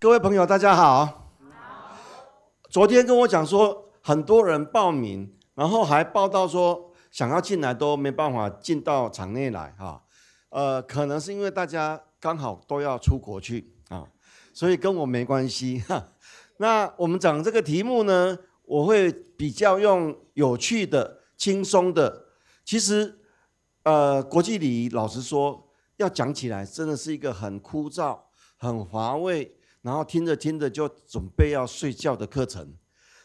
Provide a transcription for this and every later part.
各位朋友，大家好。昨天跟我讲说，很多人报名，然后还报道说想要进来都没办法进到场内来哈。呃，可能是因为大家刚好都要出国去啊，所以跟我没关系。哈。那我们讲这个题目呢，我会比较用有趣的、轻松的。其实，呃，国际礼仪老实说，要讲起来真的是一个很枯燥、很乏味。然后听着听着就准备要睡觉的课程，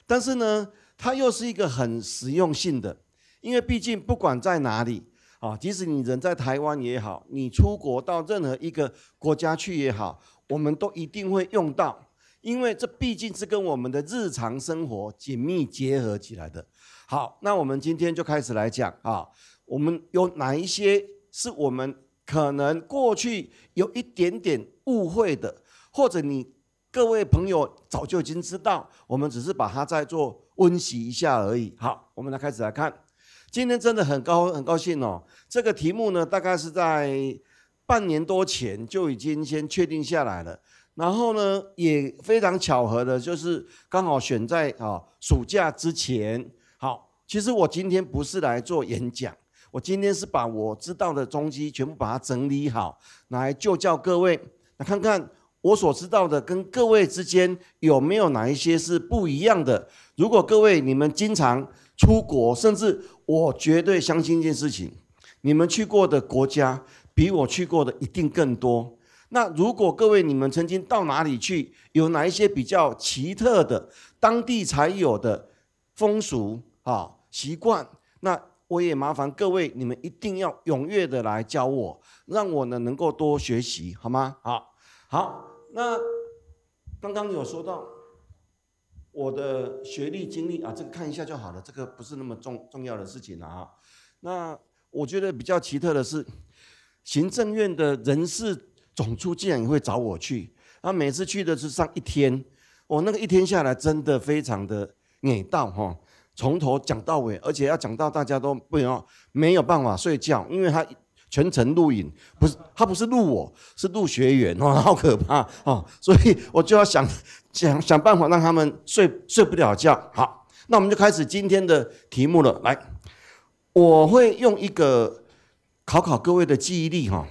但是呢，它又是一个很实用性的，因为毕竟不管在哪里啊，即使你人在台湾也好，你出国到任何一个国家去也好，我们都一定会用到，因为这毕竟是跟我们的日常生活紧密结合起来的。好，那我们今天就开始来讲啊，我们有哪一些是我们可能过去有一点点误会的？或者你各位朋友早就已经知道，我们只是把它再做温习一下而已。好，我们来开始来看。今天真的很高，很高兴哦。这个题目呢，大概是在半年多前就已经先确定下来了。然后呢，也非常巧合的，就是刚好选在啊暑假之前。好，其实我今天不是来做演讲，我今天是把我知道的中西全部把它整理好，来就叫各位来看看。我所知道的跟各位之间有没有哪一些是不一样的？如果各位你们经常出国，甚至我绝对相信一件事情，你们去过的国家比我去过的一定更多。那如果各位你们曾经到哪里去，有哪一些比较奇特的当地才有的风俗啊习惯，那我也麻烦各位你们一定要踊跃的来教我，让我呢能够多学习，好吗？好，好。那刚刚有说到我的学历经历啊，这个看一下就好了，这个不是那么重重要的事情了啊。那我觉得比较奇特的是，行政院的人事总处竟然会找我去，他每次去的是上一天，我那个一天下来真的非常的累到哈，从头讲到尾，而且要讲到大家都不要没有办法睡觉，因为他。全程录影，不是他不是录我，是录学员哦，好可怕哦，所以我就要想 想想办法让他们睡睡不了觉。好，那我们就开始今天的题目了。来，我会用一个考考各位的记忆力哈。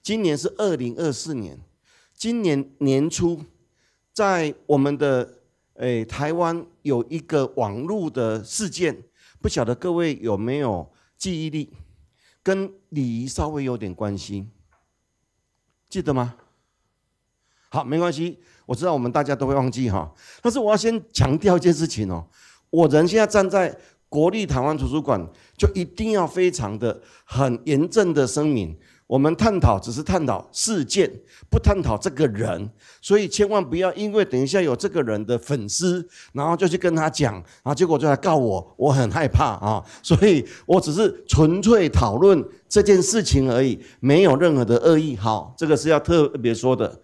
今年是二零二四年，今年年初在我们的诶台湾有一个网络的事件，不晓得各位有没有记忆力？跟礼仪稍微有点关系，记得吗？好，没关系，我知道我们大家都会忘记哈。但是我要先强调一件事情哦，我人现在站在国立台湾图书馆，就一定要非常的很严正的声明。我们探讨只是探讨事件，不探讨这个人，所以千万不要因为等一下有这个人的粉丝，然后就去跟他讲，然后结果就来告我，我很害怕啊！所以我只是纯粹讨论这件事情而已，没有任何的恶意。好，这个是要特别说的，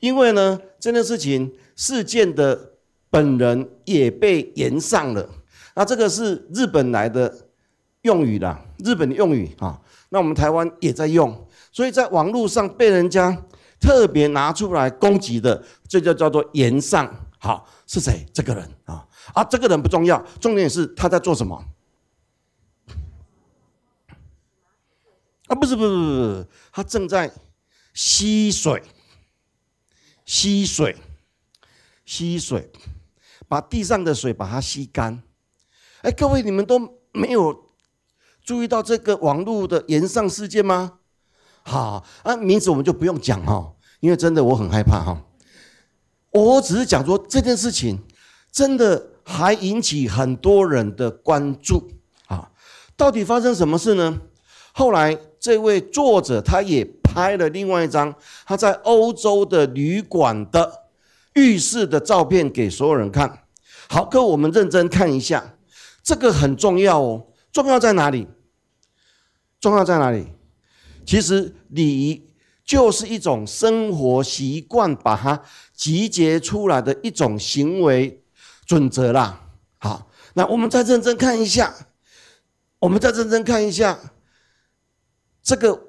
因为呢，这件事情事件的本人也被延上了，那这个是日本来的用语啦，日本的用语啊，那我们台湾也在用。所以在网络上被人家特别拿出来攻击的，这就叫做言上。好，是谁？这个人啊啊，这个人不重要，重点是他在做什么？啊，不是，不是，不是，不是，他正在吸水，吸水，吸水，把地上的水把它吸干。哎，各位，你们都没有注意到这个网络的盐上事件吗？好，啊，名字我们就不用讲哦，因为真的我很害怕哈。我只是讲说这件事情真的还引起很多人的关注啊。到底发生什么事呢？后来这位作者他也拍了另外一张他在欧洲的旅馆的浴室的照片给所有人看。好，各位我们认真看一下，这个很重要哦。重要在哪里？重要在哪里？其实礼仪就是一种生活习惯，把它集结出来的一种行为准则啦。好，那我们再认真看一下，我们再认真看一下，这个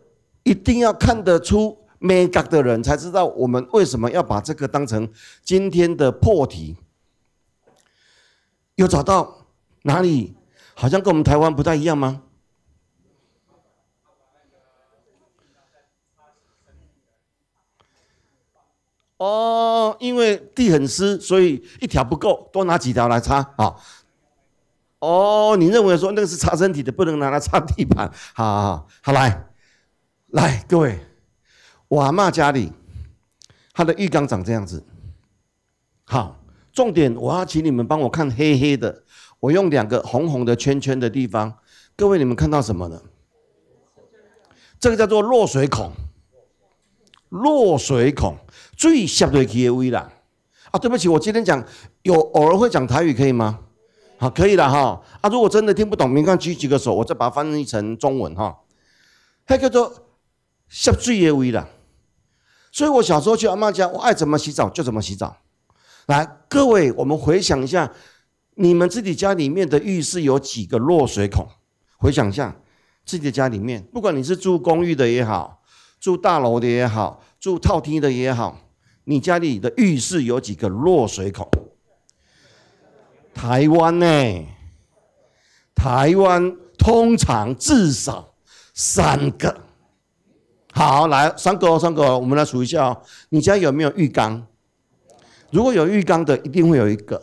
一定要看得出美感的人才知道，我们为什么要把这个当成今天的破题。又找到哪里？好像跟我们台湾不太一样吗？哦，因为地很湿，所以一条不够，多拿几条来擦啊！哦，你认为说那个是擦身体的，不能拿来擦地板。好好好，好来，来，各位，阿玛家里他的浴缸长这样子。好，重点我要请你们帮我看黑黑的，我用两个红红的圈圈的地方，各位你们看到什么呢？这个叫做落水孔，落水孔。最湿的气味啦！啊，对不起，我今天讲有偶尔会讲台语，可以吗？好，可以了哈。啊，如果真的听不懂，您看举几个手，我再把它翻译成中文哈。它叫做下最的味啦。所以我小时候去阿妈家，我爱怎么洗澡就怎么洗澡。来，各位，我们回想一下，你们自己家里面的浴室有几个落水孔？回想一下自己的家里面，不管你是住公寓的也好，住大楼的也好。住套厅的也好，你家里的浴室有几个落水口？台湾呢？台湾通常至少三个。好，来三个，三个，我们来数一下哦。你家有没有浴缸？如果有浴缸的，一定会有一个。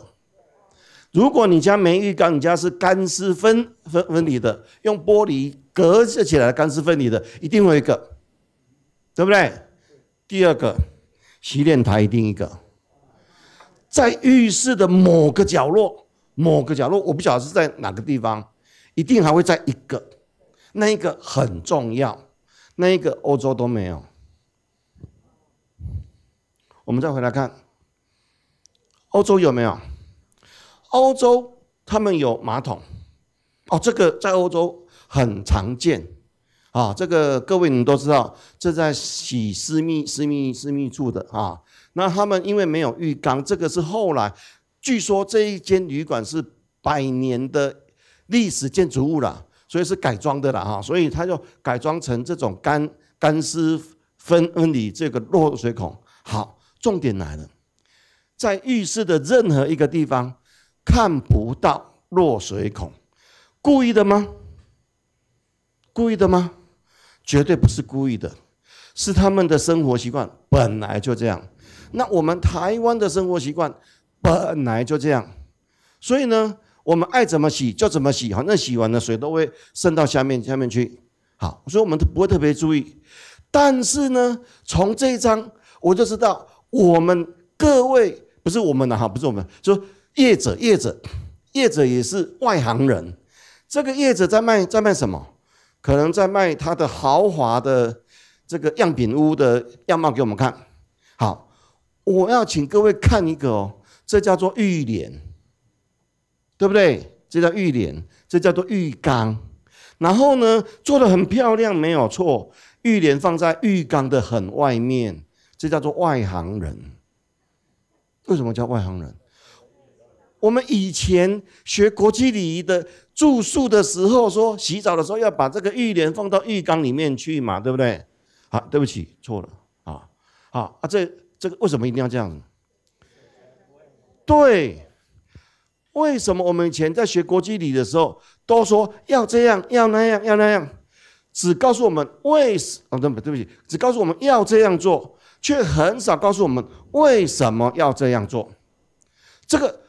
如果你家没浴缸，你家是干湿分分分离的，用玻璃隔着起来干湿分离的，一定会有一个，对不对？第二个洗脸台一定一个，在浴室的某个角落，某个角落，我不晓得是在哪个地方，一定还会在一个，那一个很重要，那一个欧洲都没有。我们再回来看，欧洲有没有？欧洲他们有马桶，哦，这个在欧洲很常见。啊，这个各位你们都知道，这在洗私密、私密、私密处的啊。那他们因为没有浴缸，这个是后来，据说这一间旅馆是百年的历史建筑物了，所以是改装的了啊。所以它就改装成这种干干湿分分离这个落水孔。好，重点来了，在浴室的任何一个地方看不到落水孔，故意的吗？故意的吗？绝对不是故意的，是他们的生活习惯本来就这样。那我们台湾的生活习惯本来就这样，所以呢，我们爱怎么洗就怎么洗，反正洗完了水都会渗到下面下面去。好，所以我们都不会特别注意。但是呢，从这一章我就知道，我们各位不是我们的哈，不是我们，就业者业者业者也是外行人。这个业者在卖在卖什么？可能在卖他的豪华的这个样品屋的样貌给我们看。好，我要请各位看一个哦，这叫做浴帘，对不对？这叫浴帘，这叫做浴缸。然后呢，做的很漂亮，没有错。浴帘放在浴缸的很外面，这叫做外行人。为什么叫外行人？我们以前学国际礼仪的住宿的时候，说洗澡的时候要把这个浴帘放到浴缸里面去嘛，对不对？好，对不起，错了啊！好啊，这这个为什么一定要这样？对，为什么我们以前在学国际礼的时候都说要这样、要那样、要那样，只告诉我们为什？哦，不对不起，只告诉我们要这样做，却很少告诉我们为什么要这样做。这个。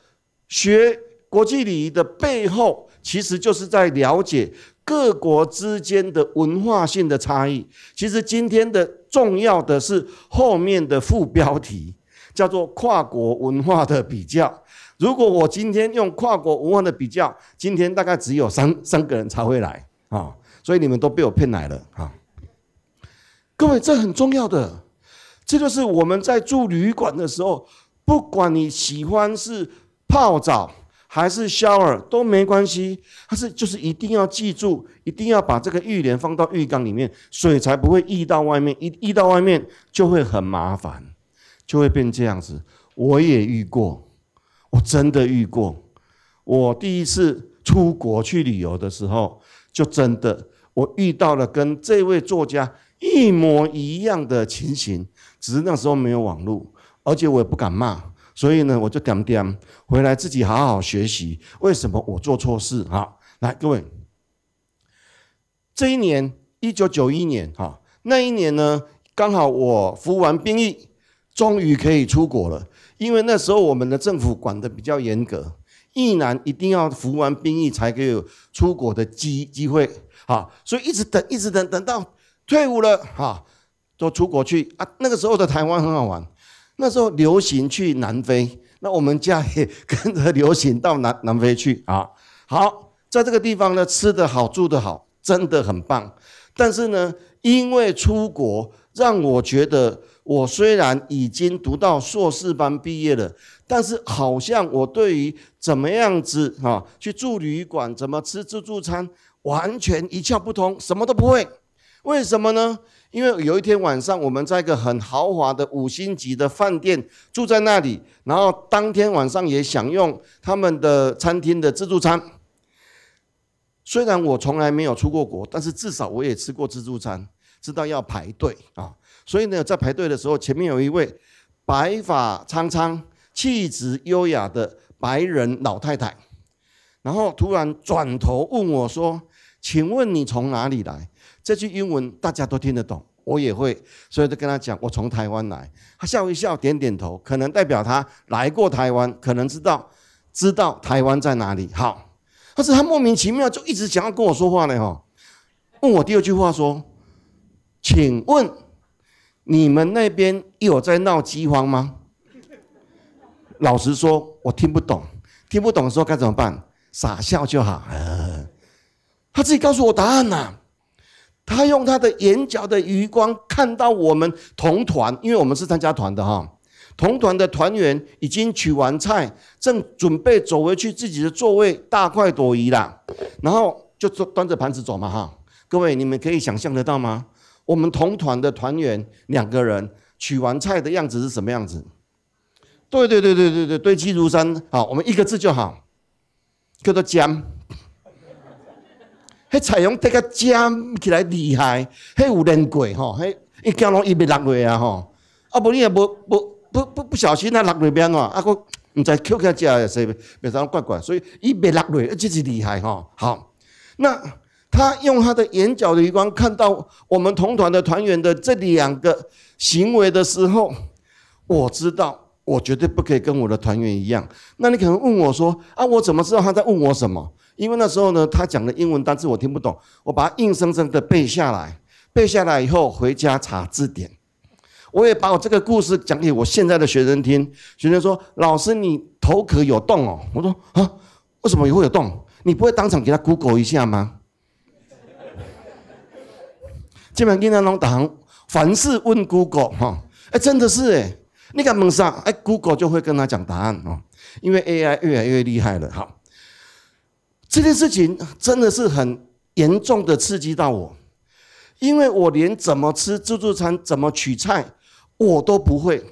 学国际礼仪的背后，其实就是在了解各国之间的文化性的差异。其实今天的重要的，是后面的副标题，叫做“跨国文化的比较”。如果我今天用“跨国文化的比较”，今天大概只有三三个人才会来啊，所以你们都被我骗来了啊！各位，这很重要的，这就是我们在住旅馆的时候，不管你喜欢是。泡澡还是 shower 都没关系，它是就是一定要记住，一定要把这个浴帘放到浴缸里面，水才不会溢到外面。一溢到外面就会很麻烦，就会变这样子。我也遇过，我真的遇过。我第一次出国去旅游的时候，就真的我遇到了跟这位作家一模一样的情形，只是那时候没有网络，而且我也不敢骂。所以呢，我就点点回来自己好好学习。为什么我做错事？哈，来各位，这一年一九九一年哈，那一年呢，刚好我服完兵役，终于可以出国了。因为那时候我们的政府管的比较严格，一男一定要服完兵役才可以有出国的机机会。哈，所以一直等，一直等，等到退伍了哈，就出国去啊。那个时候的台湾很好玩。那时候流行去南非，那我们家也跟着流行到南南非去啊。好，在这个地方呢，吃得好，住得好，真的很棒。但是呢，因为出国，让我觉得我虽然已经读到硕士班毕业了，但是好像我对于怎么样子啊，去住旅馆，怎么吃自助餐，完全一窍不通，什么都不会。为什么呢？因为有一天晚上，我们在一个很豪华的五星级的饭店住在那里，然后当天晚上也享用他们的餐厅的自助餐。虽然我从来没有出过国，但是至少我也吃过自助餐，知道要排队啊。所以呢，在排队的时候，前面有一位白发苍苍、气质优雅的白人老太太，然后突然转头问我说：“请问你从哪里来？”这句英文大家都听得懂，我也会，所以就跟他讲：“我从台湾来。”他笑一笑，点点头，可能代表他来过台湾，可能知道知道台湾在哪里。好，可是他莫名其妙就一直想要跟我说话呢，哦。问我第二句话说：“请问你们那边有在闹饥荒吗？”老实说，我听不懂，听不懂的时候该怎么办？傻笑就好。他自己告诉我答案了。他用他的眼角的余光看到我们同团，因为我们是参加团的哈。同团的团员已经取完菜，正准备走回去自己的座位，大快朵颐啦。然后就端端着盘子走嘛哈。各位，你们可以想象得到吗？我们同团的团员两个人取完菜的样子是什么样子？对对对对对对对，堆积如山。好，我们一个字就好，叫做“姜”。迄彩虹得个尖起来厉害，迄有人过吼，迄一叫拢一米六落啊吼，啊无你也无无不不不小心那落里变哦，啊佫唔知捡起来也是变成怪怪，所以一米六落这是厉害吼，好，那他用他的眼角的余光看到我们同团的团员的这两个行为的时候，我知道我绝对不可以跟我的团员一样。那你可能问我说啊，我怎么知道他在问我什么？因为那时候呢，他讲的英文单词我听不懂，我把它硬生生的背下来。背下来以后回家查字典，我也把我这个故事讲给我现在的学生听。学生说：“老师，你头壳有洞哦？”我说：“啊，为什么会有洞？你不会当场给他 Google 一下吗？”这 本简单，弄答案，凡事问 Google 哈。哎，真的是哎，你敢蒙上哎，Google 就会跟他讲答案哦。因为 AI 越来越厉害了，好。这件事情真的是很严重的刺激到我，因为我连怎么吃自助餐、怎么取菜，我都不会。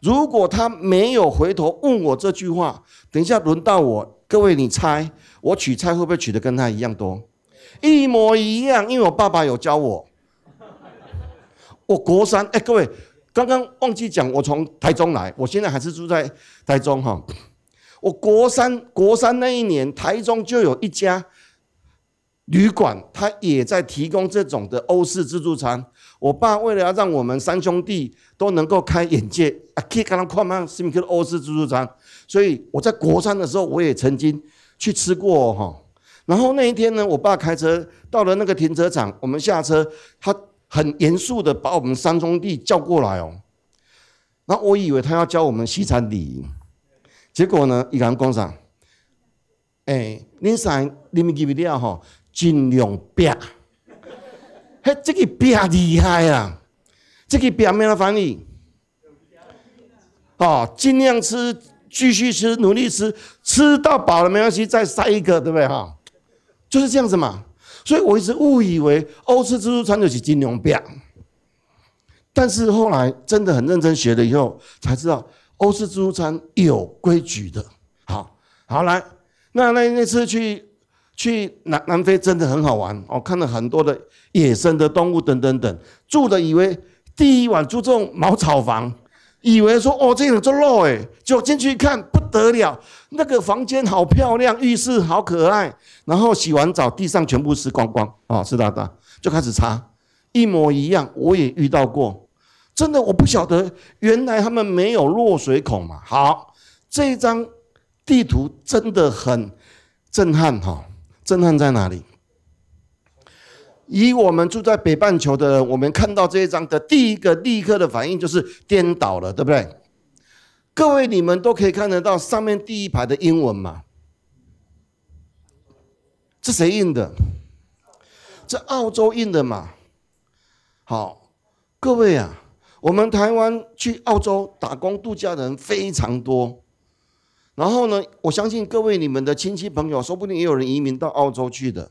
如果他没有回头问我这句话，等一下轮到我，各位你猜我取菜会不会取得跟他一样多？一模一样，因为我爸爸有教我。我国三，哎，各位，刚刚忘记讲，我从台中来，我现在还是住在台中哈。我国三国三那一年，台中就有一家旅馆，他也在提供这种的欧式自助餐。我爸为了要让我们三兄弟都能够开眼界，啊，可以看到看曼斯密克的欧式自助餐，所以我在国三的时候，我也曾经去吃过哈。然后那一天呢，我爸开车到了那个停车场，我们下车，他很严肃的把我们三兄弟叫过来哦。那我以为他要教我们西餐礼仪。结果呢，伊个人讲啥？哎，恁三你们记未了吼，尽量飙，嘿，这个飙厉害啊！这个表面的翻译，哦，尽量吃，继续吃，努力吃，吃到饱了没关系，再塞一个，对不对哈？就是这样子嘛。所以我一直误以为欧式自助餐就是尽量飙，但是后来真的很认真学了以后，才知道。欧式自助餐有规矩的，好好来。那那那次去去南南非真的很好玩，我看了很多的野生的动物等等等。住的以为第一晚住这种茅草房，以为说哦，这有住陋诶，就进去看不得了。那个房间好漂亮，浴室好可爱。然后洗完澡，地上全部湿光光啊，湿哒哒，就开始擦，一模一样。我也遇到过。真的我不晓得，原来他们没有落水孔嘛？好，这一张地图真的很震撼哈！震撼在哪里？以我们住在北半球的，我们看到这一张的第一个立刻的反应就是颠倒了，对不对？各位，你们都可以看得到上面第一排的英文嘛？这谁印的？这澳洲印的嘛？好，各位啊！我们台湾去澳洲打工度假的人非常多，然后呢，我相信各位你们的亲戚朋友，说不定也有人移民到澳洲去的。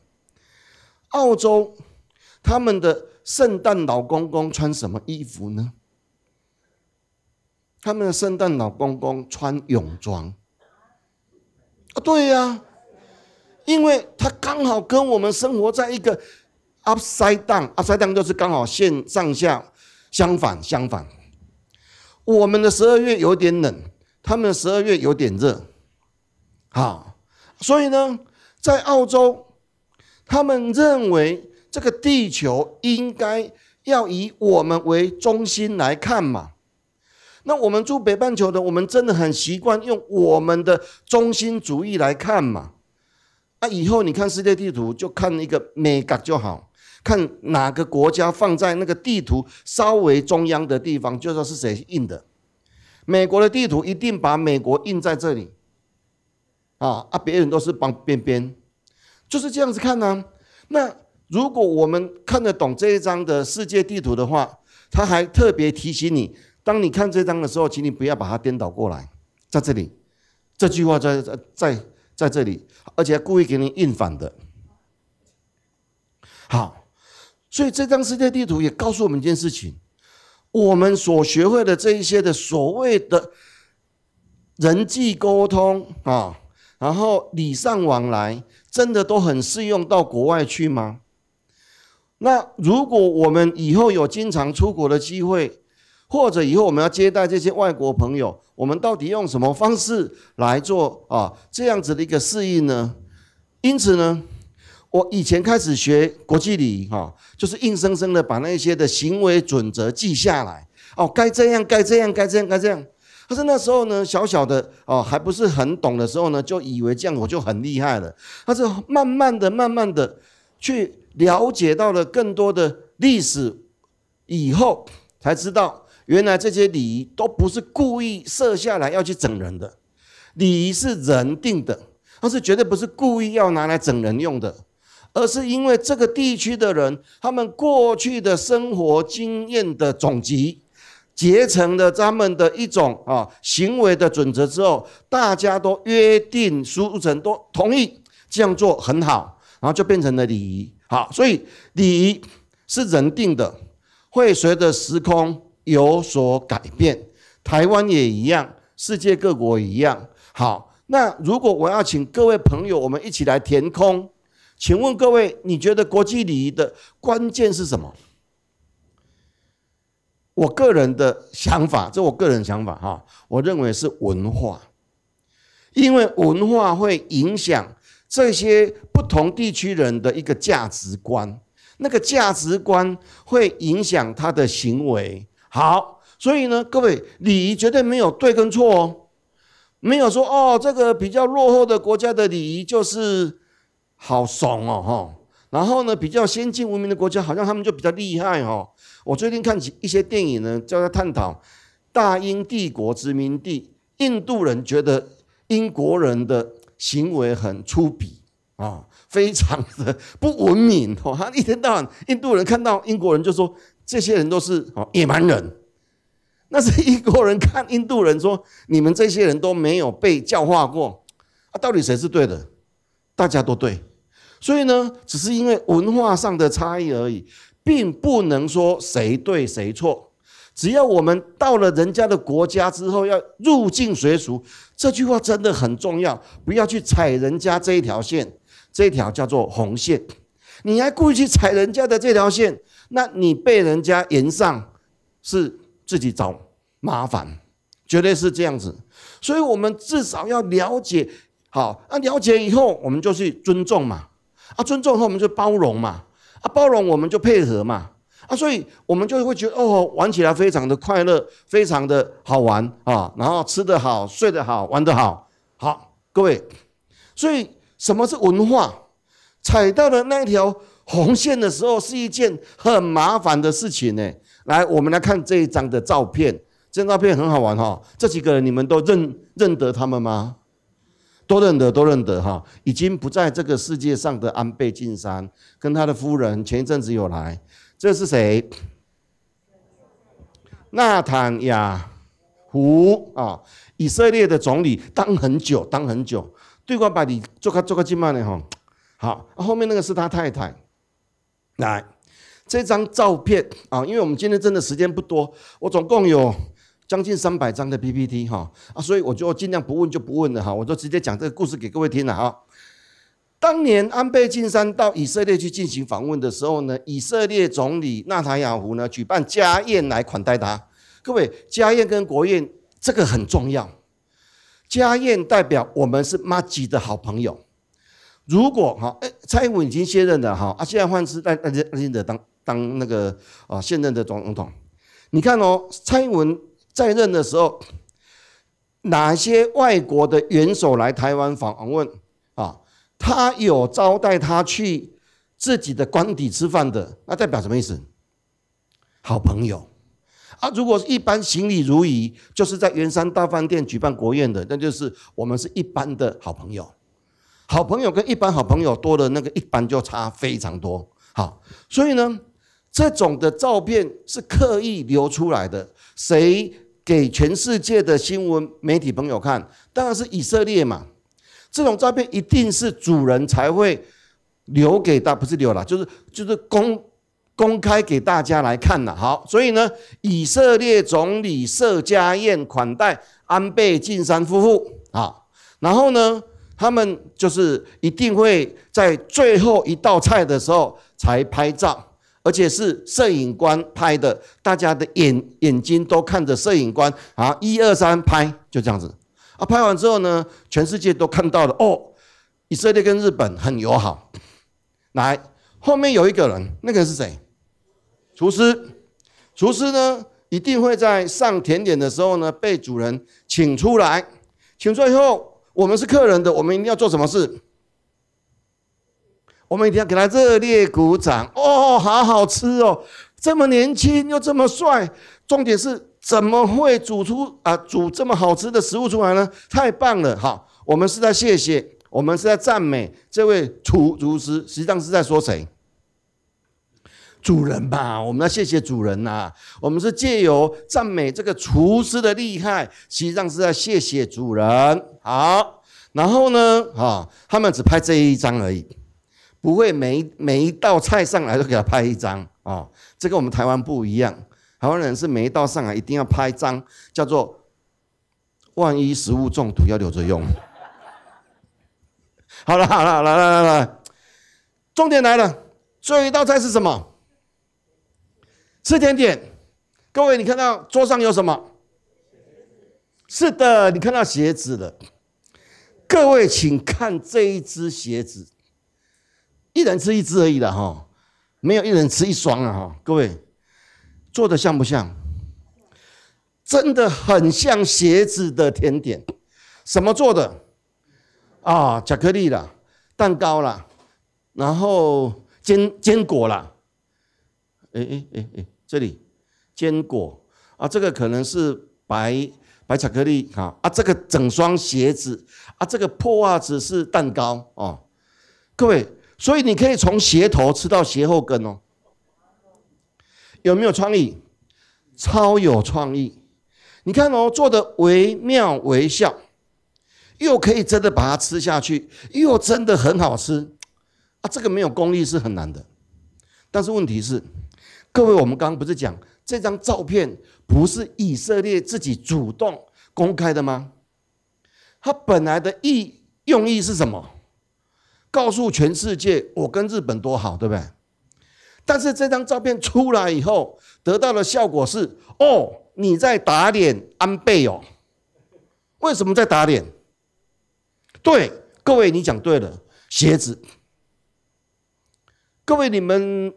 澳洲他们的圣诞老公公穿什么衣服呢？他们的圣诞老公公穿泳装。啊，对呀，因为他刚好跟我们生活在一个 upside down，upside down 就是刚好线上下。相反，相反，我们的十二月有点冷，他们的十二月有点热，好，所以呢，在澳洲，他们认为这个地球应该要以我们为中心来看嘛。那我们住北半球的，我们真的很习惯用我们的中心主义来看嘛。那以后你看世界地图，就看一个美感就好。看哪个国家放在那个地图稍微中央的地方，就说是谁印的。美国的地图一定把美国印在这里。啊啊，别人都是帮边边，就是这样子看呢。那如果我们看得懂这一张的世界地图的话，他还特别提醒你：当你看这张的时候，请你不要把它颠倒过来。在这里，这句话在在在这里，而且故意给你印反的。好。所以这张世界地图也告诉我们一件事情：我们所学会的这一些的所谓的人际沟通啊，然后礼尚往来，真的都很适用到国外去吗？那如果我们以后有经常出国的机会，或者以后我们要接待这些外国朋友，我们到底用什么方式来做啊这样子的一个适应呢？因此呢？我以前开始学国际礼仪，哈，就是硬生生的把那些的行为准则记下来，哦，该这样，该这样，该这样，该这样。可是那时候呢，小小的哦，还不是很懂的时候呢，就以为这样我就很厉害了。但是慢慢的、慢慢的去了解到了更多的历史以后，才知道原来这些礼仪都不是故意设下来要去整人的，礼仪是人定的，它是绝对不是故意要拿来整人用的。而是因为这个地区的人，他们过去的生活经验的总集，结成了他们的一种啊行为的准则之后，大家都约定、书成、都同意这样做很好，然后就变成了礼仪。好，所以礼仪是人定的，会随着时空有所改变。台湾也一样，世界各国一样。好，那如果我要请各位朋友，我们一起来填空。请问各位，你觉得国际礼仪的关键是什么？我个人的想法，这我个人想法哈，我认为是文化，因为文化会影响这些不同地区人的一个价值观，那个价值观会影响他的行为。好，所以呢，各位礼仪绝对没有对跟错，哦，没有说哦，这个比较落后的国家的礼仪就是。好怂哦，哈！然后呢，比较先进文明的国家，好像他们就比较厉害哦。我最近看几一些电影呢，就在探讨大英帝国殖民地，印度人觉得英国人的行为很粗鄙啊，非常的不文明哦。他一天到晚，印度人看到英国人就说，这些人都是哦野蛮人。那是英国人看印度人说，你们这些人都没有被教化过啊？到底谁是对的？大家都对。所以呢，只是因为文化上的差异而已，并不能说谁对谁错。只要我们到了人家的国家之后，要入境随俗，这句话真的很重要。不要去踩人家这一条线，这条叫做红线。你还故意去踩人家的这条线，那你被人家言上，是自己找麻烦，绝对是这样子。所以我们至少要了解，好，那了解以后，我们就去尊重嘛。啊，尊重后我们就包容嘛，啊，包容我们就配合嘛，啊，所以我们就会觉得哦，玩起来非常的快乐，非常的好玩啊，然后吃得好，睡得好，玩得好，好，各位，所以什么是文化？踩到了那一条红线的时候，是一件很麻烦的事情呢。来，我们来看这一张的照片，这张照片很好玩哈，这几个人你们都认认得他们吗？都认得，都认得，哈！已经不在这个世界上的安倍晋三跟他的夫人，前一阵子有来。这是谁？纳坦雅胡啊，以色列的总理，当很久，当很久。对光，把你做个做个近麦呢，哈。好，后面那个是他太太。来，这张照片啊，因为我们今天真的时间不多，我总共有。将近三百张的 PPT 哈啊，所以我就尽量不问就不问了哈，我就直接讲这个故事给各位听了哈。当年安倍晋三到以色列去进行访问的时候呢，以色列总理纳塔雅胡呢举办家宴来款待他。各位，家宴跟国宴这个很重要，家宴代表我们是马吉的好朋友。如果哈，哎，蔡英文已经卸任了哈，啊，现在换是那那那新的当当那个啊现任的总统。你看哦，蔡英文。在任的时候，哪些外国的元首来台湾访问啊？他有招待他去自己的官邸吃饭的，那代表什么意思？好朋友啊！如果是一般行礼如仪，就是在圆山大饭店举办国宴的，那就是我们是一般的好朋友。好朋友跟一般好朋友多了那个一般就差非常多。好，所以呢，这种的照片是刻意留出来的，谁？给全世界的新闻媒体朋友看，当然是以色列嘛。这种照片一定是主人才会留给大，不是留了，就是就是公公开给大家来看了。好，所以呢，以色列总理设家宴款待安倍晋三夫妇啊，然后呢，他们就是一定会在最后一道菜的时候才拍照。而且是摄影官拍的，大家的眼眼睛都看着摄影官啊，一二三，拍就这样子。啊，拍完之后呢，全世界都看到了哦，以色列跟日本很友好。来，后面有一个人，那个人是谁？厨师。厨师呢，一定会在上甜点的时候呢，被主人请出来。请出来以后，我们是客人的，我们一定要做什么事？我们一定要给他热烈鼓掌哦！好好吃哦，这么年轻又这么帅，重点是怎么会煮出啊煮这么好吃的食物出来呢？太棒了！好，我们是在谢谢，我们是在赞美这位厨厨师，实际上是在说谁？主人吧，我们要谢谢主人呐。我们是借由赞美这个厨师的厉害，实际上是在谢谢主人。好，然后呢？啊，他们只拍这一张而已。不会，每每一道菜上来都给他拍一张哦，这跟我们台湾不一样，台湾人是每一道上来一定要拍张，叫做万一食物中毒要留着用。好了，好了，来来来来，重点来了，最后一道菜是什么？吃甜点。各位，你看到桌上有什么？是的，你看到鞋子了。各位，请看这一只鞋子。一人吃一只而已啦，哈，没有一人吃一双啊，哈，各位做的像不像？真的很像鞋子的甜点，什么做的？啊，巧克力啦，蛋糕啦，然后坚坚果啦。哎哎哎哎，这里坚果啊，这个可能是白白巧克力哈啊，这个整双鞋子啊，这个破袜子是蛋糕哦，各位。所以你可以从鞋头吃到鞋后跟哦，有没有创意？超有创意！你看哦，做的惟妙惟肖，又可以真的把它吃下去，又真的很好吃啊！这个没有功力是很难的。但是问题是，各位，我们刚刚不是讲这张照片不是以色列自己主动公开的吗？它本来的意用意是什么？告诉全世界我跟日本多好，对不对？但是这张照片出来以后，得到的效果是：哦，你在打脸安倍哦？为什么在打脸？对，各位你讲对了，鞋子。各位你们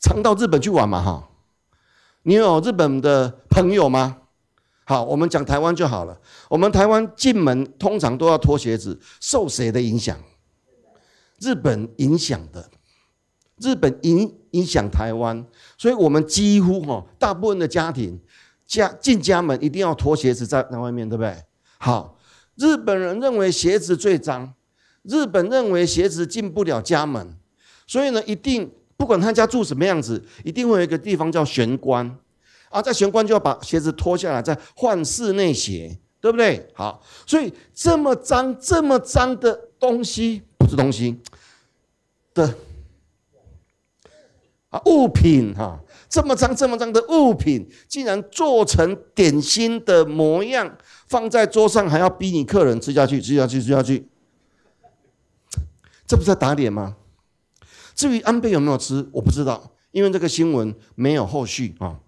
常到日本去玩嘛？哈，你有日本的朋友吗？好，我们讲台湾就好了。我们台湾进门通常都要脱鞋子，受谁的影响？日本影响的，日本影影响台湾，所以我们几乎哈大部分的家庭，家进家门一定要脱鞋子在在外面，对不对？好，日本人认为鞋子最脏，日本认为鞋子进不了家门，所以呢，一定不管他家住什么样子，一定会有一个地方叫玄关，啊，在玄关就要把鞋子脱下来，再换室内鞋。对不对？好，所以这么脏、这么脏的东西不是东西的啊，物品哈，这么脏、这么脏的物品，竟然做成点心的模样，放在桌上，还要逼你客人吃下去、吃下去、吃下去，这不是在打脸吗？至于安倍有没有吃，我不知道，因为这个新闻没有后续啊。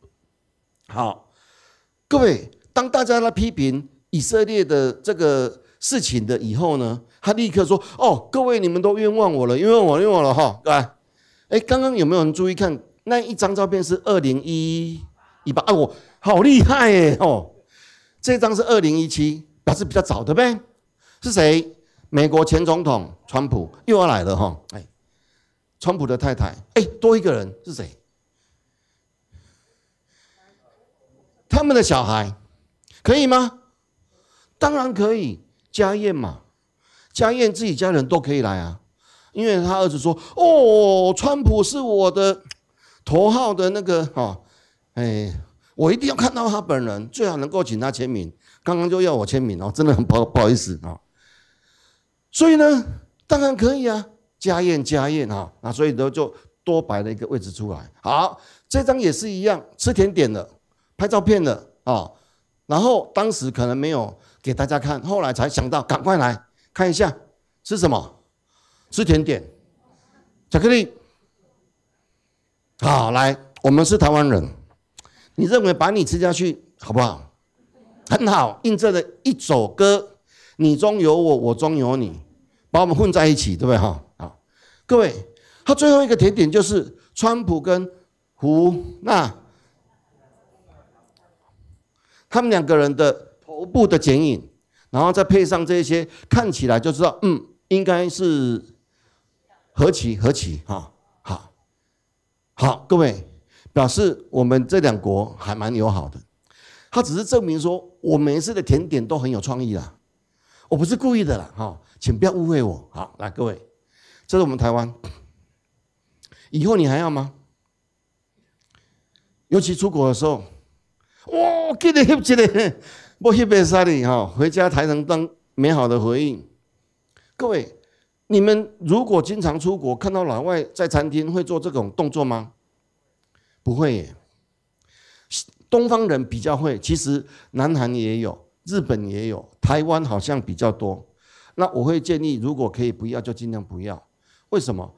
好，各位，当大家来批评。以色列的这个事情的以后呢，他立刻说：“哦，各位，你们都冤枉我了，冤枉我，冤枉了哈，对吧？哎，刚刚有没有人注意看那一张照片？是二零一一八，哦，我好厉害耶！哦，这张是二零一七，表示比较早的呗。是谁？美国前总统川普又要来了哈，哎，川普的太太，哎，多一个人是谁？他们的小孩，可以吗？”当然可以，家宴嘛，家宴自己家人都可以来啊。因为他儿子说：“哦，川普是我的头号的那个哈，哎，我一定要看到他本人，最好能够请他签名。刚刚就要我签名哦，真的很，不好不好意思啊。所以呢，当然可以啊，家宴家宴啊，那所以呢就多摆了一个位置出来。好，这张也是一样，吃甜点的，拍照片的啊。然后当时可能没有。给大家看，后来才想到，赶快来看一下是什么？吃甜点，巧克力。好，来，我们是台湾人，你认为把你吃下去好不好？很好，印证了一首歌：你中有我，我中有你，把我们混在一起，对不对？哈，好，各位，他最后一个甜点就是川普跟胡那他们两个人的。头部的剪影，然后再配上这些，看起来就知道，嗯，应该是何其何其哈，好，好，各位表示我们这两国还蛮友好的，他只是证明说我每一次的甜点都很有创意啦，我不是故意的啦，哈，请不要误会我，好，来各位，这是我们台湾，以后你还要吗？尤其出国的时候，哇，给的很激摸下巴、刷脸，哈，回家台灯当美好的回应。各位，你们如果经常出国，看到老外在餐厅会做这种动作吗？不会。东方人比较会，其实南韩也有，日本也有，台湾好像比较多。那我会建议，如果可以不要，就尽量不要。为什么？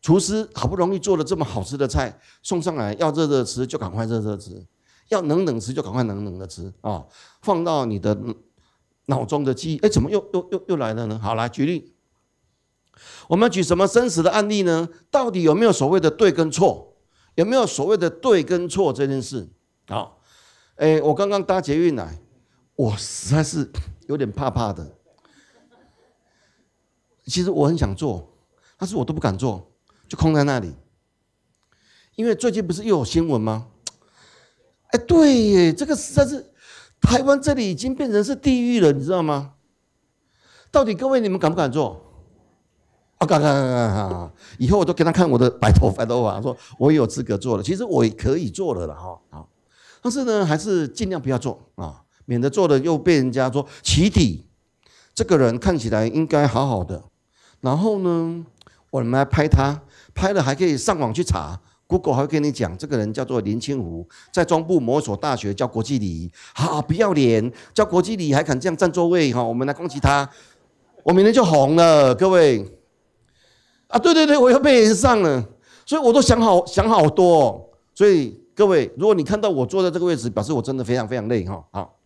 厨师好不容易做了这么好吃的菜，送上来要热热吃，就赶快热热吃。要能冷吃就赶快能冷的吃啊！放到你的脑中的记忆，哎，怎么又又又又来了呢？好，来举例，我们举什么真实的案例呢？到底有没有所谓的对跟错？有没有所谓的对跟错这件事？好，哎，我刚刚搭捷运来，我实在是有点怕怕的。其实我很想做，但是我都不敢做，就空在那里。因为最近不是又有新闻吗？哎，对耶，这个实在是台湾这里已经变成是地狱了，你知道吗？到底各位你们敢不敢做？啊，敢敢敢敢敢敢！以后我都给他看我的白头发的话，说我有资格做了，其实我可以做了了哈。啊！但是呢，还是尽量不要做啊，免得做了又被人家说起底。这个人看起来应该好好的，然后呢，我们来拍他，拍了还可以上网去查。Google 还会跟你讲，这个人叫做林清湖，在中部某所大学教国际礼仪，哈，不要脸，教国际礼还敢这样占座位，哈，我们来攻击他，我明天就红了，各位，啊，对对对，我要被人上了，所以我都想好想好多，所以各位，如果你看到我坐在这个位置，表示我真的非常非常累，哈，好，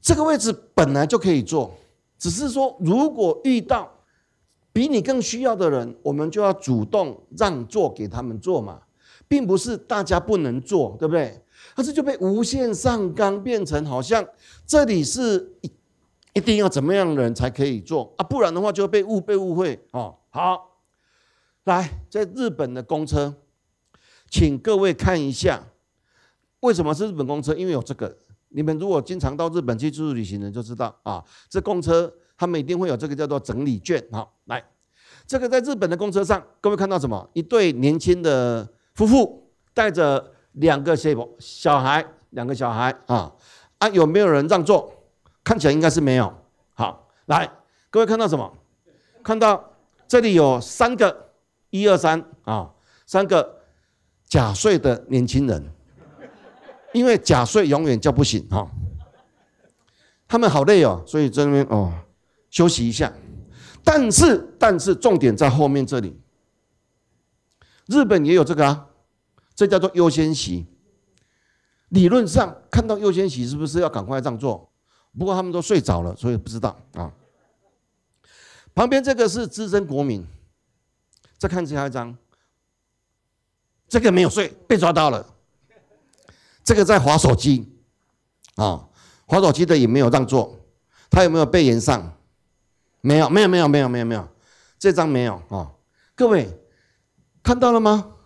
这个位置本来就可以坐，只是说如果遇到。比你更需要的人，我们就要主动让座给他们坐嘛，并不是大家不能坐，对不对？可是就被无限上纲，变成好像这里是一一定要怎么样的人才可以坐啊，不然的话就会被误被误会哦。好，来，在日本的公车，请各位看一下，为什么是日本公车？因为有这个，你们如果经常到日本去自助旅行的就知道啊，这公车。他们一定会有这个叫做整理卷哈，来，这个在日本的公车上，各位看到什么？一对年轻的夫妇带着两个 s e 小孩，两个小孩啊啊！有没有人让座？看起来应该是没有。好，来，各位看到什么？看到这里有三个，一二三啊，三个假睡的年轻人，因为假睡永远叫不醒哈。他们好累哦，所以这边哦。休息一下，但是但是重点在后面这里。日本也有这个啊，这叫做优先席。理论上看到优先席是不是要赶快让座？不过他们都睡着了，所以不知道啊。旁边这个是资深国民。再看其他一张，这个没有睡，被抓到了。这个在划手机，啊，划手机的也没有让座，他有没有被延上？没有，没有，没有，没有，没有，没有，这张没有啊！各位看到了吗？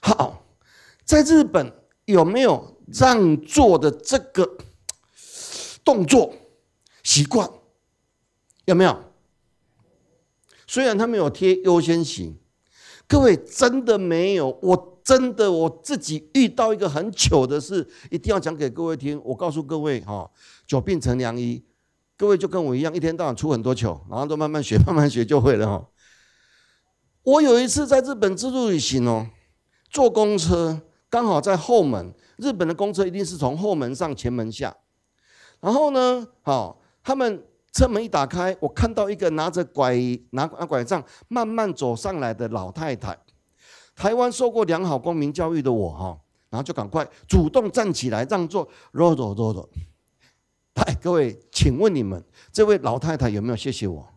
好，在日本有没有让座的这个动作习惯？有没有？虽然他没有贴优先席，各位真的没有，我真的我自己遇到一个很糗的事，一定要讲给各位听。我告诉各位哈，久病成良医。各位就跟我一样，一天到晚出很多糗，然后都慢慢学，慢慢学就会了哈。我有一次在日本自助旅行哦，坐公车刚好在后门，日本的公车一定是从后门上前门下，然后呢，好，他们车门一打开，我看到一个拿着拐拿拿拐杖慢慢走上来的老太太。台湾受过良好公民教育的我哈，然后就赶快主动站起来让座，罗罗罗罗。哎，各位，请问你们，这位老太太有没有谢谢我？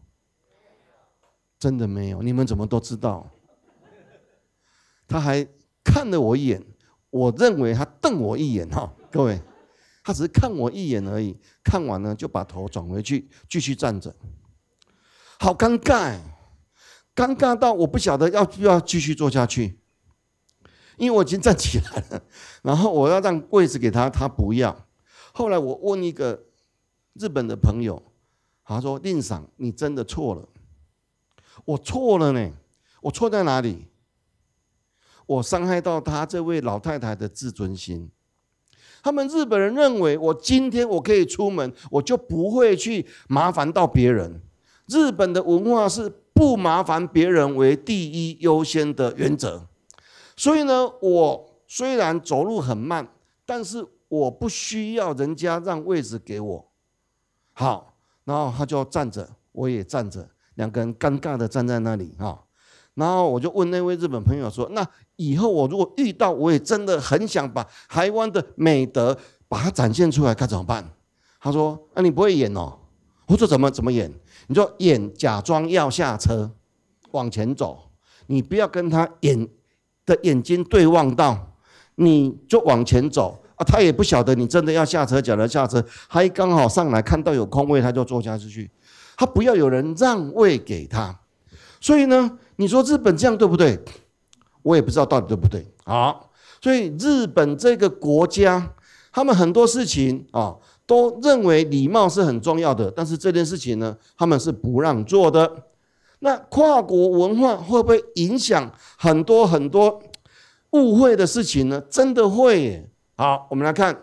真的没有，你们怎么都知道？他还看了我一眼，我认为他瞪我一眼哈，各位，他只是看我一眼而已，看完了就把头转回去，继续站着，好尴尬，尴尬到我不晓得要不要继续坐下去，因为我已经站起来了，然后我要让柜子给他，他不要。后来我问一个日本的朋友，他说：“令赏，你真的错了，我错了呢，我错在哪里？我伤害到他这位老太太的自尊心。他们日本人认为，我今天我可以出门，我就不会去麻烦到别人。日本的文化是不麻烦别人为第一优先的原则。所以呢，我虽然走路很慢，但是。”我不需要人家让位置给我，好，然后他就站着，我也站着，两个人尴尬的站在那里哈。然后我就问那位日本朋友说：“那以后我如果遇到，我也真的很想把台湾的美德把它展现出来，该怎么办？”他说：“那你不会演哦。”我说：“怎么怎么演？”你说：“演假装要下车，往前走，你不要跟他眼的眼睛对望到，你就往前走。”啊，他也不晓得你真的要下车，假的下车，还刚好上来看到有空位，他就坐下去。他不要有人让位给他，所以呢，你说日本这样对不对？我也不知道到底对不对。好，所以日本这个国家，他们很多事情啊，都认为礼貌是很重要的，但是这件事情呢，他们是不让做的。那跨国文化会不会影响很多很多误会的事情呢？真的会。好，我们来看，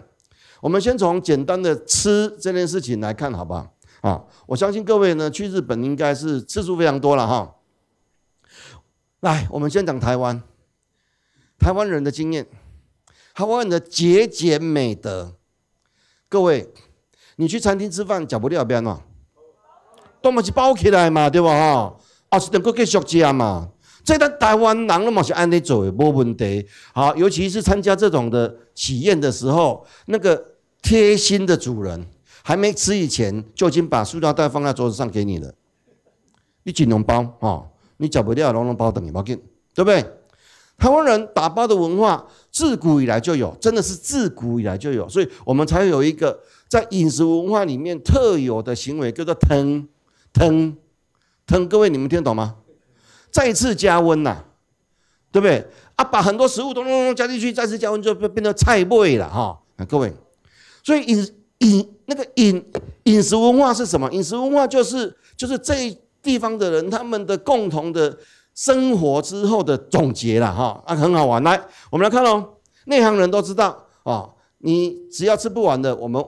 我们先从简单的吃这件事情来看，好不好？啊，我相信各位呢去日本应该是次数非常多了哈。来，我们先讲台湾，台湾人的经验，台湾人的节俭美德。各位，你去餐厅吃饭，脚不掉边不要弄？去是包起来嘛，对吧？啊，是能够继续吃嘛。咱台湾人那么是按尼做，没问题。好，尤其是参加这种的喜宴的时候，那个贴心的主人还没吃以前，就已经把塑料袋放在桌子上给你了。你紧笼包啊，你找不掉笼笼包，等你包紧，对不对？台湾人打包的文化自古以来就有，真的是自古以来就有，所以我们才有一个在饮食文化里面特有的行为，叫做“腾腾腾”。各位，你们听懂吗？再次加温呐，对不对？啊，把很多食物咚咚咚加进去，再次加温就变变成菜味了哈。各位，所以饮饮那个饮饮食文化是什么？饮食文化就是就是这地方的人他们的共同的生活之后的总结了哈。啊，很好玩。来，我们来看喽。内行人都知道啊，你只要吃不完的，我们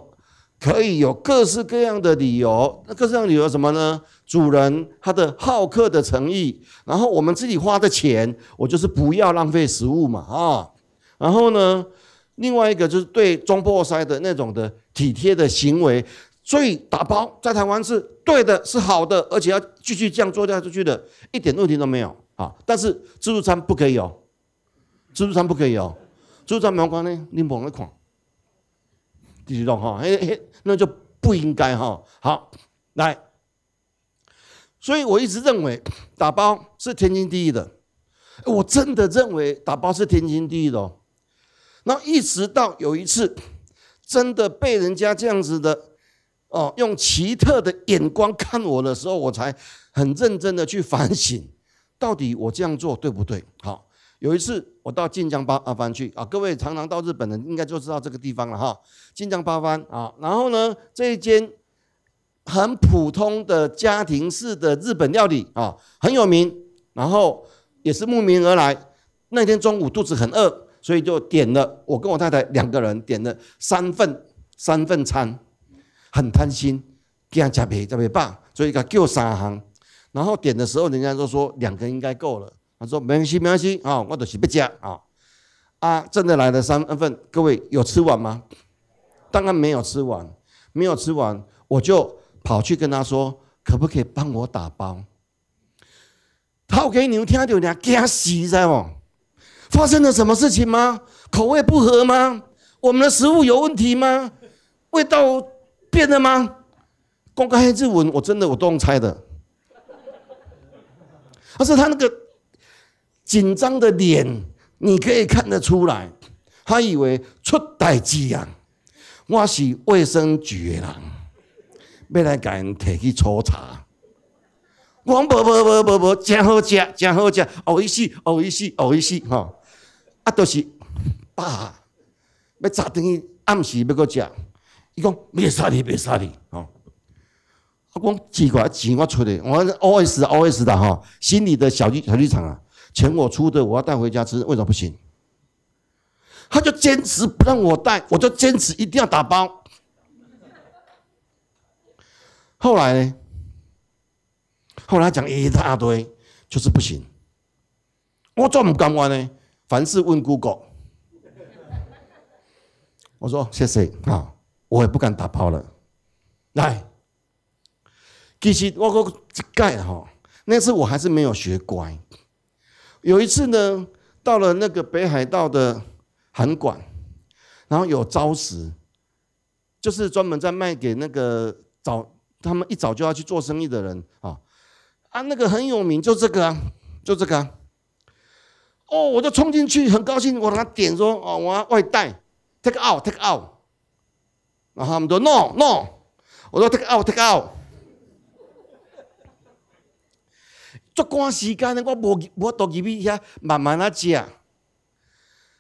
可以有各式各样的理由。那各式各样的理由什么呢？主人他的好客的诚意，然后我们自己花的钱，我就是不要浪费食物嘛啊。然后呢，另外一个就是对中破塞的那种的体贴的行为，所以打包在台湾是对的，是好的，而且要继续这样做掉出去的，一点问题都没有啊。但是自助餐不可以哦，自助餐不可以哦，自助餐有关呢，你猛一狂，继续动哈，哎哎，那就不应该哈。好，来。所以我一直认为打包是天经地义的，我真的认为打包是天经地义的哦。那一直到有一次真的被人家这样子的哦，用奇特的眼光看我的时候，我才很认真的去反省，到底我这样做对不对？好，有一次我到晋江八八番去啊，各位常常到日本的应该就知道这个地方了哈。晋江八番啊，然后呢这一间。很普通的家庭式的日本料理啊，很有名，然后也是慕名而来。那天中午肚子很饿，所以就点了我跟我太太两个人点了三份三份餐，很贪心，这样特别特别棒，所以佮叫三行。然后点的时候人家都说两个应该够了，他说没关系没关系啊，我就是不吃啊啊，真的来了三份。各位有吃完吗？当然没有吃完，没有吃完我就。跑去跟他说：“可不可以帮我打包？”他给你们听到，你吓死在哦！发生了什么事情吗？口味不合吗？我们的食物有问题吗？味道变了吗？光看日文，我真的我都用猜的。而是他那个紧张的脸，你可以看得出来，他以为出大事啊！我是卫生局的人。要来给人摕去粗茶，我无无无无无，真好食，真好食，有意思，有意思，有意思，吼！啊，都是爸，要早等于暗时要搁食，伊讲别杀你，别杀你，吼！我讲奇怪，钱我出的，我 os os 的哈，心里的小剧小剧场啊，钱我出的，我要带回家吃，为啥不行？他就坚持不让我带，我就坚持一定要打包。后来呢？后来讲一大堆，就是不行。我做唔不敢玩呢？凡事问 Google。我说谢谢啊，我也不敢打包了。来，其实我一盖哈。那次我还是没有学乖。有一次呢，到了那个北海道的函馆，然后有朝食，就是专门在卖给那个早。他们一早就要去做生意的人啊，啊，那个很有名，就这个，就这个，哦，我就冲进去，很高兴，我拿点说，我要外带，take out，take out，然后他们说 no，no，我说 take out，take out，足够时间，我无我都入去遐慢慢啊吃啊，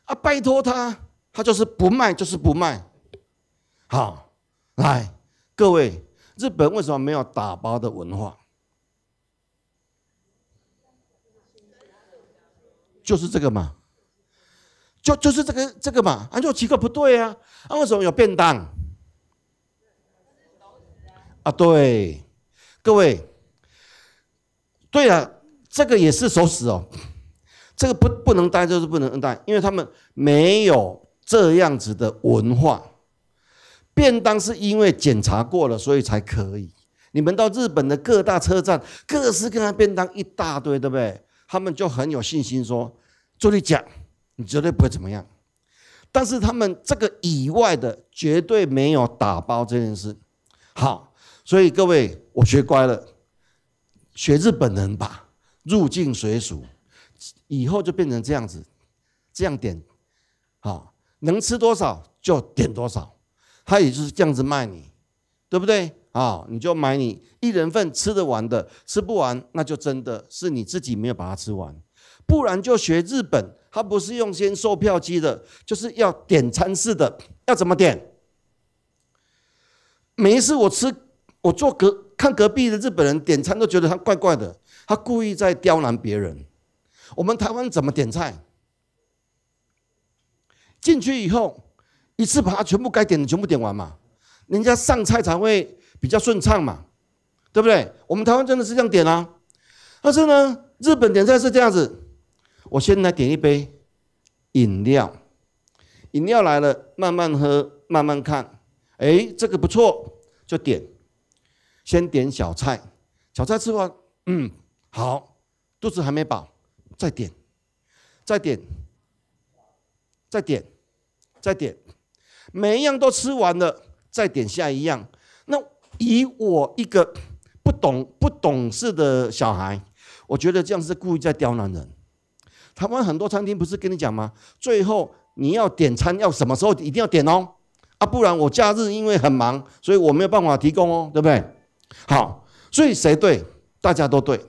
啊，拜托他，他就是不卖，就是不卖，好，来，各位。日本为什么没有打包的文化？就是这个嘛，就就是这个这个嘛。啊，就几个不对啊？啊，为什么有便当？啊，对，各位，对啊，这个也是熟食哦，这个不不能带，就是不能带，因为他们没有这样子的文化。便当是因为检查过了，所以才可以。你们到日本的各大车站，各式各样的便当一大堆，对不对？他们就很有信心说：“朱莉讲，你绝对不会怎么样。”但是他们这个以外的，绝对没有打包这件事。好，所以各位，我学乖了，学日本人吧，入境随俗，以后就变成这样子，这样点，好，能吃多少就点多少。他也就是这样子卖你，对不对啊？你就买你一人份吃得完的，吃不完那就真的是你自己没有把它吃完，不然就学日本，他不是用先售票机的，就是要点餐式的，要怎么点？每一次我吃，我坐隔看隔壁的日本人点餐都觉得他怪怪的，他故意在刁难别人。我们台湾怎么点菜？进去以后。一次把它全部该点的全部点完嘛，人家上菜才会比较顺畅嘛，对不对？我们台湾真的是这样点啊，但是呢，日本点菜是这样子，我先来点一杯饮料，饮料来了慢慢喝慢慢看，哎，这个不错就点，先点小菜，小菜吃完嗯好，肚子还没饱再点，再点，再点，再点。每一样都吃完了，再点下一样。那以我一个不懂不懂事的小孩，我觉得这样是故意在刁难人。台湾很多餐厅不是跟你讲吗？最后你要点餐要什么时候，一定要点哦。啊，不然我假日因为很忙，所以我没有办法提供哦，对不对？好，所以谁对？大家都对。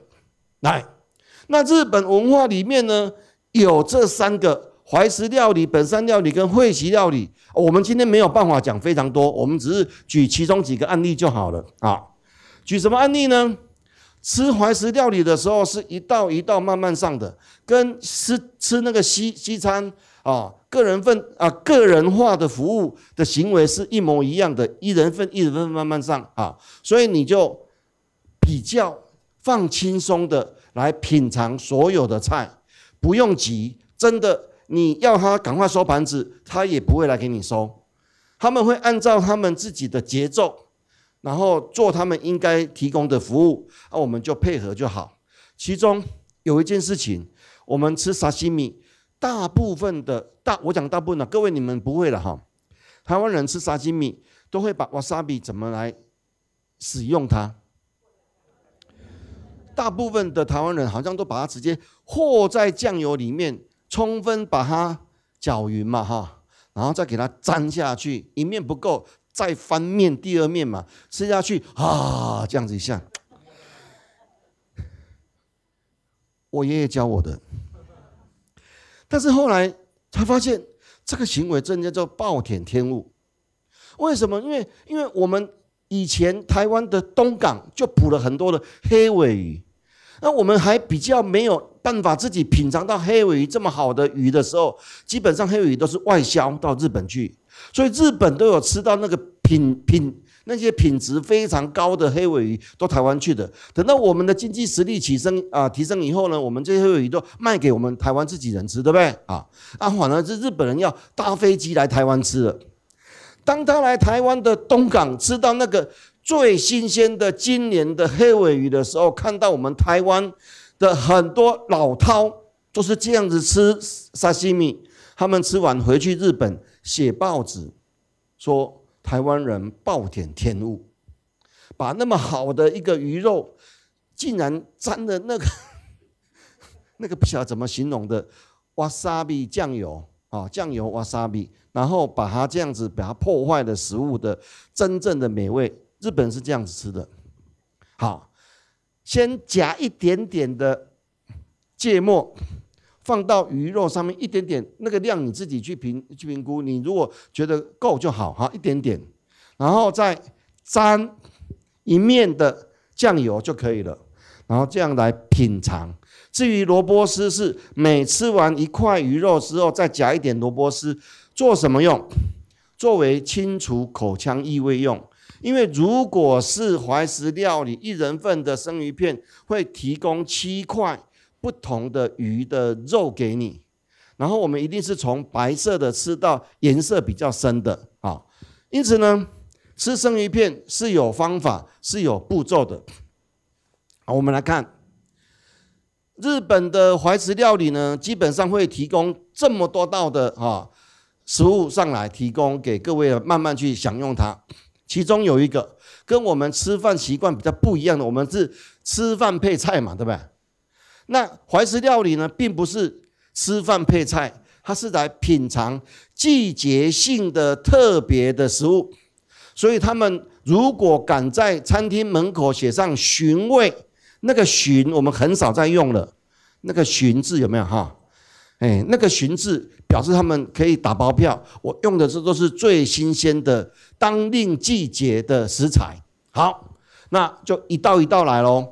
来，那日本文化里面呢，有这三个。怀石料理、本山料理跟惠席料理，我们今天没有办法讲非常多，我们只是举其中几个案例就好了啊。举什么案例呢？吃怀石料理的时候是一道一道慢慢上的，跟吃吃那个西西餐啊，个人份啊个人化的服务的行为是一模一样的，一人份一人份慢慢上啊，所以你就比较放轻松的来品尝所有的菜，不用急，真的。你要他赶快收盘子，他也不会来给你收。他们会按照他们自己的节奏，然后做他们应该提供的服务，那我们就配合就好。其中有一件事情，我们吃沙西米，大部分的大我讲大部分的各位你们不会了哈。台湾人吃沙西米都会把瓦萨比怎么来使用它？大部分的台湾人好像都把它直接和在酱油里面。充分把它搅匀嘛，哈，然后再给它粘下去，一面不够再翻面第二面嘛，吃下去啊，这样子一下，我爷爷教我的，但是后来才发现这个行为真正叫暴殄天物。为什么？因为因为我们以前台湾的东港就捕了很多的黑尾鱼，那我们还比较没有。办法自己品尝到黑尾鱼这么好的鱼的时候，基本上黑尾鱼都是外销到日本去，所以日本都有吃到那个品品那些品质非常高的黑尾鱼到台湾去的。等到我们的经济实力提升啊提升以后呢，我们这些鱼都卖给我们台湾自己人吃，对不对啊？啊，反而是日本人要搭飞机来台湾吃了。当他来台湾的东港吃到那个最新鲜的今年的黑尾鱼的时候，看到我们台湾。的很多老饕都是这样子吃沙西米，他们吃完回去日本写报纸，说台湾人暴殄天物，把那么好的一个鱼肉，竟然沾了那个 那个不晓得怎么形容的瓦萨比酱油啊，酱油瓦萨比，然后把它这样子把它破坏了食物的真正的美味。日本是这样子吃的，好。先夹一点点的芥末，放到鱼肉上面一点点，那个量你自己去评去评估。你如果觉得够就好，哈，一点点，然后再沾一面的酱油就可以了。然后这样来品尝。至于萝卜丝是每吃完一块鱼肉之后再夹一点萝卜丝，做什么用？作为清除口腔异味用。因为如果是怀石料理，一人份的生鱼片会提供七块不同的鱼的肉给你，然后我们一定是从白色的吃到颜色比较深的啊。因此呢，吃生鱼片是有方法、是有步骤的。好，我们来看日本的怀石料理呢，基本上会提供这么多道的啊食物上来，提供给各位慢慢去享用它。其中有一个跟我们吃饭习惯比较不一样的，我们是吃饭配菜嘛，对不对？那怀石料理呢，并不是吃饭配菜，它是来品尝季节性的特别的食物。所以他们如果敢在餐厅门口写上“寻味”，那个“寻”我们很少在用了，那个“寻”字有没有哈？哎，那个“寻字表示他们可以打包票，我用的这都是最新鲜的当令季节的食材。好，那就一道一道来喽。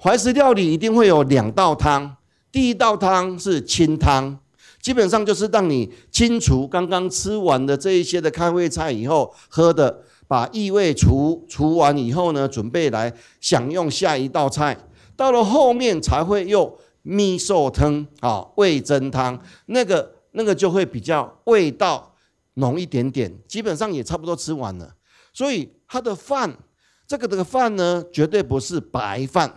怀石料理一定会有两道汤，第一道汤是清汤，基本上就是让你清除刚刚吃完的这一些的开胃菜以后喝的，把异味除除完以后呢，准备来享用下一道菜。到了后面才会又。蜜寿汤啊，味增汤，那个那个就会比较味道浓一点点，基本上也差不多吃完了。所以他的饭，这个这个饭呢，绝对不是白饭，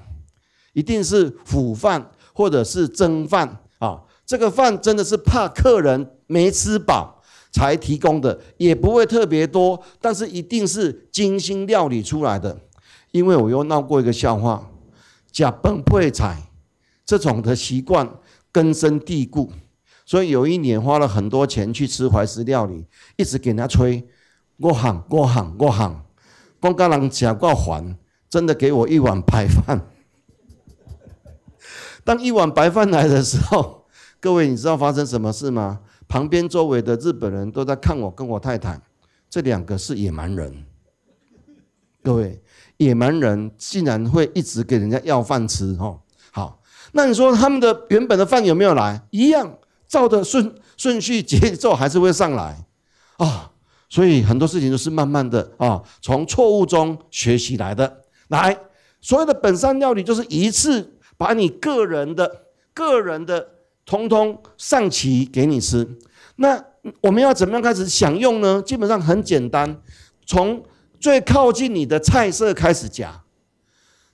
一定是腐饭或者是蒸饭啊。这个饭真的是怕客人没吃饱才提供的，也不会特别多，但是一定是精心料理出来的。因为我又闹过一个笑话，假崩配菜。这种的习惯根深蒂固，所以有一年花了很多钱去吃怀石料理，一直给人家吹「我喊我喊我喊，光跟人假过还真的给我一碗白饭。当一碗白饭来的时候，各位你知道发生什么事吗？旁边周围的日本人都在看我跟我太太，这两个是野蛮人。各位野蛮人竟然会一直给人家要饭吃，哈。那你说他们的原本的饭有没有来？一样照的顺顺序节奏还是会上来啊？所以很多事情都是慢慢的啊，从错误中学习来的。来，所有的本山料理就是一次把你个人的、个人的通通上齐给你吃。那我们要怎么样开始享用呢？基本上很简单，从最靠近你的菜色开始夹，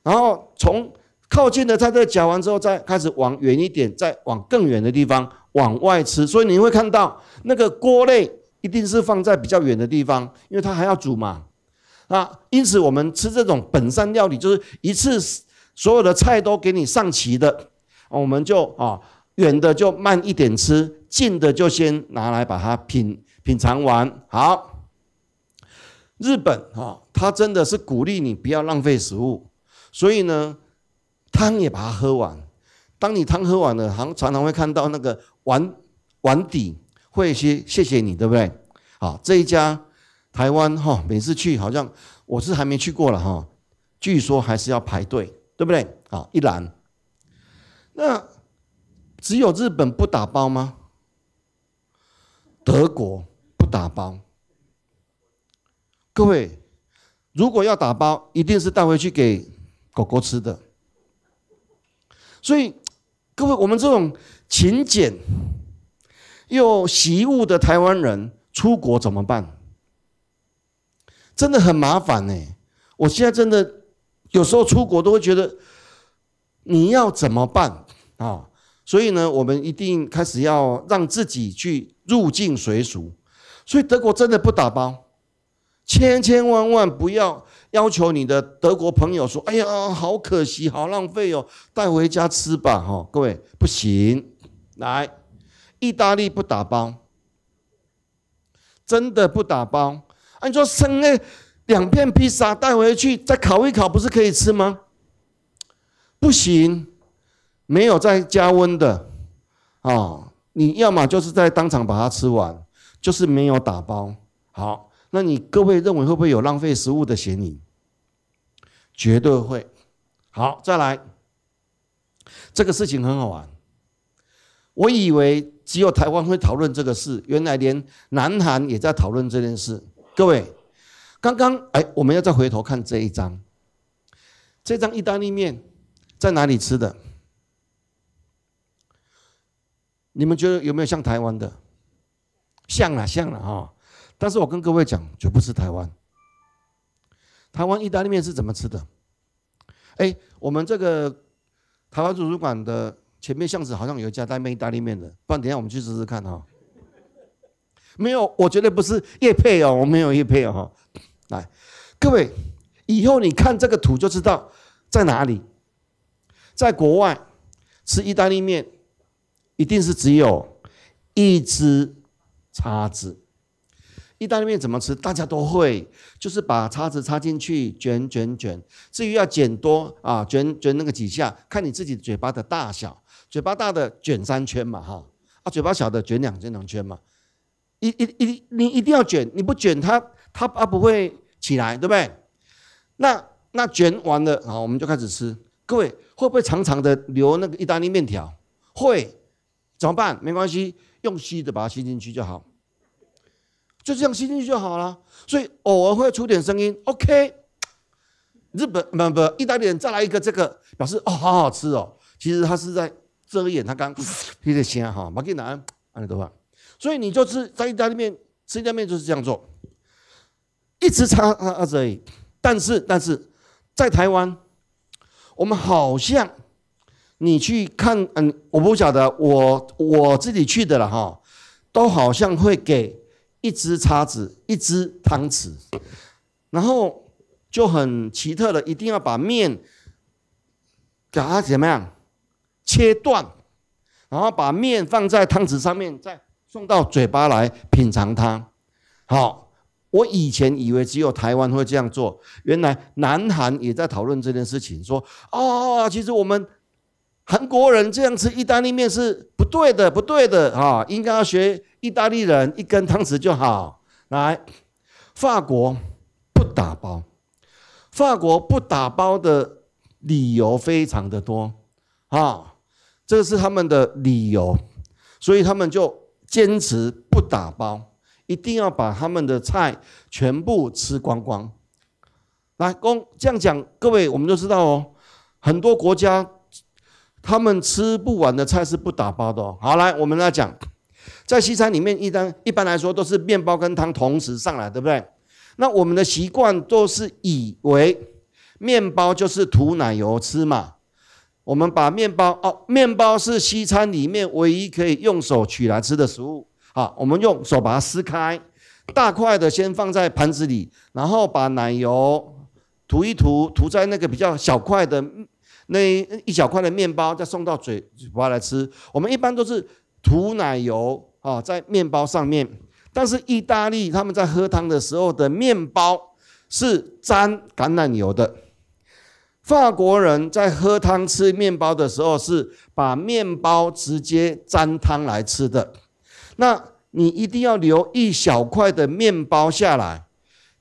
然后从。靠近的菜在夹完之后，再开始往远一点，再往更远的地方往外吃。所以你会看到那个锅类一定是放在比较远的地方，因为它还要煮嘛。那因此我们吃这种本山料理，就是一次所有的菜都给你上齐的。我们就啊，远的就慢一点吃，近的就先拿来把它品品尝完。好，日本啊，它真的是鼓励你不要浪费食物，所以呢。汤也把它喝完。当你汤喝完了，常常常会看到那个碗碗底会些谢谢你，对不对？”好，这一家台湾哈，每次去好像我是还没去过了哈，据说还是要排队，对不对？好，一栏。那只有日本不打包吗？德国不打包。各位，如果要打包，一定是带回去给狗狗吃的。所以，各位，我们这种勤俭又习物的台湾人出国怎么办？真的很麻烦呢。我现在真的有时候出国都会觉得，你要怎么办啊？所以呢，我们一定开始要让自己去入境随俗。所以德国真的不打包，千千万万不要。要求你的德国朋友说：“哎呀，好可惜，好浪费哦，带回家吃吧。”哈，各位不行，来，意大利不打包，真的不打包。啊，说剩那两片披萨带回去再烤一烤，不是可以吃吗？不行，没有再加温的。啊，你要么就是在当场把它吃完，就是没有打包。好。那你各位认为会不会有浪费食物的嫌疑？绝对会。好，再来，这个事情很好玩。我以为只有台湾会讨论这个事，原来连南韩也在讨论这件事。各位，刚刚哎，我们要再回头看这一张，这张意大利面在哪里吃的？你们觉得有没有像台湾的？像了，像了哈。但是我跟各位讲，绝不是台湾。台湾意大利面是怎么吃的？哎，我们这个台湾图书馆的前面巷子好像有一家带卖意大利面的，不然等下我们去试试看哈。没有，我觉得不是叶佩哦，我没有叶佩哦。来，各位，以后你看这个图就知道在哪里。在国外吃意大利面，一定是只有一只叉子。意大利面怎么吃？大家都会，就是把叉子插进去卷卷卷。至于要卷多啊，卷卷那个几下，看你自己嘴巴的大小。嘴巴大的卷三圈嘛，哈啊，嘴巴小的卷两圈两圈嘛。一、一、一，你一定要卷，你不卷它，它啊不会起来，对不对？那、那卷完了啊，我们就开始吃。各位会不会长长的留那个意大利面条？会，怎么办？没关系，用吸的把它吸进去就好。就这样吸进去就好了，所以偶尔会出点声音，OK。日本不不，意大利人再来一个这个，表示哦，好好吃哦。其实他是在遮掩他刚有点声哈。马吉南安了多所以你就是在意大利面、吃意大利面就是这样做，一直擦啊啊这但是但是，在台湾，我们好像你去看，嗯，我不晓得，我我自己去的了哈，都好像会给。一支叉子，一支汤匙，然后就很奇特的，一定要把面给它怎么样切断，然后把面放在汤匙上面，再送到嘴巴来品尝它。好，我以前以为只有台湾会这样做，原来南韩也在讨论这件事情，说哦，其实我们韩国人这样吃意大利面是不对的，不对的啊，应该要学。意大利人一根汤匙就好，来，法国不打包。法国不打包的理由非常的多，啊，这是他们的理由，所以他们就坚持不打包，一定要把他们的菜全部吃光光。来，公这样讲，各位我们就知道哦，很多国家他们吃不完的菜是不打包的。哦。好，来我们来讲。在西餐里面，一般一般来说都是面包跟汤同时上来，对不对？那我们的习惯都是以为面包就是涂奶油吃嘛。我们把面包哦，面包是西餐里面唯一可以用手取来吃的食物。好，我们用手把它撕开，大块的先放在盘子里，然后把奶油涂一涂，涂在那个比较小块的那一小块的面包，再送到嘴嘴巴来吃。我们一般都是涂奶油。啊，在面包上面。但是意大利他们在喝汤的时候的面包是沾橄榄油的。法国人在喝汤吃面包的时候是把面包直接沾汤来吃的。那你一定要留一小块的面包下来，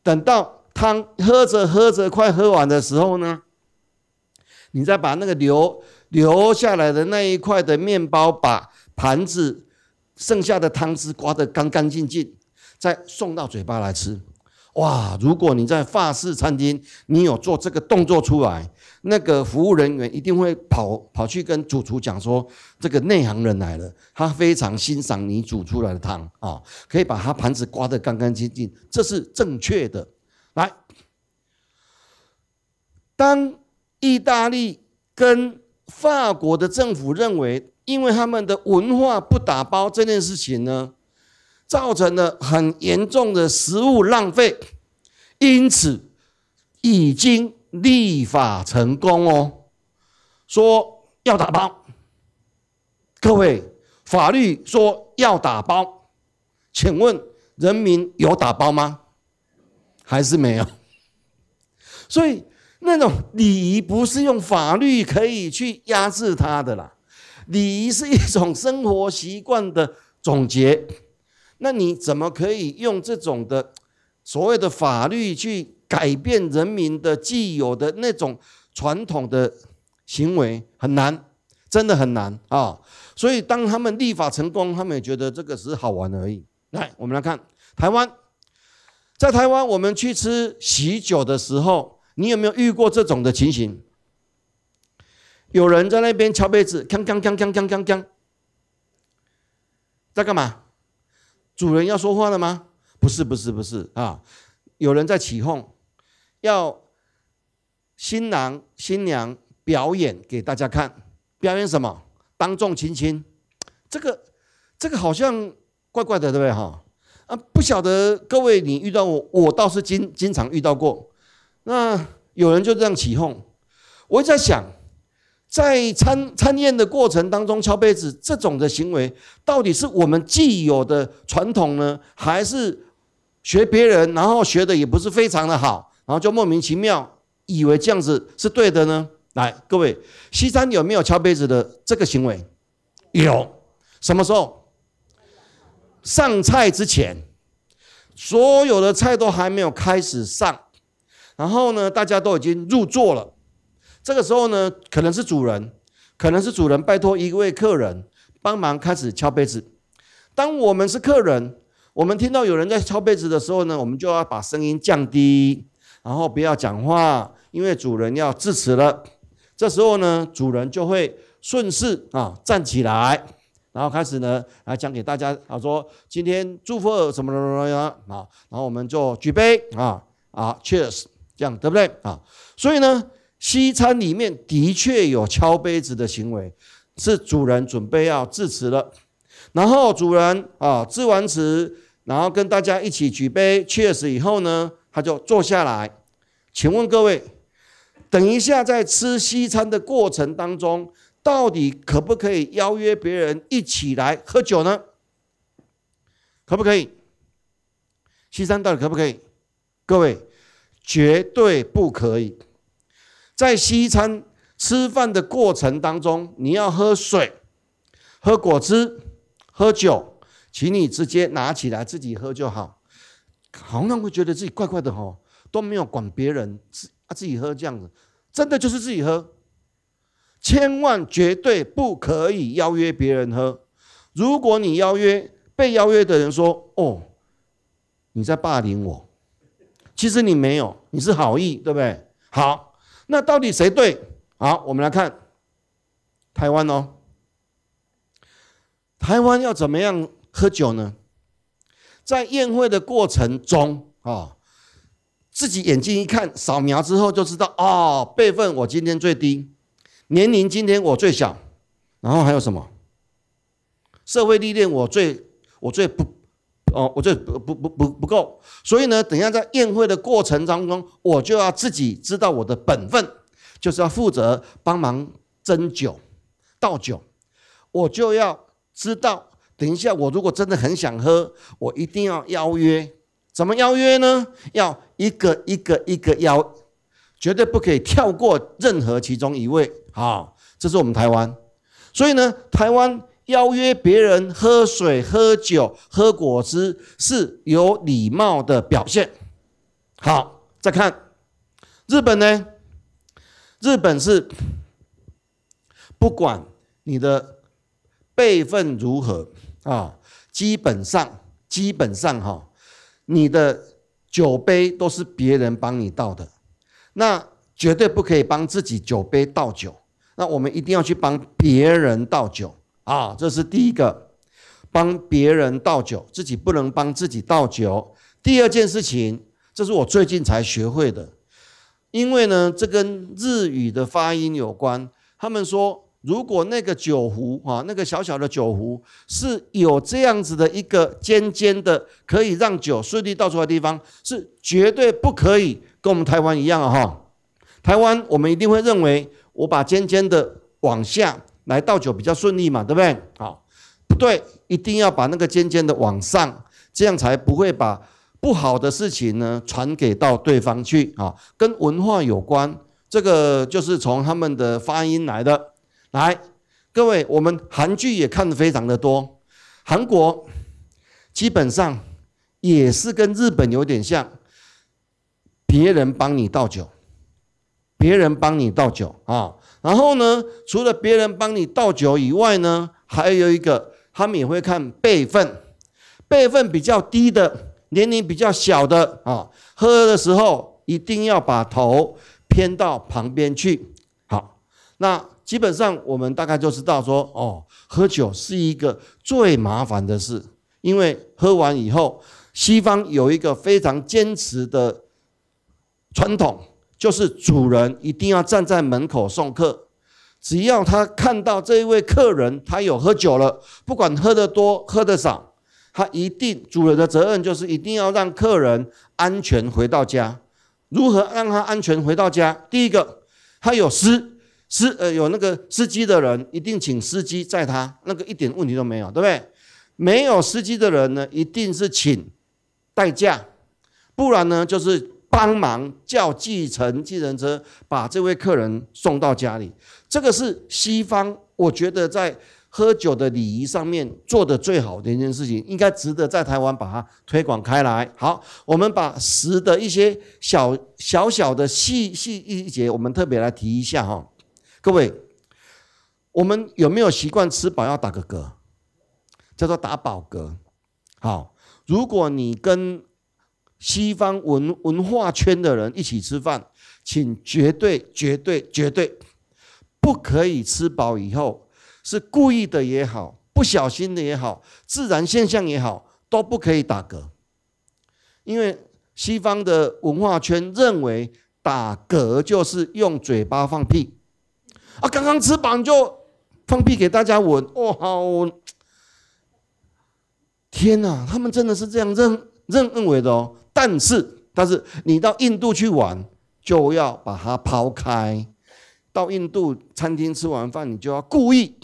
等到汤喝着喝着快喝完的时候呢，你再把那个留留下来的那一块的面包把盘子。剩下的汤汁刮得干干净净，再送到嘴巴来吃。哇！如果你在法式餐厅，你有做这个动作出来，那个服务人员一定会跑跑去跟主厨讲说，这个内行人来了，他非常欣赏你煮出来的汤啊，可以把他盘子刮得干干净净，这是正确的。来，当意大利跟法国的政府认为。因为他们的文化不打包这件事情呢，造成了很严重的食物浪费，因此已经立法成功哦，说要打包。各位，法律说要打包，请问人民有打包吗？还是没有？所以那种礼仪不是用法律可以去压制他的啦。礼仪是一种生活习惯的总结，那你怎么可以用这种的所谓的法律去改变人民的既有的那种传统的行为？很难，真的很难啊！所以当他们立法成功，他们也觉得这个只是好玩而已。来，我们来看台湾，在台湾我们去吃喜酒的时候，你有没有遇过这种的情形？有人在那边敲被子，锵锵锵锵锵锵锵，在干嘛？主人要说话了吗？不是，不是，不是啊！有人在起哄，要新郎新娘表演给大家看，表演什么？当众亲亲？这个，这个好像怪怪的，对不对？哈啊，不晓得各位，你遇到我，我倒是经经常遇到过。那有人就这样起哄，我在想。在参参宴的过程当中敲杯子这种的行为，到底是我们既有的传统呢，还是学别人，然后学的也不是非常的好，然后就莫名其妙以为这样子是对的呢？来，各位，西餐有没有敲杯子的这个行为？有，什么时候？上菜之前，所有的菜都还没有开始上，然后呢，大家都已经入座了。这个时候呢，可能是主人，可能是主人拜托一位客人帮忙开始敲杯子。当我们是客人，我们听到有人在敲杯子的时候呢，我们就要把声音降低，然后不要讲话，因为主人要致辞了。这时候呢，主人就会顺势啊站起来，然后开始呢来讲给大家啊说今天祝福什么什么呀啊，然后我们就举杯啊啊 cheers，这样对不对啊？所以呢。西餐里面的确有敲杯子的行为，是主人准备要致辞了。然后主人啊致完辞，然后跟大家一起举杯确实以后呢，他就坐下来。请问各位，等一下在吃西餐的过程当中，到底可不可以邀约别人一起来喝酒呢？可不可以？西餐到底可不可以？各位，绝对不可以。在西餐吃饭的过程当中，你要喝水、喝果汁、喝酒，请你直接拿起来自己喝就好。好，那会觉得自己怪怪的哦，都没有管别人，自啊自己喝这样子，真的就是自己喝，千万绝对不可以邀约别人喝。如果你邀约，被邀约的人说：“哦，你在霸凌我。”其实你没有，你是好意，对不对？好。那到底谁对？好，我们来看台湾哦。台湾要怎么样喝酒呢？在宴会的过程中啊，自己眼睛一看，扫描之后就知道哦，辈分我今天最低，年龄今天我最小，然后还有什么？社会历练我最我最不。哦，我就不不不不不够，所以呢，等一下在宴会的过程当中，我就要自己知道我的本分，就是要负责帮忙斟酒倒酒，我就要知道，等一下我如果真的很想喝，我一定要邀约，怎么邀约呢？要一个一个一个邀，绝对不可以跳过任何其中一位。好，这是我们台湾，所以呢，台湾。邀约别人喝水、喝酒、喝果汁是有礼貌的表现。好，再看日本呢？日本是不管你的辈分如何啊，基本上基本上哈，你的酒杯都是别人帮你倒的，那绝对不可以帮自己酒杯倒酒。那我们一定要去帮别人倒酒。啊，这是第一个，帮别人倒酒，自己不能帮自己倒酒。第二件事情，这是我最近才学会的，因为呢，这跟日语的发音有关。他们说，如果那个酒壶啊，那个小小的酒壶是有这样子的一个尖尖的，可以让酒顺利倒出来的地方，是绝对不可以跟我们台湾一样哈。台湾我们一定会认为，我把尖尖的往下。来倒酒比较顺利嘛，对不对？好，不对，一定要把那个尖尖的往上，这样才不会把不好的事情呢传给到对方去啊。跟文化有关，这个就是从他们的发音来的。来，各位，我们韩剧也看的非常的多，韩国基本上也是跟日本有点像，别人帮你倒酒，别人帮你倒酒啊。然后呢，除了别人帮你倒酒以外呢，还有一个，他们也会看辈分，辈分比较低的，年龄比较小的啊，喝的时候一定要把头偏到旁边去。好，那基本上我们大概就知道说，哦，喝酒是一个最麻烦的事，因为喝完以后，西方有一个非常坚持的传统。就是主人一定要站在门口送客，只要他看到这一位客人，他有喝酒了，不管喝得多喝得少，他一定主人的责任就是一定要让客人安全回到家。如何让他安全回到家？第一个，他有司司呃有那个司机的人，一定请司机载他，那个一点问题都没有，对不对？没有司机的人呢，一定是请代驾，不然呢就是。帮忙叫计程计程车把这位客人送到家里，这个是西方我觉得在喝酒的礼仪上面做的最好的一件事情，应该值得在台湾把它推广开来。好，我们把十的一些小小小的细细一节，我们特别来提一下哈。各位，我们有没有习惯吃饱要打个嗝，叫做打饱嗝？好，如果你跟西方文文化圈的人一起吃饭，请绝对绝对绝对不可以吃饱以后是故意的也好，不小心的也好，自然现象也好，都不可以打嗝，因为西方的文化圈认为打嗝就是用嘴巴放屁啊！刚刚吃饱就放屁给大家闻，哇！天呐，他们真的是这样认认认为的哦。但是，但是你到印度去玩，就要把它抛开。到印度餐厅吃完饭，你就要故意，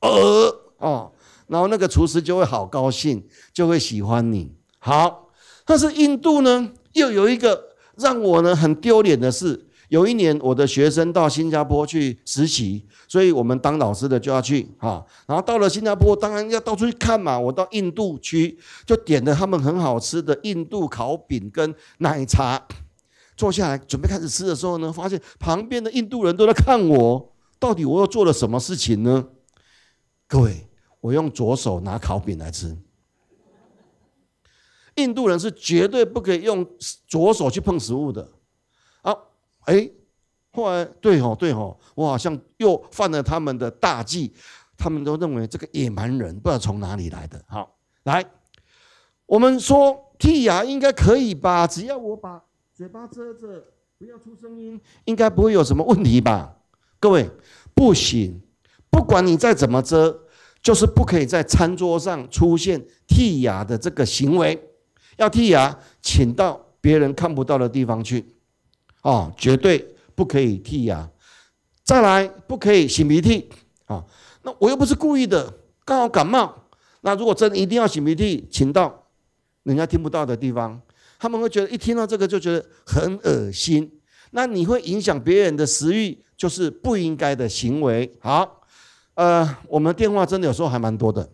呃哦，然后那个厨师就会好高兴，就会喜欢你。好，但是印度呢，又有一个让我呢很丢脸的事。有一年，我的学生到新加坡去实习，所以我们当老师的就要去哈。然后到了新加坡，当然要到处去看嘛。我到印度区，就点了他们很好吃的印度烤饼跟奶茶，坐下来准备开始吃的时候呢，发现旁边的印度人都在看我，到底我又做了什么事情呢？各位，我用左手拿烤饼来吃，印度人是绝对不可以用左手去碰食物的。哎，后来对吼对吼，我好像又犯了他们的大忌，他们都认为这个野蛮人不知道从哪里来的。好，来，我们说剔牙应该可以吧？只要我把嘴巴遮着，不要出声音，应该不会有什么问题吧？各位，不行，不管你再怎么遮，就是不可以在餐桌上出现剔牙的这个行为。要剔牙，请到别人看不到的地方去。哦，绝对不可以剃牙。再来，不可以擤鼻涕啊。那我又不是故意的，刚好感冒。那如果真一定要擤鼻涕，请到人家听不到的地方，他们会觉得一听到这个就觉得很恶心。那你会影响别人的食欲，就是不应该的行为。好，呃，我们电话真的有时候还蛮多的。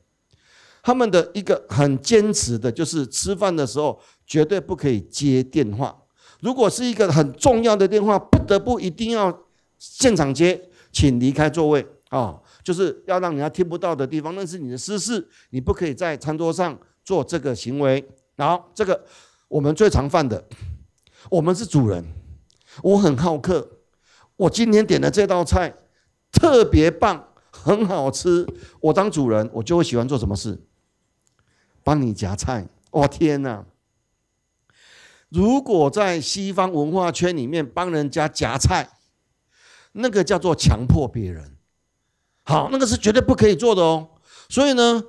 他们的一个很坚持的就是，吃饭的时候绝对不可以接电话。如果是一个很重要的电话，不得不一定要现场接，请离开座位啊！就是要让人家听不到的地方，那是你的私事，你不可以在餐桌上做这个行为。然后，这个我们最常犯的，我们是主人，我很好客，我今天点的这道菜特别棒，很好吃。我当主人，我就会喜欢做什么事，帮你夹菜。哦天哪！如果在西方文化圈里面帮人家夹菜，那个叫做强迫别人，好，那个是绝对不可以做的哦。所以呢，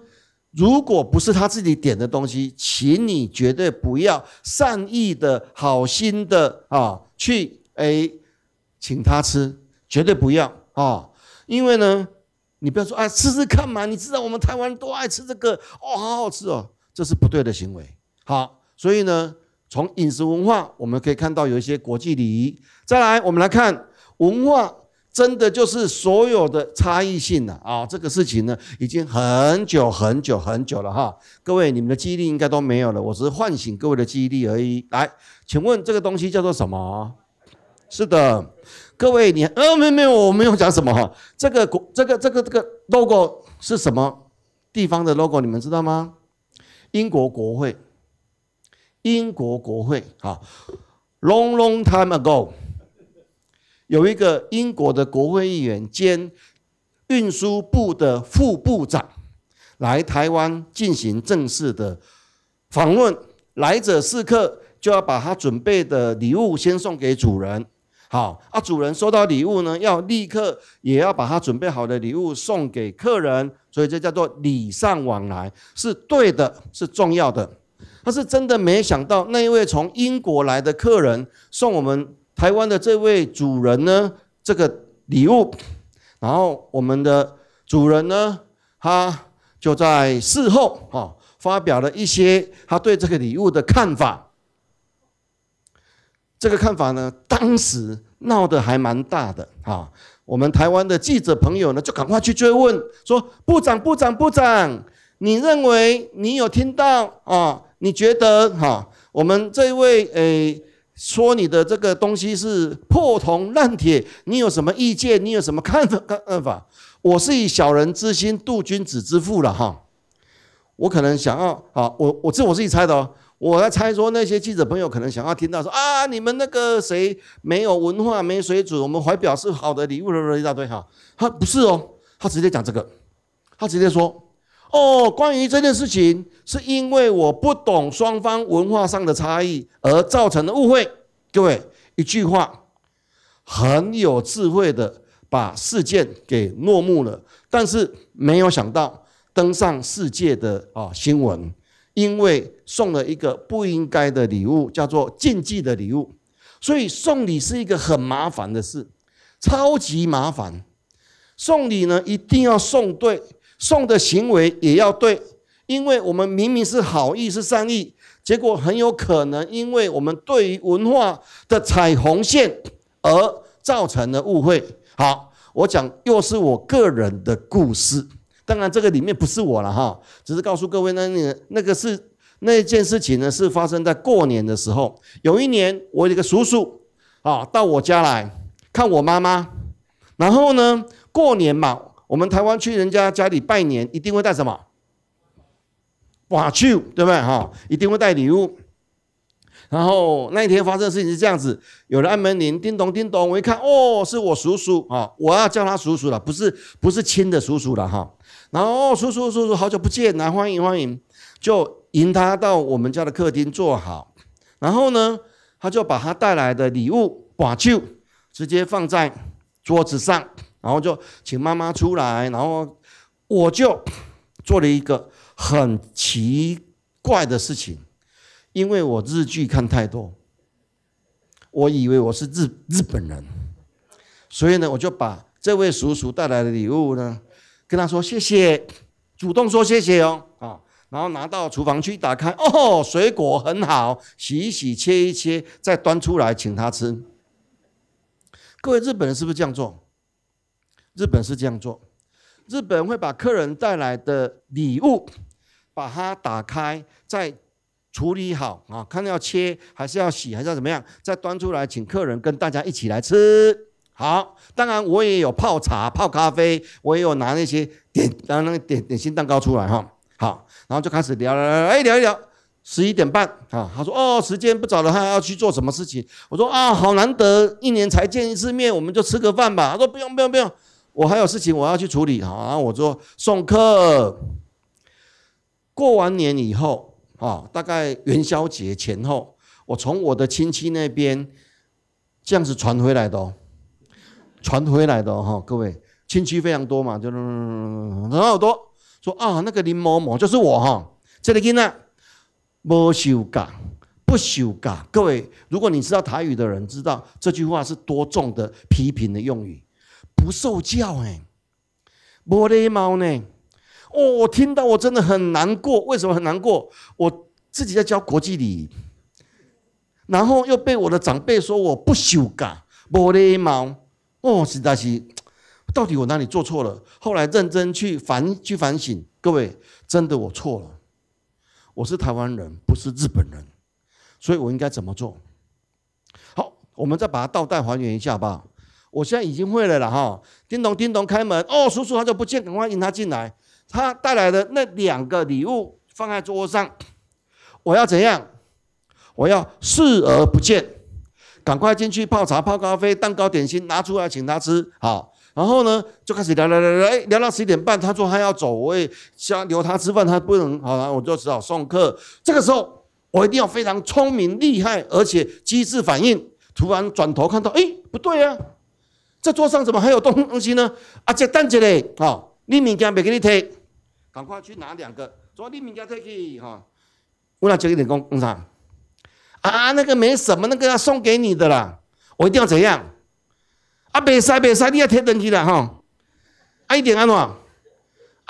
如果不是他自己点的东西，请你绝对不要善意的好心的啊去诶请他吃，绝对不要啊，因为呢，你不要说啊吃吃看嘛，你知道我们台湾都爱吃这个哦，好好吃哦，这是不对的行为。好，所以呢。从饮食文化，我们可以看到有一些国际礼仪。再来，我们来看文化，真的就是所有的差异性了啊！这个事情呢，已经很久很久很久了哈。各位，你们的记忆力应该都没有了，我只是唤醒各位的记忆力而已。来，请问这个东西叫做什么？是的，各位，你呃，没有没有，我没有讲什么哈。这个国，这个这个这个 logo 是什么地方的 logo？你们知道吗？英国国会。英国国会啊，Long long time ago，有一个英国的国会议员兼运输部的副部长来台湾进行正式的访问。来者是客，就要把他准备的礼物先送给主人。好啊，主人收到礼物呢，要立刻也要把他准备好的礼物送给客人。所以这叫做礼尚往来，是对的，是重要的。他是真的没想到，那一位从英国来的客人送我们台湾的这位主人呢这个礼物，然后我们的主人呢，他就在事后啊发表了一些他对这个礼物的看法。这个看法呢，当时闹得还蛮大的啊。我们台湾的记者朋友呢，就赶快去追问说：“部长，部长，部长，你认为你有听到啊？”你觉得哈，我们这位诶说你的这个东西是破铜烂铁，你有什么意见？你有什么看法？看法？我是以小人之心度君子之腹了哈。我可能想要，好，我我这我自己猜的哦。我来猜说，那些记者朋友可能想要听到说啊，你们那个谁没有文化、没水准，我们怀表是好的礼物，了一大堆哈。他不是哦，他直接讲这个，他直接说哦，关于这件事情。是因为我不懂双方文化上的差异而造成的误会。各位，一句话很有智慧的把事件给落幕了，但是没有想到登上世界的啊新闻，因为送了一个不应该的礼物，叫做禁忌的礼物。所以送礼是一个很麻烦的事，超级麻烦。送礼呢，一定要送对，送的行为也要对。因为我们明明是好意是善意，结果很有可能因为我们对于文化的彩虹线而造成的误会。好，我讲又是我个人的故事，当然这个里面不是我了哈，只是告诉各位，那那那个是那件事情呢，是发生在过年的时候。有一年，我有一个叔叔啊到我家来看我妈妈，然后呢过年嘛，我们台湾去人家家里拜年一定会带什么？哇去，对不对？哈，一定会带礼物。然后那一天发生的事情是这样子：有人按门铃，叮咚叮咚。我一看，哦，是我叔叔啊！我要叫他叔叔了，不是不是亲的叔叔了哈。然后哦，叔叔叔叔，好久不见来欢迎欢迎，就迎他到我们家的客厅坐好。然后呢，他就把他带来的礼物哇秋直接放在桌子上，然后就请妈妈出来，然后我就做了一个。很奇怪的事情，因为我日剧看太多，我以为我是日日本人，所以呢，我就把这位叔叔带来的礼物呢，跟他说谢谢，主动说谢谢哦啊，然后拿到厨房去打开，哦，水果很好，洗一洗，切一切，再端出来请他吃。各位日本人是不是这样做？日本是这样做，日本会把客人带来的礼物。把它打开，再处理好啊，看要切还是要洗还是要怎么样，再端出来请客人跟大家一起来吃。好，当然我也有泡茶、泡咖啡，我也有拿那些点当那个点点心蛋糕出来哈。好，然后就开始聊，聊，哎，聊一聊。十一点半啊，他说哦，时间不早了，他要去做什么事情。我说啊，好难得一年才见一次面，我们就吃个饭吧。他说不用不用不用，我还有事情我要去处理好。然后我说送客。过完年以后，啊，大概元宵节前后，我从我的亲戚那边这样子传回来的哦，传回来的哈，各位亲戚非常多嘛，就是很多说啊，那个林某某就是我哈，这里听呢，不羞噶，不羞噶，各位，如果你知道台语的人知道这句话是多重的批评的用语，不受教哎，不礼貌呢？哦，我听到我真的很难过，为什么很难过？我自己在教国际礼，仪，然后又被我的长辈说我不修，噶，不礼貌。哦，实在是，到底我哪里做错了？后来认真去反去反省，各位，真的我错了。我是台湾人，不是日本人，所以我应该怎么做？好，我们再把它倒带还原一下吧。我现在已经会了了哈，叮咚叮咚开门哦，叔叔好久不见，赶快引他进来。他带来的那两个礼物放在桌上，我要怎样？我要视而不见，赶快进去泡茶、泡咖啡、蛋糕、点心拿出来请他吃。好，然后呢就开始聊，聊，聊，聊，哎，聊到十一点半，他说他要走，我也想留他吃饭，他不能，好，我就只好送客。这个时候我一定要非常聪明、厉害，而且机智反应。突然转头看到，哎，不对呀，这桌上怎么还有东东西呢？啊，这等一嘞，好，你物件别给你摕。赶快去拿两个，抓李明天再去哈。我他就一点讲，工厂。啊，那个没什么，那个要送给你的啦。我一定要怎样。啊，袂使，袂使，你要退回去啦吼。啊，一定安怎？啊，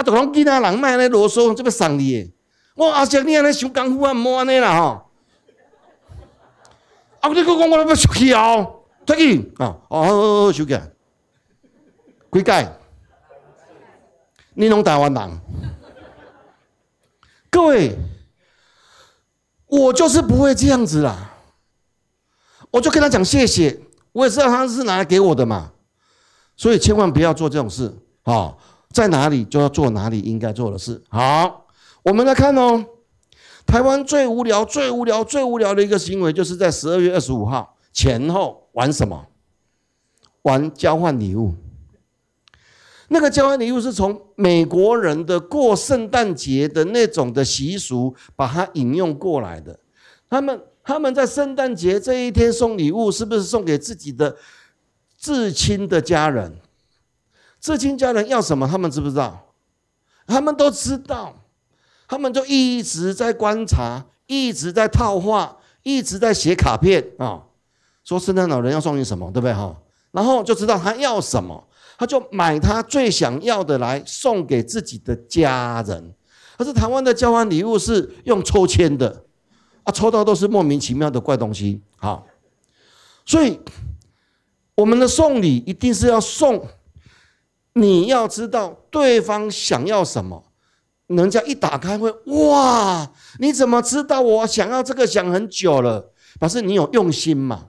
都讲其仔人卖尼啰嗦，这边送你。我阿叔，你安尼想功夫啊，毋好安尼啦吼。啊，你佫讲我来要出去哦，出去啊，哦好好，收起。来。几届？你拢台湾人。各位，我就是不会这样子啦，我就跟他讲谢谢，我也知道他是拿来给我的嘛，所以千万不要做这种事啊，在哪里就要做哪里应该做的事。好，我们来看哦，台湾最无聊、最无聊、最无聊的一个行为，就是在十二月二十五号前后玩什么？玩交换礼物。那个交换礼物是从美国人的过圣诞节的那种的习俗把它引用过来的。他们他们在圣诞节这一天送礼物，是不是送给自己的至亲的家人？至亲家人要什么？他们知不知道？他们都知道，他们就一直在观察，一直在套话，一直在写卡片啊，说圣诞老人要送你什么，对不对哈？然后就知道他要什么。他就买他最想要的来送给自己的家人，可是台湾的交换礼物是用抽签的，啊，抽到都是莫名其妙的怪东西。好，所以我们的送礼一定是要送，你要知道对方想要什么，人家一打开会哇，你怎么知道我想要这个想很久了？表示你有用心嘛。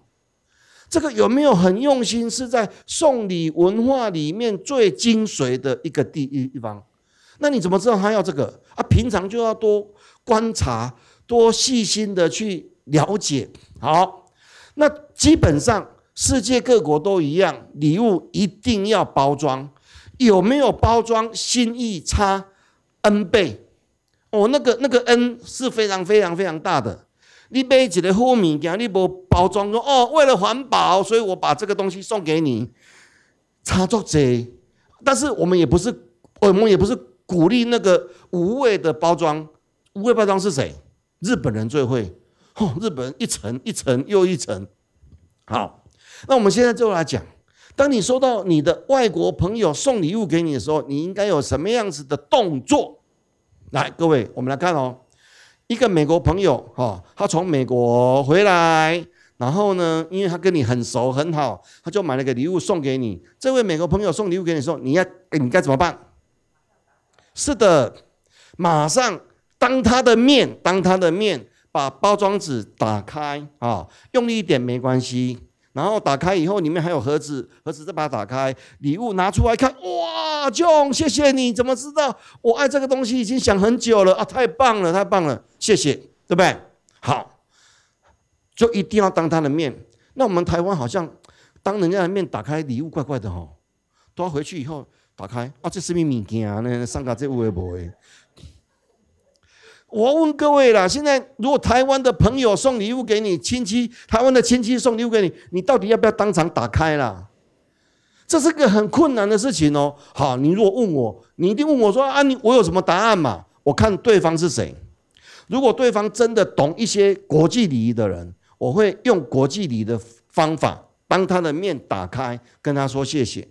这个有没有很用心，是在送礼文化里面最精髓的一个地域一方？那你怎么知道他要这个啊？平常就要多观察，多细心的去了解。好，那基本上世界各国都一样，礼物一定要包装。有没有包装，心意差 n 倍。哦，那个那个 n 是非常非常非常大的。你买一个好物件，你无包装说哦，为了环保，所以我把这个东西送给你。插座者，但是我们也不是，我们也不是鼓励那个无谓的包装。无谓包装是谁？日本人最会。哦，日本人一层一层又一层。好，那我们现在就来讲，当你收到你的外国朋友送礼物给你的时候，你应该有什么样子的动作？来，各位，我们来看哦。一个美国朋友，哈，他从美国回来，然后呢，因为他跟你很熟很好，他就买了个礼物送给你。这位美国朋友送礼物给你说，你要你该怎么办？是的，马上当他的面，当他的面把包装纸打开啊，用力一点没关系。然后打开以后，里面还有盒子，盒子再把它打开，礼物拿出来看，哇！Joe，谢谢你，怎么知道我爱这个东西已经想很久了啊！太棒了，太棒了，谢谢，对不对？好，就一定要当他的面。那我们台湾好像当人家的面打开礼物，怪怪的吼。他回去以后打开，啊，这是咩啊！件那上家这的不的，我问各位啦，现在如果台湾的朋友送礼物给你亲戚，台湾的亲戚送礼物给你，你到底要不要当场打开啦？这是个很困难的事情哦。好，你如果问我，你一定问我说啊，你我有什么答案嘛？我看对方是谁。如果对方真的懂一些国际礼仪的人，我会用国际礼的方法帮他的面打开，跟他说谢谢。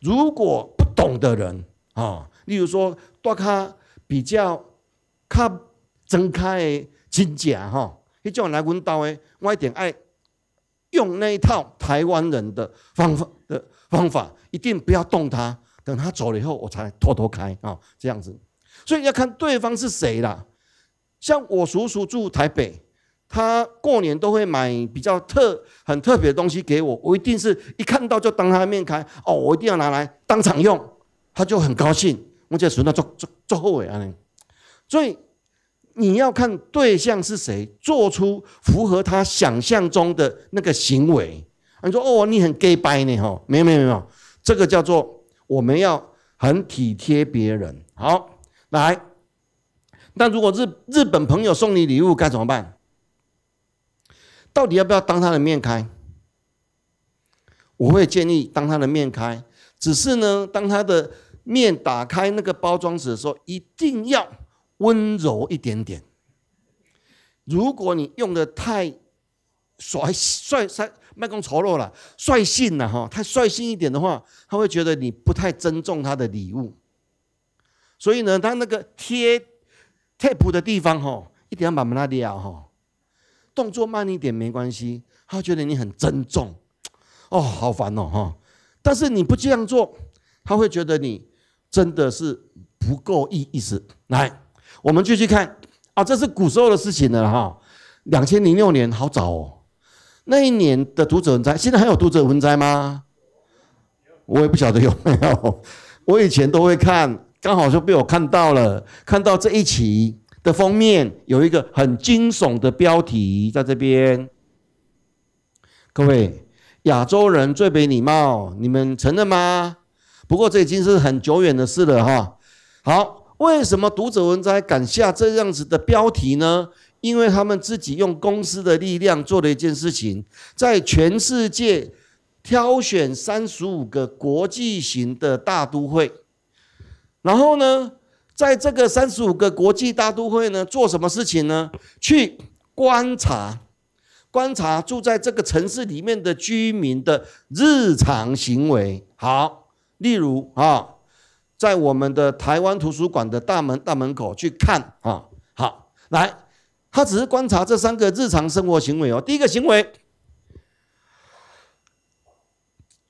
如果不懂的人啊，例如说大咖比较看。睁开的真假哈，迄种来阮刀的，我一定爱用那一套台湾人的方法的方法，一定不要动他，等他走了以后，我才偷偷开啊，这样子。所以要看对方是谁啦。像我叔叔住台北，他过年都会买比较特、很特别的东西给我，我一定是一看到就当他面开哦，我一定要拿来当场用，他就很高兴。我这算那做做做后尾安尼，所以。你要看对象是谁，做出符合他想象中的那个行为。你说：“哦，你很 gay 白呢，吼？”没有，没有，没有。这个叫做我们要很体贴别人。好，来。那如果日日本朋友送你礼物该怎么办？到底要不要当他的面开？我会建议当他的面开。只是呢，当他的面打开那个包装纸的时候，一定要。温柔一点点。如果你用的太率率、率、麦克丑陋了、率性了哈，太率性一点的话，他会觉得你不太尊重他的礼物。所以呢，他那个贴 tape 的地方哈，一定要把门拉掉哈。动作慢一点没关系，他觉得你很尊重。哦，好烦哦哈。但是你不这样做，他会觉得你真的是不够意意思来。我们继续看啊，这是古时候的事情了哈。两千零六年，好早哦。那一年的读者文摘，现在还有读者文摘吗？我也不晓得有没有。我以前都会看，刚好就被我看到了，看到这一期的封面有一个很惊悚的标题在这边。各位，亚洲人最没礼貌，你们承认吗？不过这已经是很久远的事了哈。好。为什么读者文摘敢下这样子的标题呢？因为他们自己用公司的力量做了一件事情，在全世界挑选三十五个国际型的大都会，然后呢，在这个三十五个国际大都会呢，做什么事情呢？去观察，观察住在这个城市里面的居民的日常行为。好，例如啊。在我们的台湾图书馆的大门大门口去看啊，好来，他只是观察这三个日常生活行为哦。第一个行为，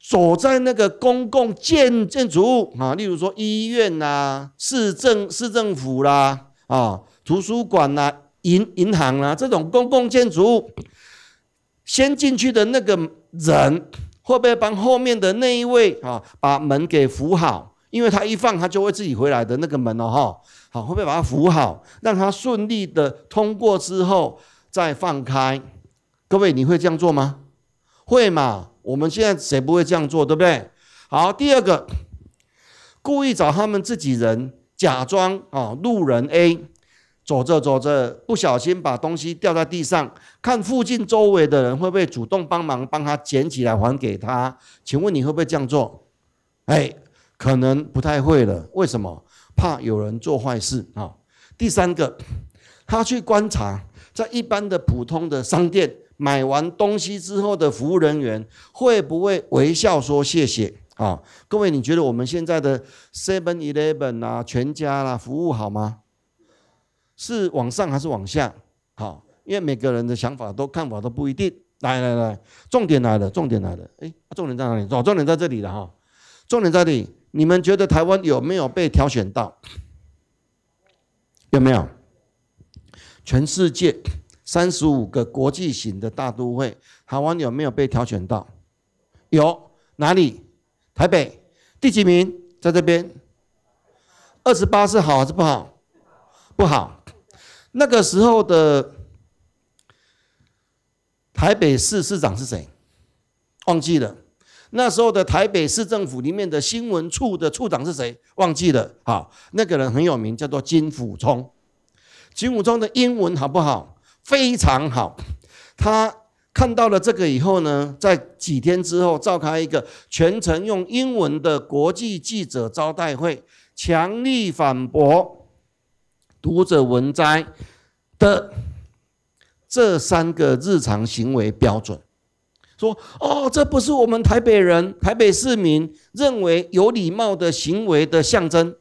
走在那个公共建建筑物啊，例如说医院呐、市政市政府啦、啊图书馆呐、银银行啦这种公共建筑物，先进去的那个人会不会帮后面的那一位啊把门给扶好？因为他一放，他就会自己回来的那个门哦，哈，好，会不会把它扶好，让他顺利的通过之后再放开？各位，你会这样做吗？会嘛？我们现在谁不会这样做，对不对？好，第二个，故意找他们自己人，假装啊，路人 A，走着走着不小心把东西掉在地上，看附近周围的人会不会主动帮忙帮他捡起来还给他？请问你会不会这样做？哎。可能不太会了，为什么？怕有人做坏事啊！第三个，他去观察，在一般的普通的商店买完东西之后的服务人员会不会微笑说谢谢啊？各位，你觉得我们现在的 Seven Eleven 啊、全家啦服务好吗？是往上还是往下？好，因为每个人的想法都看法都不一定。来来来，重点来了，重点来了，哎，重点在哪里？哦，重点在这里了哈，重点在这里。你们觉得台湾有没有被挑选到？有没有？全世界三十五个国际型的大都会，台湾有没有被挑选到？有，哪里？台北，第几名？在这边。二十八是好还是不好？不好。那个时候的台北市市长是谁？忘记了。那时候的台北市政府里面的新闻处的处长是谁？忘记了好，那个人很有名，叫做金辅聪。金辅聪的英文好不好？非常好。他看到了这个以后呢，在几天之后召开一个全程用英文的国际记者招待会，强力反驳读者文摘的这三个日常行为标准。说哦，这不是我们台北人、台北市民认为有礼貌的行为的象征。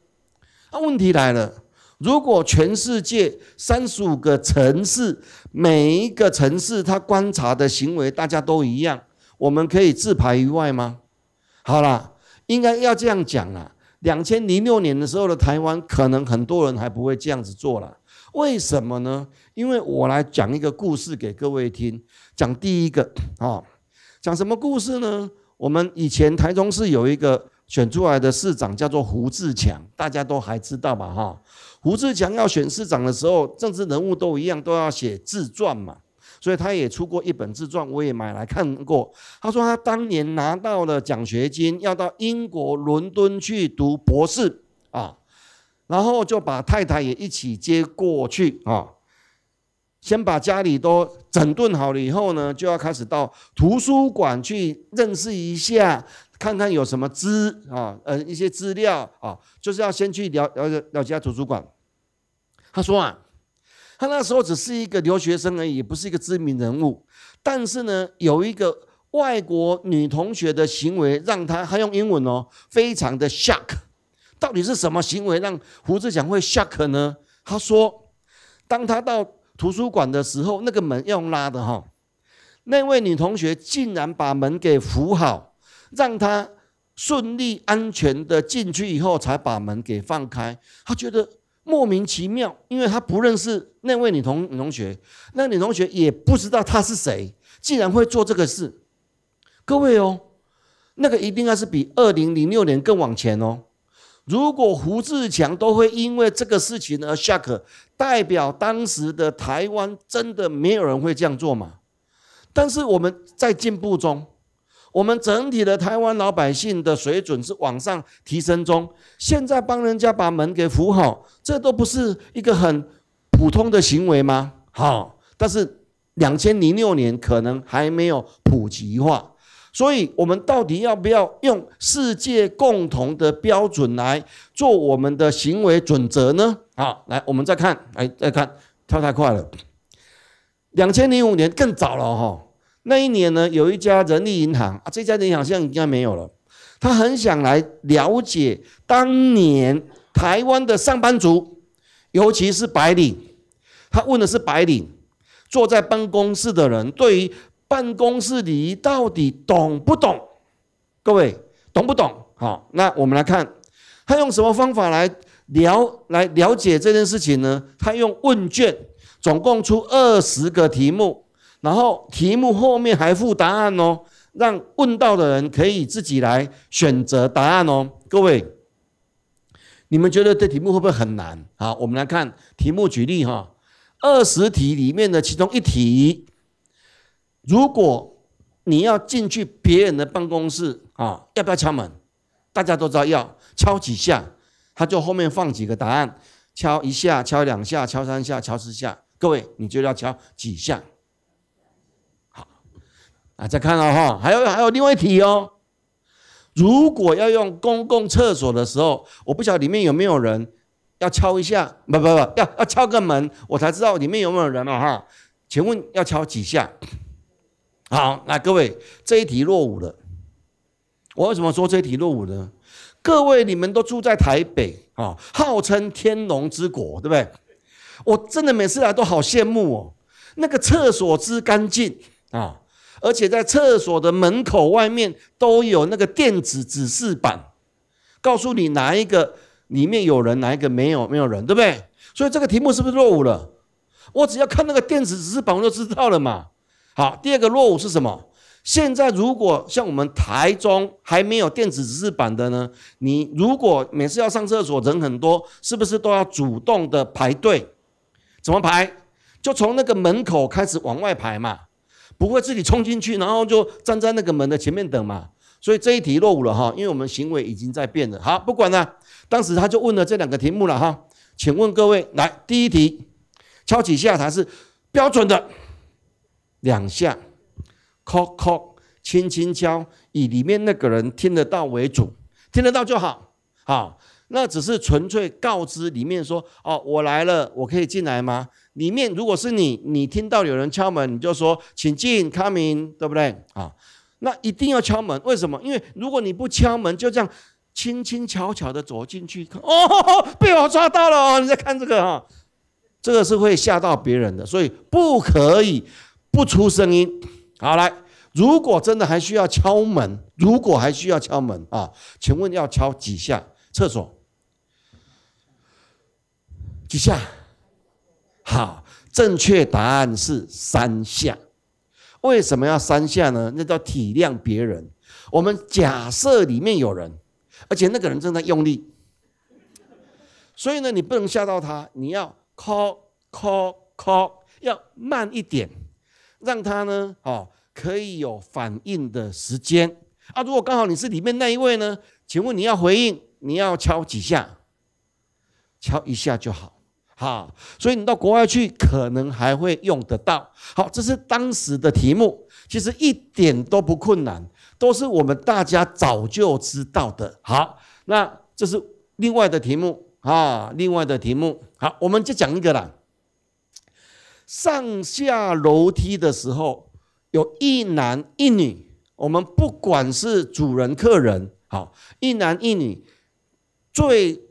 那问题来了，如果全世界三十五个城市，每一个城市他观察的行为大家都一样，我们可以自排于外吗？好了，应该要这样讲啦。两千零六年的时候的台湾，可能很多人还不会这样子做了。为什么呢？因为我来讲一个故事给各位听。讲第一个啊。讲什么故事呢？我们以前台中市有一个选出来的市长叫做胡志强，大家都还知道吧？哈，胡志强要选市长的时候，政治人物都一样，都要写自传嘛，所以他也出过一本自传，我也买来看过。他说他当年拿到了奖学金，要到英国伦敦去读博士啊，然后就把太太也一起接过去啊。先把家里都整顿好了以后呢，就要开始到图书馆去认识一下，看看有什么资啊，呃，一些资料啊，就是要先去了了了家图书馆。他说啊，他那时候只是一个留学生而已，不是一个知名人物。但是呢，有一个外国女同学的行为让他，他用英文哦，非常的 shock。到底是什么行为让胡志强会 shock 呢？他说，当他到。图书馆的时候，那个门要拉的哈。那位女同学竟然把门给扶好，让她顺利安全的进去以后，才把门给放开。她觉得莫名其妙，因为她不认识那位女同女同学，那女同学也不知道她是谁，竟然会做这个事。各位哦，那个一定要是比二零零六年更往前哦。如果胡志强都会因为这个事情而下课，代表当时的台湾真的没有人会这样做吗？但是我们在进步中，我们整体的台湾老百姓的水准是往上提升中。现在帮人家把门给扶好，这都不是一个很普通的行为吗？好，但是两千零六年可能还没有普及化。所以，我们到底要不要用世界共同的标准来做我们的行为准则呢？好，来，我们再看，来再看，跳太快了。两千零五年更早了哈，那一年呢，有一家人力银行啊，这家银行现在应该没有了。他很想来了解当年台湾的上班族，尤其是白领。他问的是白领坐在办公室的人对于。办公室礼仪到底懂不懂？各位懂不懂？好，那我们来看他用什么方法来了来了解这件事情呢？他用问卷，总共出二十个题目，然后题目后面还附答案哦，让问到的人可以自己来选择答案哦。各位，你们觉得这题目会不会很难？好，我们来看题目举例哈，二十题里面的其中一题。如果你要进去别人的办公室啊，要不要敲门？大家都知道要敲几下，他就后面放几个答案：敲一下，敲两下，敲三下，敲四下。各位，你就要敲几下？好，啊，再看到哈，还有还有另外一题哦。如果要用公共厕所的时候，我不晓里面有没有人，要敲一下？不不不，要要敲个门，我才知道里面有没有人嘛哈。请问要敲几下？好，那各位，这一题落伍了。我为什么说这一题落伍呢？各位，你们都住在台北啊，号称天龙之国，对不对？我真的每次来都好羡慕哦，那个厕所之干净啊，而且在厕所的门口外面都有那个电子指示板，告诉你哪一个里面有人，哪一个没有没有人，对不对？所以这个题目是不是落伍了？我只要看那个电子指示板，我就知道了嘛。好，第二个落伍是什么？现在如果像我们台中还没有电子指示板的呢？你如果每次要上厕所人很多，是不是都要主动的排队？怎么排？就从那个门口开始往外排嘛，不会自己冲进去，然后就站在那个门的前面等嘛。所以这一题落伍了哈，因为我们行为已经在变了。好，不管了，当时他就问了这两个题目了哈，请问各位来第一题，敲几下台是标准的。两下，敲敲，轻轻敲，以里面那个人听得到为主，听得到就好。好，那只是纯粹告知里面说，哦，我来了，我可以进来吗？里面如果是你，你听到有人敲门，你就说，请进，Come in，对不对？啊，那一定要敲门，为什么？因为如果你不敲门，就这样轻轻巧巧的走进去，哦，被我抓到了哦，你在看这个哈，这个是会吓到别人的，所以不可以。不出声音，好来。如果真的还需要敲门，如果还需要敲门啊，请问要敲几下？厕所几下？好，正确答案是三下。为什么要三下呢？那叫体谅别人。我们假设里面有人，而且那个人正在用力，所以呢，你不能吓到他，你要 call call call，要慢一点。让他呢，哦，可以有反应的时间啊。如果刚好你是里面那一位呢，请问你要回应？你要敲几下？敲一下就好，好。所以你到国外去，可能还会用得到。好，这是当时的题目，其实一点都不困难，都是我们大家早就知道的。好，那这是另外的题目啊，另外的题目。好，我们就讲一个啦。上下楼梯的时候，有一男一女。我们不管是主人客人，好，一男一女，最，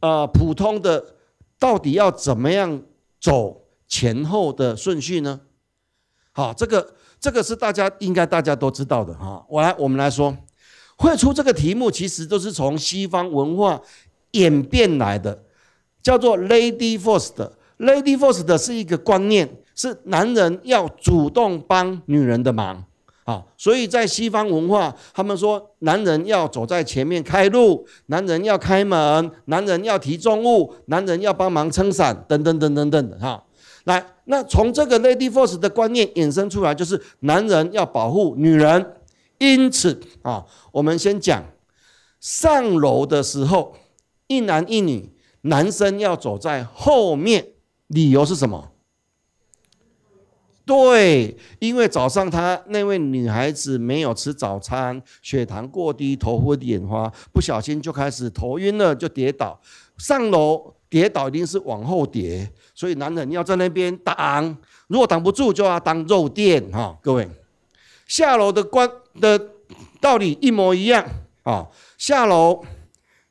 呃，普通的到底要怎么样走前后的顺序呢？好，这个这个是大家应该大家都知道的哈。我来我们来说，会出这个题目，其实都是从西方文化演变来的，叫做 “Lady First”。Lady first 的是一个观念，是男人要主动帮女人的忙啊，所以在西方文化，他们说男人要走在前面开路，男人要开门，男人要提重物，男人要帮忙撑伞等等等等等的哈。来，那从这个 Lady first 的观念衍生出来，就是男人要保护女人。因此啊，我们先讲上楼的时候，一男一女，男生要走在后面。理由是什么？对，因为早上他那位女孩子没有吃早餐，血糖过低，头昏眼花，不小心就开始头晕了，就跌倒。上楼跌倒一定是往后跌，所以男人要在那边挡，如果挡不住就要当肉垫 哈。各位，下楼的关的道理一模一样啊。下楼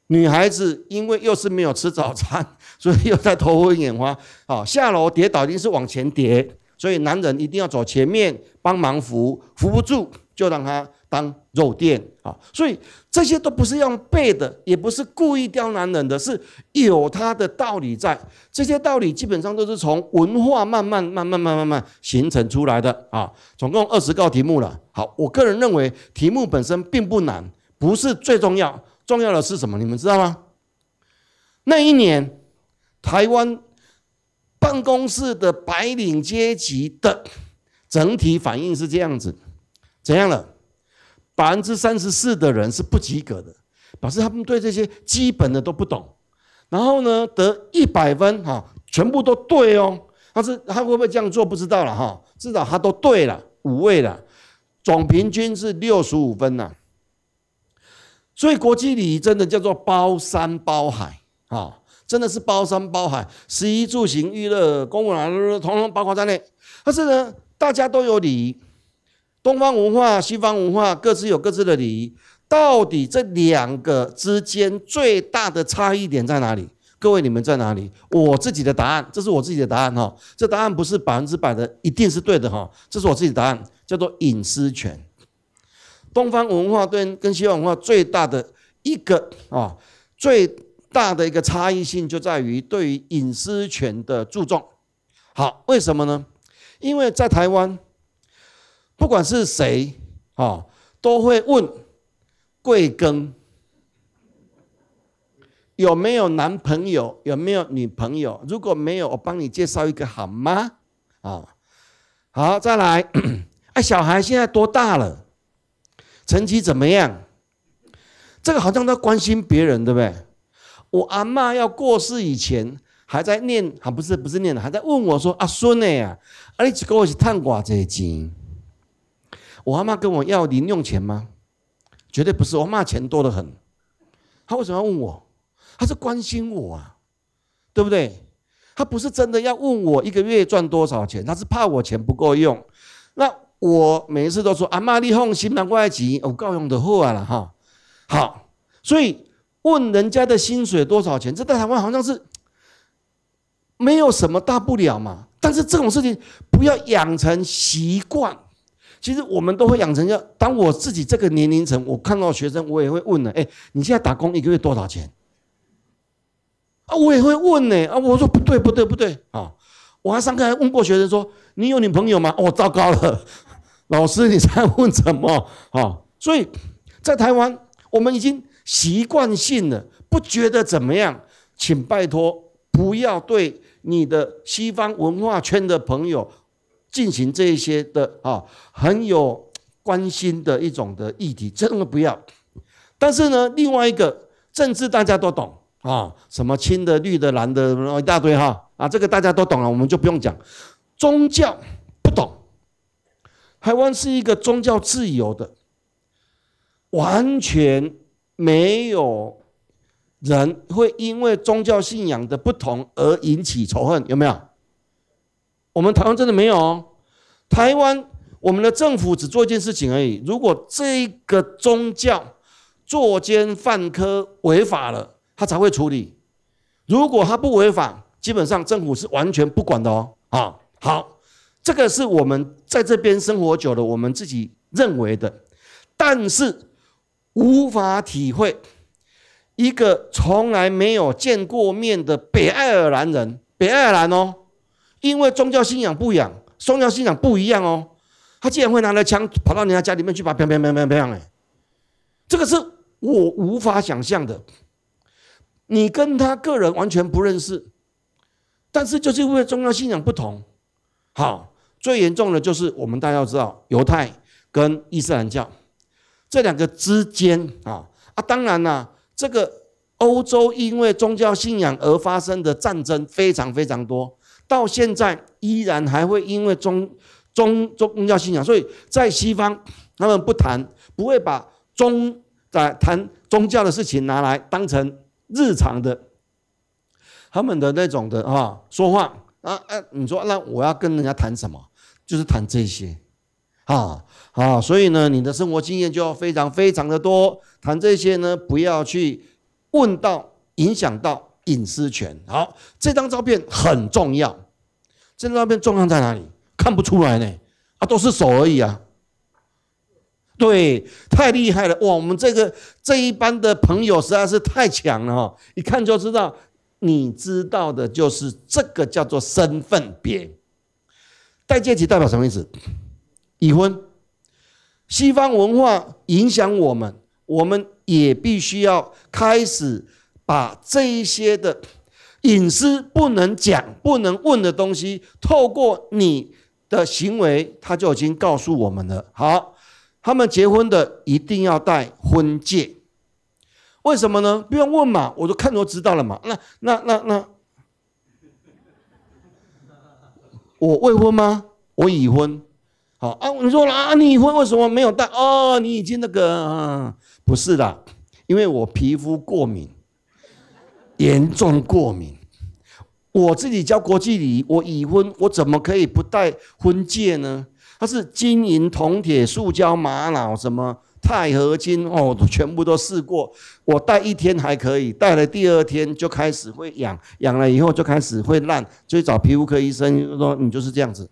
女孩子因为又是没有吃早餐。所以又在头昏眼花啊！下楼跌倒一定是往前跌，所以男人一定要走前面帮忙扶，扶不住就让他当肉垫啊！所以这些都不是用背的，也不是故意刁难人的是有他的道理在。这些道理基本上都是从文化慢慢、慢慢、慢慢、慢慢形成出来的啊！总共二十个题目了，好，我个人认为题目本身并不难，不是最重要，重要的是什么？你们知道吗？那一年。台湾办公室的白领阶级的整体反应是这样子：怎样了？百分之三十四的人是不及格的，表示他们对这些基本的都不懂。然后呢，得一百分哈，全部都对哦。他是他会不会这样做不知道了哈，至少他都对了五位了，总平均是六十五分呐。所以国际礼仪真的叫做包山包海啊。真的是包山包海，食一住行娱乐、公务啊，都统统包括在内。可是呢，大家都有礼仪。东方文化、西方文化，各自有各自的礼仪。到底这两个之间最大的差异点在哪里？各位，你们在哪里？我自己的答案，这是我自己的答案哈。这答案不是百分之百的，一定是对的哈。这是我自己的答案，叫做隐私权。东方文化跟跟西方文化最大的一个啊，最。大的一个差异性就在于对于隐私权的注重。好，为什么呢？因为在台湾，不管是谁，哦，都会问贵庚有没有男朋友，有没有女朋友？如果没有，我帮你介绍一个好吗？啊，好，再来，哎，小孩现在多大了？成绩怎么样？这个好像在关心别人，对不对？我阿妈要过世以前，还在念，啊，不是，不是念还在问我说：“阿孙呢？呀，阿里一个去探我。」这些钱？”我阿妈跟我要零用钱吗？绝对不是，我阿妈钱多得很。他为什么要问我？他是关心我啊，对不对？他不是真的要问我一个月赚多少钱，他是怕我钱不够用。那我每一次都说：“阿妈，你放心啦，我的钱有够用就好了哈。”好，所以。问人家的薪水多少钱？这在台湾好像是没有什么大不了嘛。但是这种事情不要养成习惯。其实我们都会养成要。当我自己这个年龄层，我看到学生，我也会问呢。哎，你现在打工一个月多少钱？啊，我也会问呢。啊，我说不对不对不对啊！我还上课还问过学生说：“你有女朋友吗？”哦，糟糕了，老师你在问什么啊？所以在台湾，我们已经。习惯性的不觉得怎么样，请拜托不要对你的西方文化圈的朋友进行这些的啊很有关心的一种的议题，真的不要。但是呢，另外一个政治大家都懂啊，什么青的、绿的、蓝的，一大堆哈啊，这个大家都懂了，我们就不用讲。宗教不懂，台湾是一个宗教自由的，完全。没有人会因为宗教信仰的不同而引起仇恨，有没有？我们台湾真的没有。台湾我们的政府只做一件事情而已，如果这个宗教作奸犯科违法了，他才会处理；如果他不违法，基本上政府是完全不管的哦。啊，好，这个是我们在这边生活久了，我们自己认为的，但是。无法体会一个从来没有见过面的北爱尔兰人，北爱尔兰哦，因为宗教信仰不一样，宗教信仰不一样哦，他竟然会拿着枪跑到人家家里面去，把砰砰砰砰砰哎，这个是我无法想象的。你跟他个人完全不认识，但是就是因为宗教信仰不同，好，最严重的就是我们大家要知道犹太跟伊斯兰教。这两个之间啊啊，当然啦，这个欧洲因为宗教信仰而发生的战争非常非常多，到现在依然还会因为宗宗宗宗教信仰，所以在西方他们不谈，不会把宗在谈宗教的事情拿来当成日常的他们的那种的啊说话啊啊，你说那我要跟人家谈什么？就是谈这些。啊啊！所以呢，你的生活经验就要非常非常的多。谈这些呢，不要去问到影响到隐私权。好，这张照片很重要。这张照片重要在哪里？看不出来呢？啊，都是手而已啊。对，太厉害了哇！我们这个这一班的朋友实在是太强了哈！一看就知道，你知道的就是这个叫做身份别，代戒指代表什么意思？已婚，西方文化影响我们，我们也必须要开始把这一些的隐私不能讲、不能问的东西，透过你的行为，他就已经告诉我们了。好，他们结婚的一定要戴婚戒，为什么呢？不用问嘛，我都看都知道了嘛。那那那那，我未婚吗？我已婚。好啊，你说啦，你已婚为什么没有戴？哦，你已经那个，不是啦，因为我皮肤过敏，严重过敏。我自己教国际礼仪，我已婚，我怎么可以不戴婚戒呢？它是金银、铜铁、塑胶、玛瑙、什么钛合金，哦，全部都试过。我戴一天还可以，戴了第二天就开始会痒，痒了以后就开始会烂，就找皮肤科医生说，你就是这样子。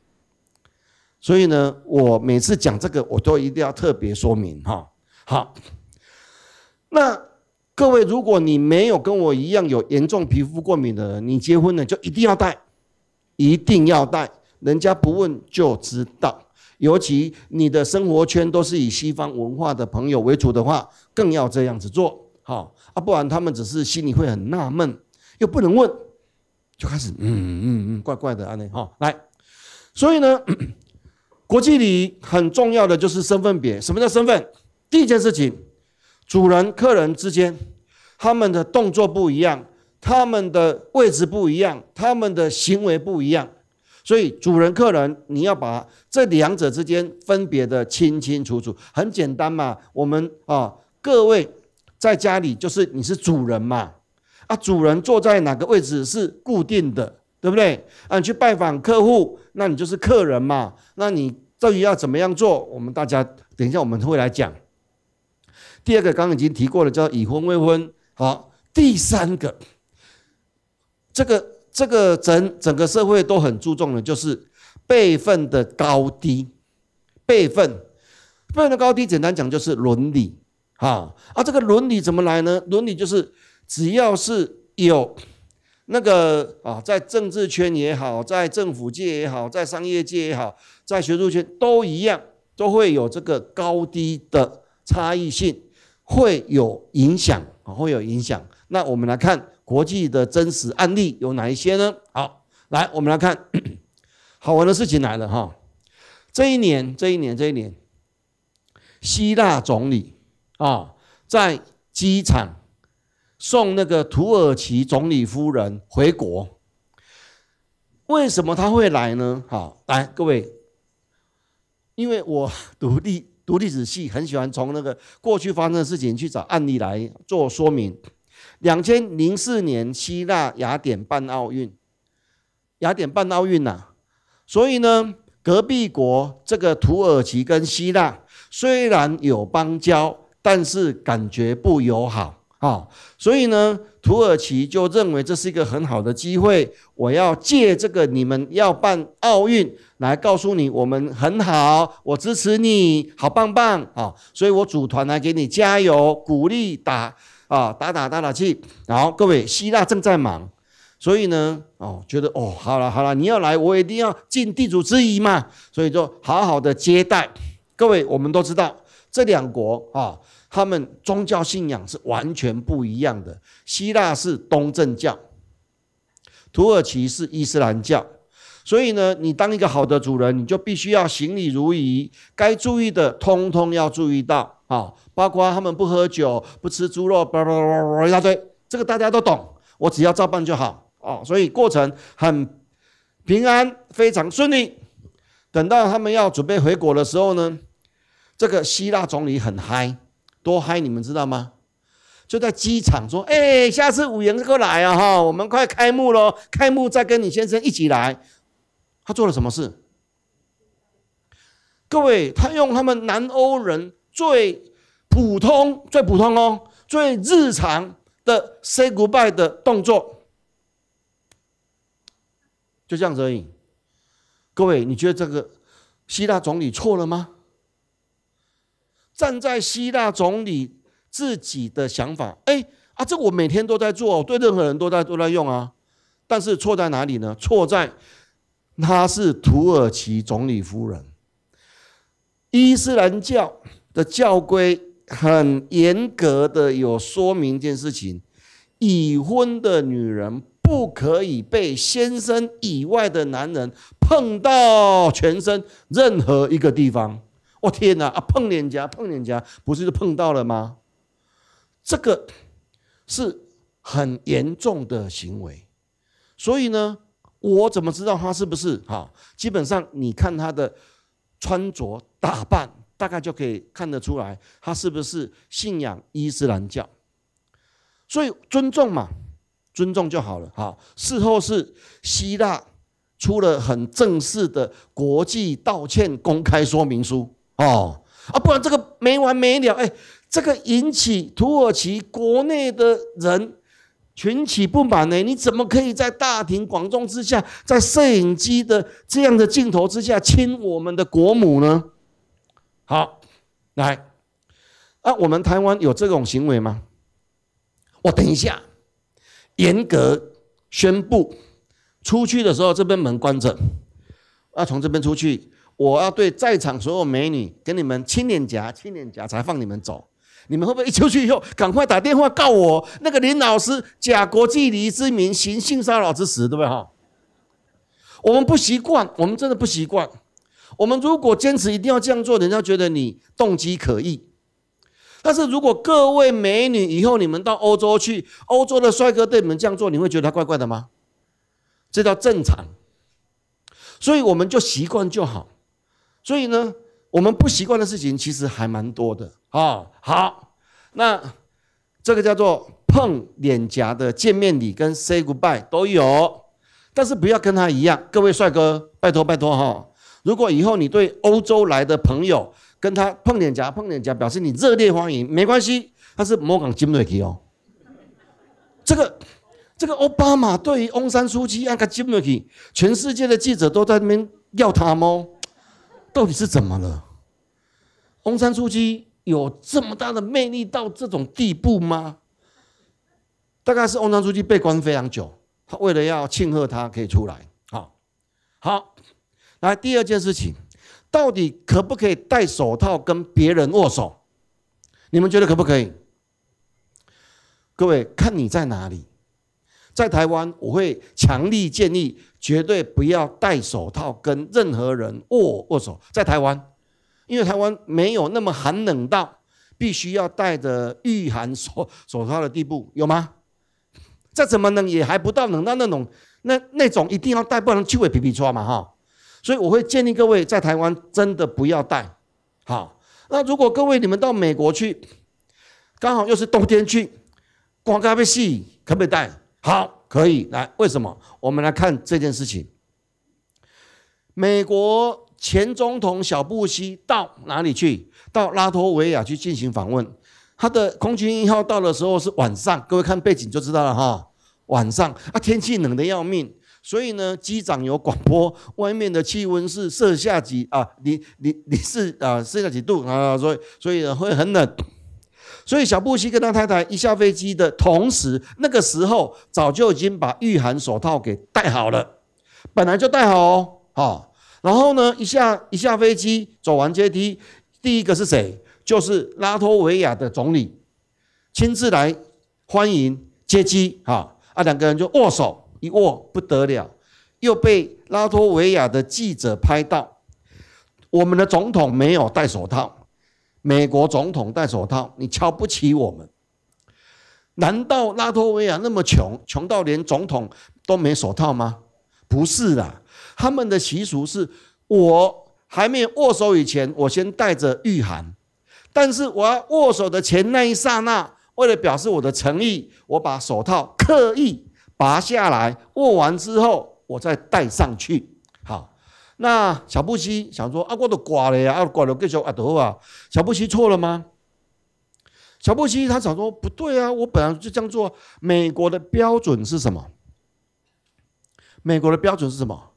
所以呢，我每次讲这个，我都一定要特别说明哈。好，那各位，如果你没有跟我一样有严重皮肤过敏的，人，你结婚了就一定要带，一定要带，人家不问就知道。尤其你的生活圈都是以西方文化的朋友为主的话，更要这样子做。好啊，不然他们只是心里会很纳闷，又不能问，就开始嗯嗯嗯，怪怪的啊那好，来，所以呢。国际礼很重要的就是身份别。什么叫身份？第一件事情，主人客人之间，他们的动作不一样，他们的位置不一样，他们的行为不一样。所以主人客人，你要把这两者之间分别的清清楚楚。很简单嘛，我们啊各位在家里就是你是主人嘛，啊主人坐在哪个位置是固定的。对不对？啊，你去拜访客户，那你就是客人嘛。那你到底要怎么样做？我们大家等一下我们会来讲。第二个，刚刚已经提过了，叫已婚未婚。好，第三个，这个这个整整个社会都很注重的，就是辈分的高低。辈分，辈分的高低，简单讲就是伦理哈啊，这个伦理怎么来呢？伦理就是只要是有。那个啊，在政治圈也好，在政府界也好，在商业界也好，在学术圈都一样，都会有这个高低的差异性，会有影响啊，会有影响。那我们来看国际的真实案例有哪一些呢？好，来我们来看，好玩的事情来了哈！这一年，这一年，这一年，希腊总理啊，在机场。送那个土耳其总理夫人回国，为什么他会来呢？好，来各位，因为我独立独立史系很喜欢从那个过去发生的事情去找案例来做说明。两千零四年希腊雅典办奥运，雅典办奥运呐，所以呢，隔壁国这个土耳其跟希腊虽然有邦交，但是感觉不友好。啊，所以呢，土耳其就认为这是一个很好的机会，我要借这个你们要办奥运来告诉你，我们很好，我支持你，好棒棒啊！所以我组团来给你加油、鼓励打啊，打打打打气。然后各位，希腊正在忙，所以呢，哦，觉得哦，好了好了，你要来，我一定要尽地主之谊嘛，所以就好好的接待各位。我们都知道这两国啊。他们宗教信仰是完全不一样的。希腊是东正教，土耳其是伊斯兰教，所以呢，你当一个好的主人，你就必须要行礼如仪，该注意的通通要注意到啊，包括他们不喝酒、不吃猪肉，叭叭叭叭一大堆，这个大家都懂，我只要照办就好啊。所以过程很平安，非常顺利。等到他们要准备回国的时候呢，这个希腊总理很嗨。多嗨，你们知道吗？就在机场说：“哎，下次五言哥来啊，哈，我们快开幕喽！开幕再跟你先生一起来。”他做了什么事？各位，他用他们南欧人最普通、最普通哦、最日常的 “say goodbye” 的动作，就这样而已。各位，你觉得这个希腊总理错了吗？站在希腊总理自己的想法，哎啊，这我每天都在做，对任何人都在都在用啊。但是错在哪里呢？错在她是土耳其总理夫人。伊斯兰教的教规很严格的有说明一件事情：已婚的女人不可以被先生以外的男人碰到全身任何一个地方。我天哪！啊，碰脸颊，碰脸颊，不是就碰到了吗？这个是很严重的行为，所以呢，我怎么知道他是不是？哈，基本上你看他的穿着打扮，大概就可以看得出来他是不是信仰伊斯兰教。所以尊重嘛，尊重就好了。哈，事后是希腊出了很正式的国际道歉公开说明书。哦，啊，不然这个没完没了，哎，这个引起土耳其国内的人群起不满呢。你怎么可以在大庭广众之下，在摄影机的这样的镜头之下亲我们的国母呢？好，来，啊，我们台湾有这种行为吗？我等一下，严格宣布，出去的时候这边门关着，啊，从这边出去。我要对在场所有美女，给你们亲脸颊、亲脸颊，才放你们走。你们会不会一出去以后，赶快打电话告我？那个林老师假国际礼仪之名行性骚扰之实，对不对？哈，我们不习惯，我们真的不习惯。我们如果坚持一定要这样做，人家觉得你动机可疑。但是如果各位美女以后你们到欧洲去，欧洲的帅哥对你们这样做，你会觉得他怪怪的吗？这叫正常。所以我们就习惯就好。所以呢，我们不习惯的事情其实还蛮多的啊。好，那这个叫做碰脸颊的见面礼跟 say goodbye 都有，但是不要跟他一样。各位帅哥，拜托拜托哈！如果以后你对欧洲来的朋友跟他碰脸颊碰脸颊，表示你热烈欢迎，没关系，他是摩港金瑞奇哦。这个这个奥巴马对于翁山书记那个金瑞奇，全世界的记者都在那边要他吗？到底是怎么了？翁山出击有这么大的魅力到这种地步吗？大概是翁山出击被关非常久，他为了要庆贺他可以出来，好，好，来第二件事情，到底可不可以戴手套跟别人握手？你们觉得可不可以？各位看你在哪里？在台湾，我会强力建议绝对不要戴手套跟任何人握握手。在台湾，因为台湾没有那么寒冷到必须要戴着御寒手手套的地步，有吗？再怎么冷也还不到冷到那种那那种一定要戴，不然就会皮皮抓嘛哈。所以我会建议各位在台湾真的不要戴。好，那如果各位你们到美国去，刚好又是冬天去，光咖啡系可不可以戴？好，可以来。为什么？我们来看这件事情。美国前总统小布希到哪里去？到拉脱维亚去进行访问。他的空军一号到的时候是晚上，各位看背景就知道了哈。晚上啊，天气冷的要命，所以呢，机长有广播，外面的气温是摄下几啊，你你你是啊摄下几度啊？所以所以会很冷。所以小布希跟他太太一下飞机的同时，那个时候早就已经把御寒手套给戴好了，本来就戴好哦，啊，然后呢，一下一下飞机，走完阶梯，第一个是谁？就是拉脱维亚的总理亲自来欢迎接机，哈啊，两个人就握手一握，不得了，又被拉脱维亚的记者拍到，我们的总统没有戴手套。美国总统戴手套，你瞧不起我们？难道拉脱维亚那么穷，穷到连总统都没手套吗？不是的，他们的习俗是：我还没有握手以前，我先戴着御寒；但是我要握手的前那一刹那，为了表示我的诚意，我把手套刻意拔下来，握完之后，我再戴上去。那小布希想说：“啊，我都挂了呀，啊，挂了继续啊，都啊。”小布希错了吗？小布希他想说：“不对啊，我本来就这样做。”美国的标准是什么？美国的标准是什么？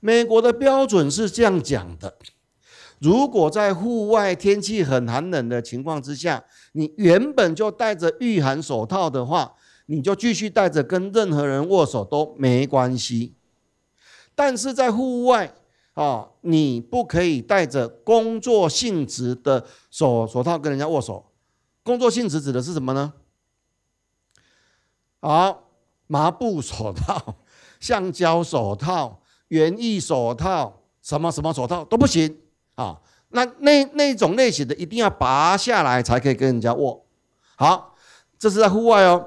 美国的标准是这样讲的：如果在户外天气很寒冷的情况之下，你原本就戴着御寒手套的话，你就继续戴着，跟任何人握手都没关系。但是在户外，啊！你不可以戴着工作性质的手手套跟人家握手。工作性质指的是什么呢？好，麻布手套、橡胶手套、园艺手套，什么什么手套都不行啊。那那那种类型的一定要拔下来才可以跟人家握。好，这是在户外哦。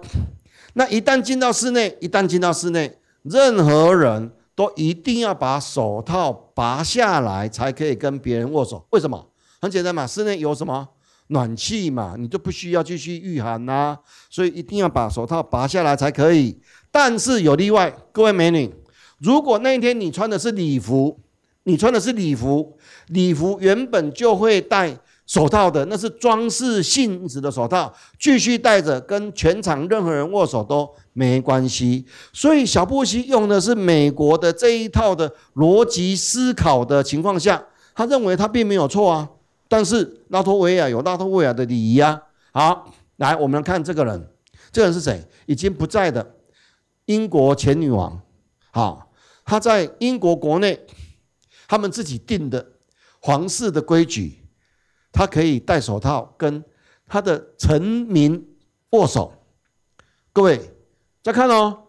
那一旦进到室内，一旦进到室内，任何人。都一定要把手套拔下来才可以跟别人握手，为什么？很简单嘛，室内有什么暖气嘛，你就不需要继续御寒呐，所以一定要把手套拔下来才可以。但是有例外，各位美女，如果那一天你穿的是礼服，你穿的是礼服，礼服原本就会带。手套的那是装饰性质的手套，继续戴着跟全场任何人握手都没关系。所以小布希用的是美国的这一套的逻辑思考的情况下，他认为他并没有错啊。但是拉脱维亚有拉脱维亚的礼仪啊。好，来我们看这个人，这个人是谁？已经不在的英国前女王。好，她在英国国内，他们自己定的皇室的规矩。他可以戴手套跟他的臣民握手，各位再看哦，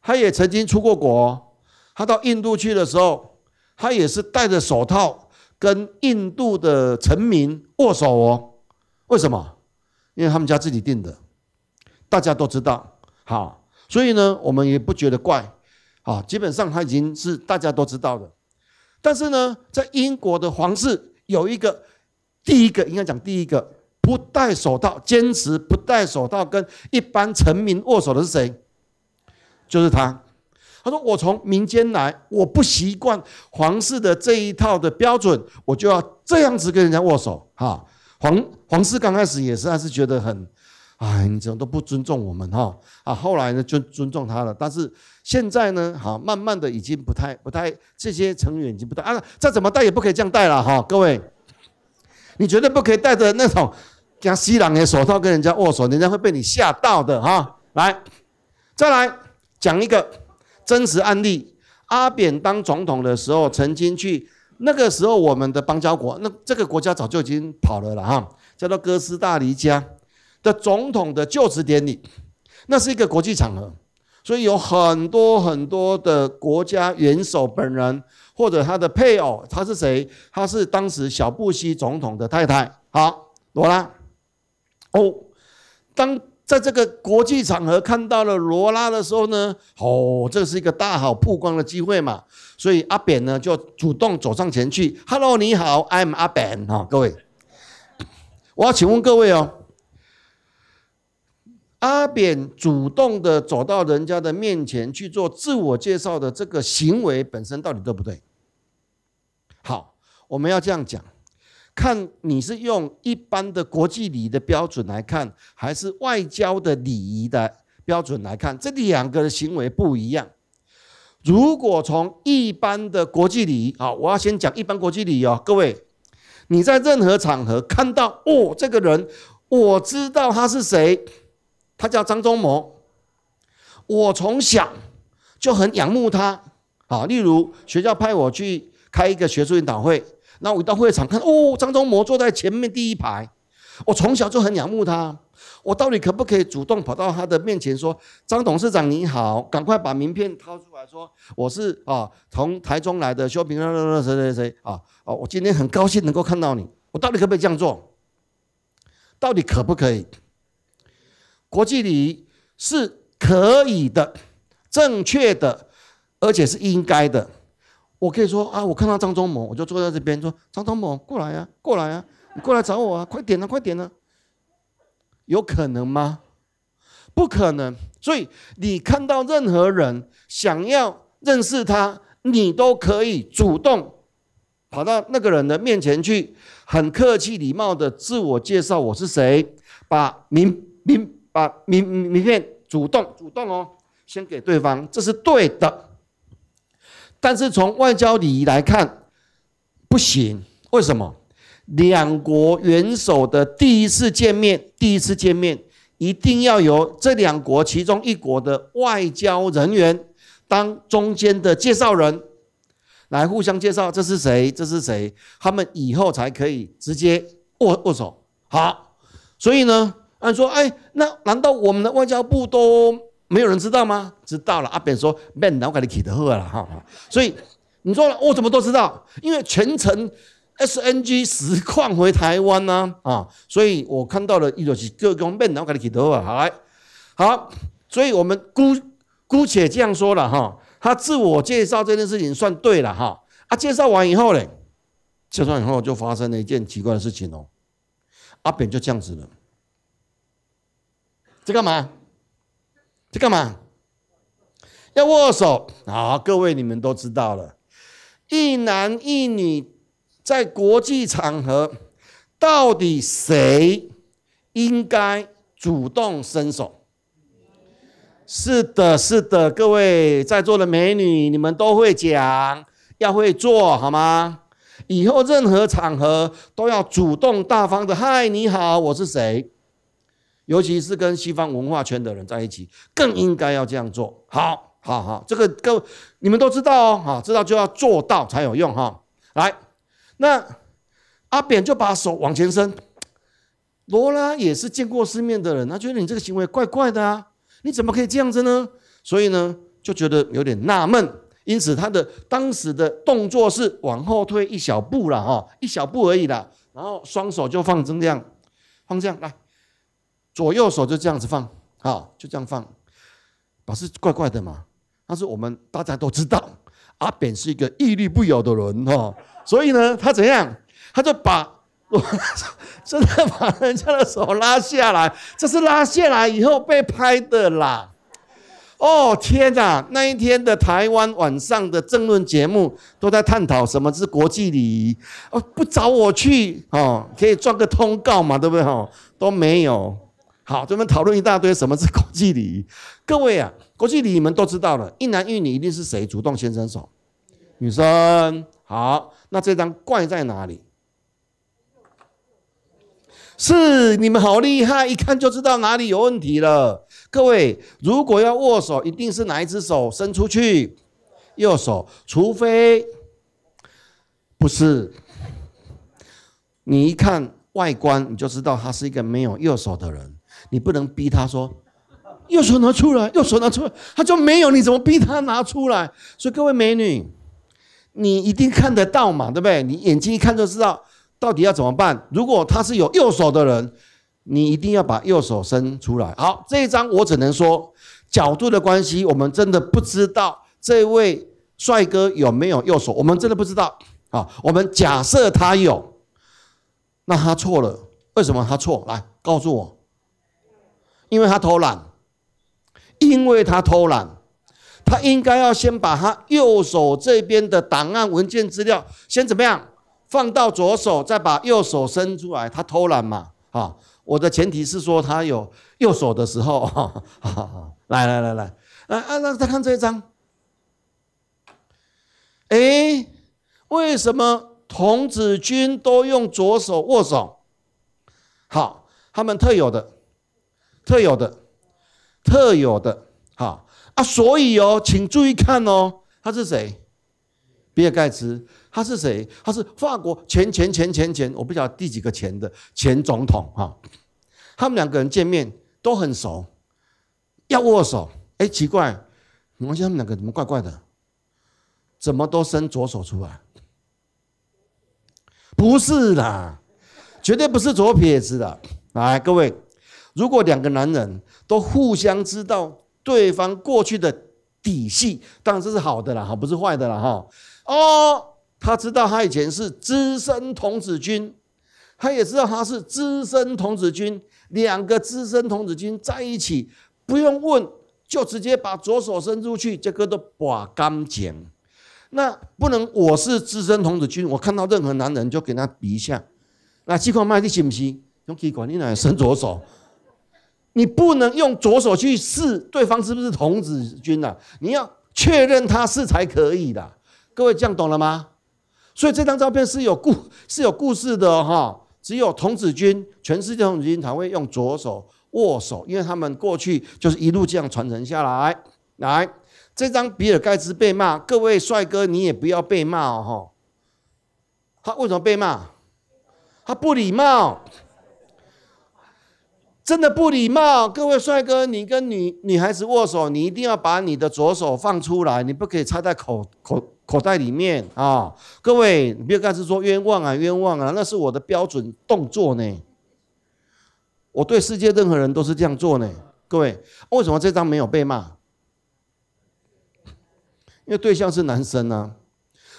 他也曾经出过国，他到印度去的时候，他也是戴着手套跟印度的臣民握手哦。为什么？因为他们家自己定的，大家都知道，好，所以呢，我们也不觉得怪，啊，基本上他已经是大家都知道的，但是呢，在英国的皇室有一个。第一个应该讲，第一个不戴手套，坚持不戴手套跟一般臣民握手的是谁？就是他。他说：“我从民间来，我不习惯皇室的这一套的标准，我就要这样子跟人家握手。”哈，皇皇室刚开始也是，还是觉得很，哎，你怎么都不尊重我们哈？啊，后来呢就尊重他了。但是现在呢，哈，慢慢的已经不太不太，这些成员已经不太啊，再怎么戴也不可以这样戴了哈，各位。你绝对不可以戴着那种像西兰的手套跟人家握手，人家会被你吓到的哈！来，再来讲一个真实案例：阿扁当总统的时候，曾经去那个时候我们的邦交国，那这个国家早就已经跑了了哈，叫做哥斯达黎加的总统的就职典礼，那是一个国际场合，所以有很多很多的国家元首本人。或者他的配偶，他是谁？他是当时小布希总统的太太，好，罗拉。哦，当在这个国际场合看到了罗拉的时候呢，哦，这是一个大好曝光的机会嘛，所以阿扁呢就主动走上前去，Hello，你好，I'm 阿扁，哈，各位，我要请问各位哦，阿扁主动的走到人家的面前去做自我介绍的这个行为本身到底对不对？好，我们要这样讲，看你是用一般的国际礼的标准来看，还是外交的礼仪的标准来看，这两个行为不一样。如果从一般的国际礼，好，我要先讲一般国际礼哦，各位，你在任何场合看到哦，这个人，我知道他是谁，他叫张忠谋，我从小就很仰慕他。好，例如学校派我去。开一个学术研讨会，那我一到会场看，哦，张忠谋坐在前面第一排。我从小就很仰慕他。我到底可不可以主动跑到他的面前说：“张董事长你好，赶快把名片掏出来说，我是啊，从台中来的修平那那谁谁谁啊。”哦，我今天很高兴能够看到你。我到底可不可以这样做？到底可不可以？国际礼仪是可以的，正确的，而且是应该的。我可以说啊，我看到张忠谋，我就坐在这边说：“张忠谋，过来呀，过来呀，你过来找我啊，快点呢，快点呢。”有可能吗？不可能。所以你看到任何人，想要认识他，你都可以主动跑到那个人的面前去，很客气、礼貌的自我介绍，我是谁，把名名把名名片主动主动哦，先给对方，这是对的。但是从外交礼仪来看，不行。为什么？两国元首的第一次见面，第一次见面一定要由这两国其中一国的外交人员当中间的介绍人来互相介绍，这是谁，这是谁，他们以后才可以直接握握手。好，所以呢，按说，哎，那难道我们的外交部都？没有人知道吗？知道了，阿扁说：“面男我给你起的好了哈。”所以你说我怎么都知道？因为全程 SNG 实况回台湾呢啊，所以我看到了，就是各 e 面男我给你起得还好。好，所以我们姑姑且这样说了哈。他自我介绍这件事情算对了哈。啊，介绍完以后呢，介绍以后就发生了一件奇怪的事情哦。阿扁就这样子了，在干嘛？在干嘛？要握手，好，各位你们都知道了。一男一女在国际场合，到底谁应该主动伸手？是的，是的，各位在座的美女，你们都会讲，要会做好吗？以后任何场合都要主动大方的，嗨，你好，我是谁？尤其是跟西方文化圈的人在一起，更应该要这样做。好，好，好，这个各位你们都知道哦。好，知道就要做到才有用哈。来，那阿扁就把手往前伸。罗拉也是见过世面的人，他觉得你这个行为怪怪的啊，你怎么可以这样子呢？所以呢，就觉得有点纳闷。因此，他的当时的动作是往后退一小步了哈，一小步而已了。然后双手就放成这样，放这样来。左右手就这样子放，好就这样放，老示怪怪的嘛。但是我们大家都知道，阿扁是一个屹立不摇的人哦，所以呢，他怎样，他就把我 真的把人家的手拉下来。这是拉下来以后被拍的啦。哦天哪，那一天的台湾晚上的政论节目都在探讨什么是国际礼仪哦，不找我去哦，可以装个通告嘛，对不对哦？都没有。好，专门讨论一大堆什么是国际礼仪。各位啊，国际礼仪你们都知道了，一男一女一定是谁主动先伸手，女生。好，那这张怪在哪里？是你们好厉害，一看就知道哪里有问题了。各位，如果要握手，一定是哪一只手伸出去？右手，除非不是。你一看外观，你就知道他是一个没有右手的人。你不能逼他说，右手拿出来，右手拿出来，他就没有，你怎么逼他拿出来？所以各位美女，你一定看得到嘛，对不对？你眼睛一看就知道到底要怎么办。如果他是有右手的人，你一定要把右手伸出来。好，这一张我只能说角度的关系，我们真的不知道这位帅哥有没有右手，我们真的不知道。好，我们假设他有，那他错了，为什么他错？来告诉我。因为他偷懒，因为他偷懒，他应该要先把他右手这边的档案文件资料先怎么样放到左手，再把右手伸出来。他偷懒嘛，啊？我的前提是说他有右手的时候，来来来来来啊！那再看这一张，哎，为什么童子军都用左手握手？好，他们特有的。特有的，特有的，哈啊，所以哦，请注意看哦，他是谁？比尔盖茨，他是谁？他是法国前前前前前，我不晓得第几个前的前总统哈。他们两个人见面都很熟，要握手，哎，奇怪，你现他们两个怎么怪怪的？怎么都伸左手出来？不是啦，绝对不是左撇子的。来，各位。如果两个男人都互相知道对方过去的底细，当然这是好的啦，哈，不是坏的啦，哈。哦，他知道他以前是资深童子军，他也知道他是资深童子军。两个资深童子军在一起，不用问，就直接把左手伸出去，这个都把干净。那不能，我是资深童子军，我看到任何男人就跟他比一下。那机关卖你是不是用气管你来伸左手。你不能用左手去试对方是不是童子军呐？你要确认他是才可以的。各位这样懂了吗？所以这张照片是有故是有故事的哈。只有童子军，全世界童子军才会用左手握手，因为他们过去就是一路这样传承下来。来，这张比尔盖茨被骂，各位帅哥你也不要被骂哦他为什么被骂？他不礼貌。真的不礼貌，各位帅哥，你跟女女孩子握手，你一定要把你的左手放出来，你不可以插在口口口袋里面啊！各位，你不要开始说冤枉啊，冤枉啊，那是我的标准动作呢。我对世界任何人都是这样做呢。各位，为什么这张没有被骂？因为对象是男生啊。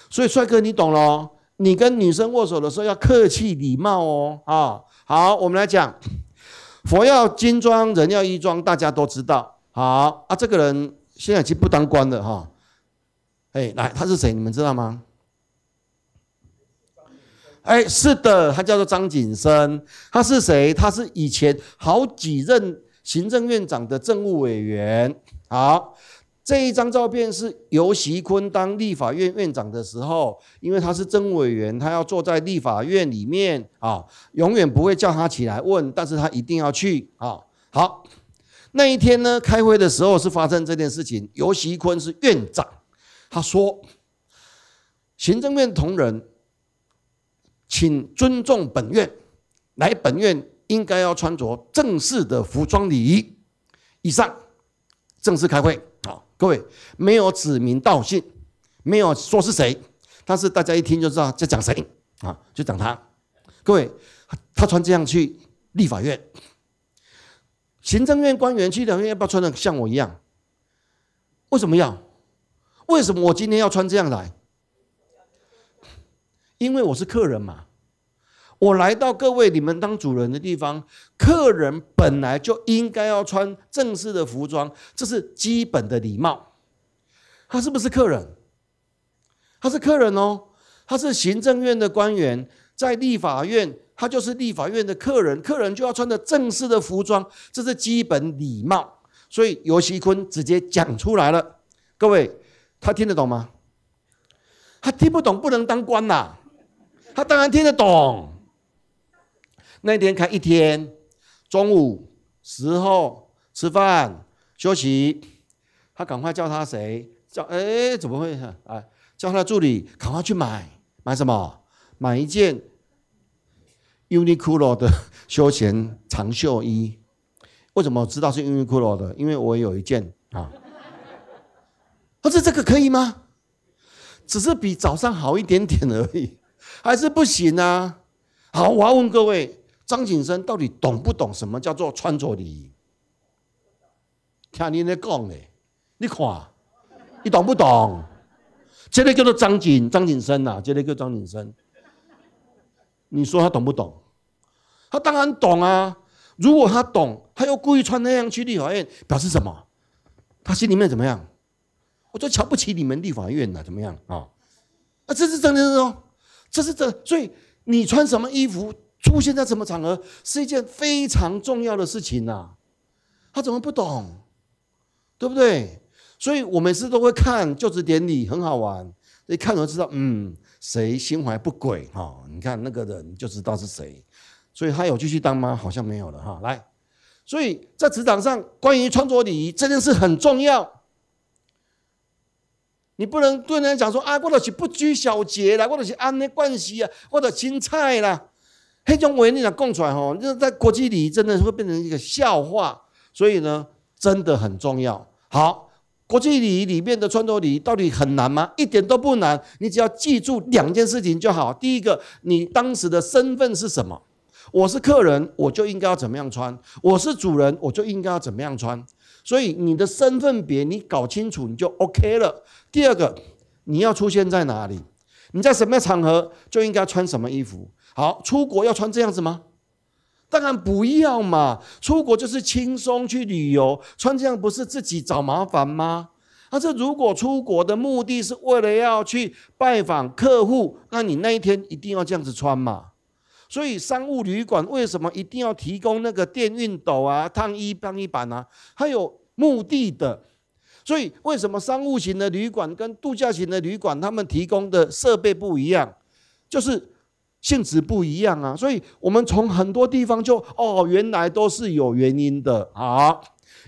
所以，帅哥，你懂了，你跟女生握手的时候要客气礼貌哦。啊，好，我们来讲。佛要金装，人要衣装，大家都知道。好啊，这个人现在经不当官了哈。哎，来，他是谁？你们知道吗？哎，是的，他叫做张景生。他是谁？他是以前好几任行政院长的政务委员。好。这一张照片是尤习坤当立法院院长的时候，因为他是政委员，他要坐在立法院里面啊，永远不会叫他起来问，但是他一定要去啊。好，那一天呢，开会的时候是发生这件事情。尤习坤是院长，他说：“行政院同仁，请尊重本院，来本院应该要穿着正式的服装礼仪。”以上，正式开会。各位没有指名道姓，没有说是谁，但是大家一听就知道在讲谁啊，就讲他。各位，他穿这样去立法院，行政院官员去两院要不要穿的像我一样？为什么要？为什么我今天要穿这样来？因为我是客人嘛。我来到各位你们当主人的地方，客人本来就应该要穿正式的服装，这是基本的礼貌。他是不是客人？他是客人哦，他是行政院的官员，在立法院，他就是立法院的客人。客人就要穿着正式的服装，这是基本礼貌。所以尤熙坤直接讲出来了，各位，他听得懂吗？他听不懂不能当官呐，他当然听得懂。那天开一天，中午时候吃饭休息，他赶快叫他谁叫？哎，怎么会啊？叫他的助理赶快去买买什么？买一件 Uniqlo 的休闲长袖衣。为什么知道是 Uniqlo 的？因为我有一件啊。他说这个可以吗？只是比早上好一点点而已，还是不行啊？好，我要问各位。张景生到底懂不懂什么叫做穿着礼仪？听你那讲嘞，你看，你懂不懂？这个叫做张景，张景生呐，这个叫张景生。你说他懂不懂？他当然懂啊！如果他懂，他又故意穿那样去立法院，表示什么？他心里面怎么样？我就瞧不起你们立法院呐，怎么样啊？啊，这是真的，这这是这，所以你穿什么衣服？出现在什么场合是一件非常重要的事情呐，他怎么不懂，对不对？所以我每次都会看就职典礼，很好玩。一看就知道，嗯，谁心怀不轨哈？你看那个人就知道是谁。所以他有继续当吗？好像没有了哈。来，所以在职场上，关于穿着礼仪这件事很重要。你不能对人家讲说啊，或者是不拘小节啦，或者是安那惯习啊，或者轻菜啦。黑中维那讲共产哈，就是在国际礼仪，真的会变成一个笑话。所以呢，真的很重要。好，国际礼仪里面的穿着礼仪到底很难吗？一点都不难。你只要记住两件事情就好。第一个，你当时的身份是什么？我是客人，我就应该要怎么样穿；我是主人，我就应该要怎么样穿。所以你的身份别你搞清楚，你就 OK 了。第二个，你要出现在哪里？你在什么场合就应该穿什么衣服。好，出国要穿这样子吗？当然不要嘛！出国就是轻松去旅游，穿这样不是自己找麻烦吗？但是如果出国的目的是为了要去拜访客户，那你那一天一定要这样子穿嘛。所以商务旅馆为什么一定要提供那个电熨斗啊、烫衣帮衣板啊？它有目的的。所以为什么商务型的旅馆跟度假型的旅馆他们提供的设备不一样？就是。性质不一样啊，所以我们从很多地方就哦，原来都是有原因的啊。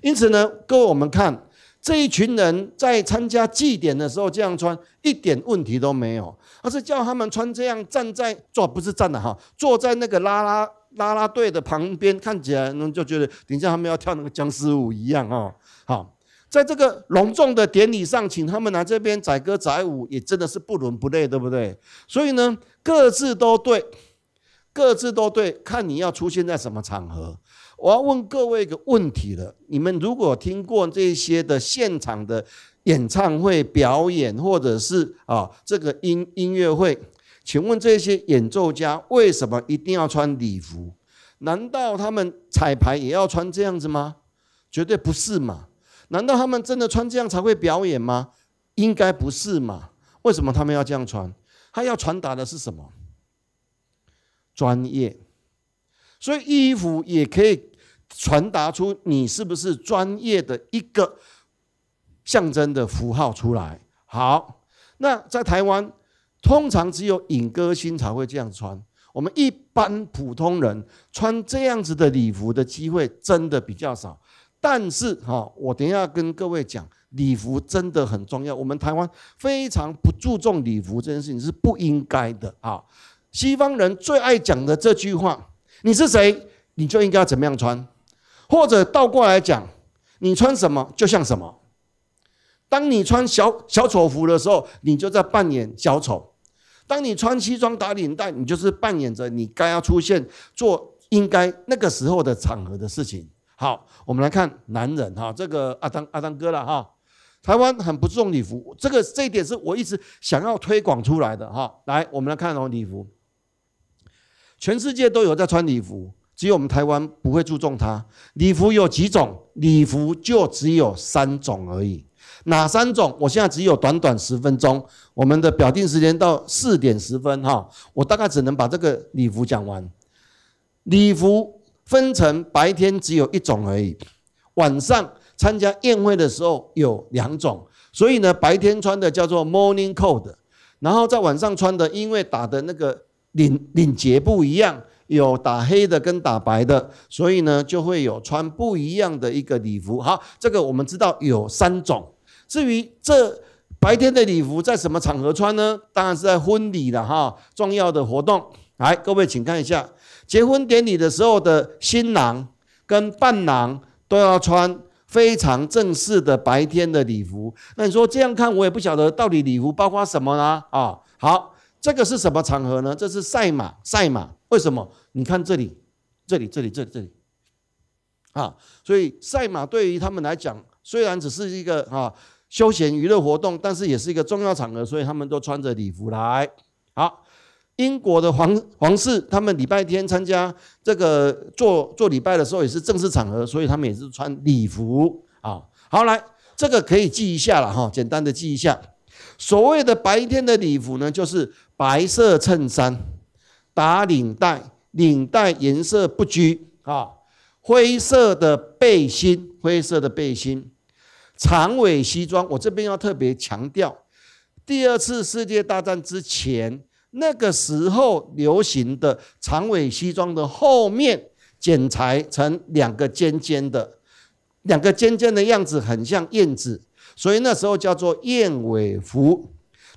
因此呢，各位我们看这一群人在参加祭典的时候这样穿，一点问题都没有，而是叫他们穿这样站在坐不是站的哈，坐在那个拉拉拉拉队的旁边，看起来呢就觉得，等一下他们要跳那个僵尸舞一样啊，好。在这个隆重的典礼上，请他们来这边载歌载舞，也真的是不伦不类，对不对？所以呢，各自都对，各自都对，看你要出现在什么场合。我要问各位一个问题了：你们如果听过这些的现场的演唱会表演，或者是啊这个音音乐会，请问这些演奏家为什么一定要穿礼服？难道他们彩排也要穿这样子吗？绝对不是嘛。难道他们真的穿这样才会表演吗？应该不是嘛？为什么他们要这样穿？他要传达的是什么？专业。所以衣服也可以传达出你是不是专业的一个象征的符号出来。好，那在台湾，通常只有影歌星才会这样穿。我们一般普通人穿这样子的礼服的机会真的比较少。但是哈，我等一下跟各位讲，礼服真的很重要。我们台湾非常不注重礼服这件事情，是不应该的啊。西方人最爱讲的这句话：“你是谁，你就应该怎么样穿。”或者倒过来讲：“你穿什么，就像什么。”当你穿小小丑服的时候，你就在扮演小丑；当你穿西装打领带，你就是扮演着你该要出现、做应该那个时候的场合的事情。好，我们来看男人哈，这个阿当阿当哥了哈。台湾很不注重礼服，这个这一点是我一直想要推广出来的哈。来，我们来看哦，礼服，全世界都有在穿礼服，只有我们台湾不会注重它。礼服有几种？礼服就只有三种而已。哪三种？我现在只有短短十分钟，我们的表定时间到四点十分哈，我大概只能把这个礼服讲完。礼服。分成白天只有一种而已，晚上参加宴会的时候有两种，所以呢，白天穿的叫做 morning coat，然后在晚上穿的，因为打的那个领领结不一样，有打黑的跟打白的，所以呢，就会有穿不一样的一个礼服。好，这个我们知道有三种。至于这白天的礼服在什么场合穿呢？当然是在婚礼了哈，重要的活动。来，各位请看一下。结婚典礼的时候的新郎跟伴郎都要穿非常正式的白天的礼服。那你说这样看，我也不晓得到底礼服包括什么呢？啊，好，这个是什么场合呢？这是赛马，赛马。为什么？你看这里，这里，这里，这里，这里。啊，所以赛马对于他们来讲，虽然只是一个啊休闲娱乐活动，但是也是一个重要场合，所以他们都穿着礼服来。好。英国的皇皇室，他们礼拜天参加这个做做礼拜的时候，也是正式场合，所以他们也是穿礼服啊。好，来这个可以记一下了哈，简单的记一下。所谓的白天的礼服呢，就是白色衬衫，打领带，领带颜色不拘啊。灰色的背心，灰色的背心，长尾西装。我这边要特别强调，第二次世界大战之前。那个时候流行的长尾西装的后面剪裁成两个尖尖的，两个尖尖的样子很像燕子，所以那时候叫做燕尾服。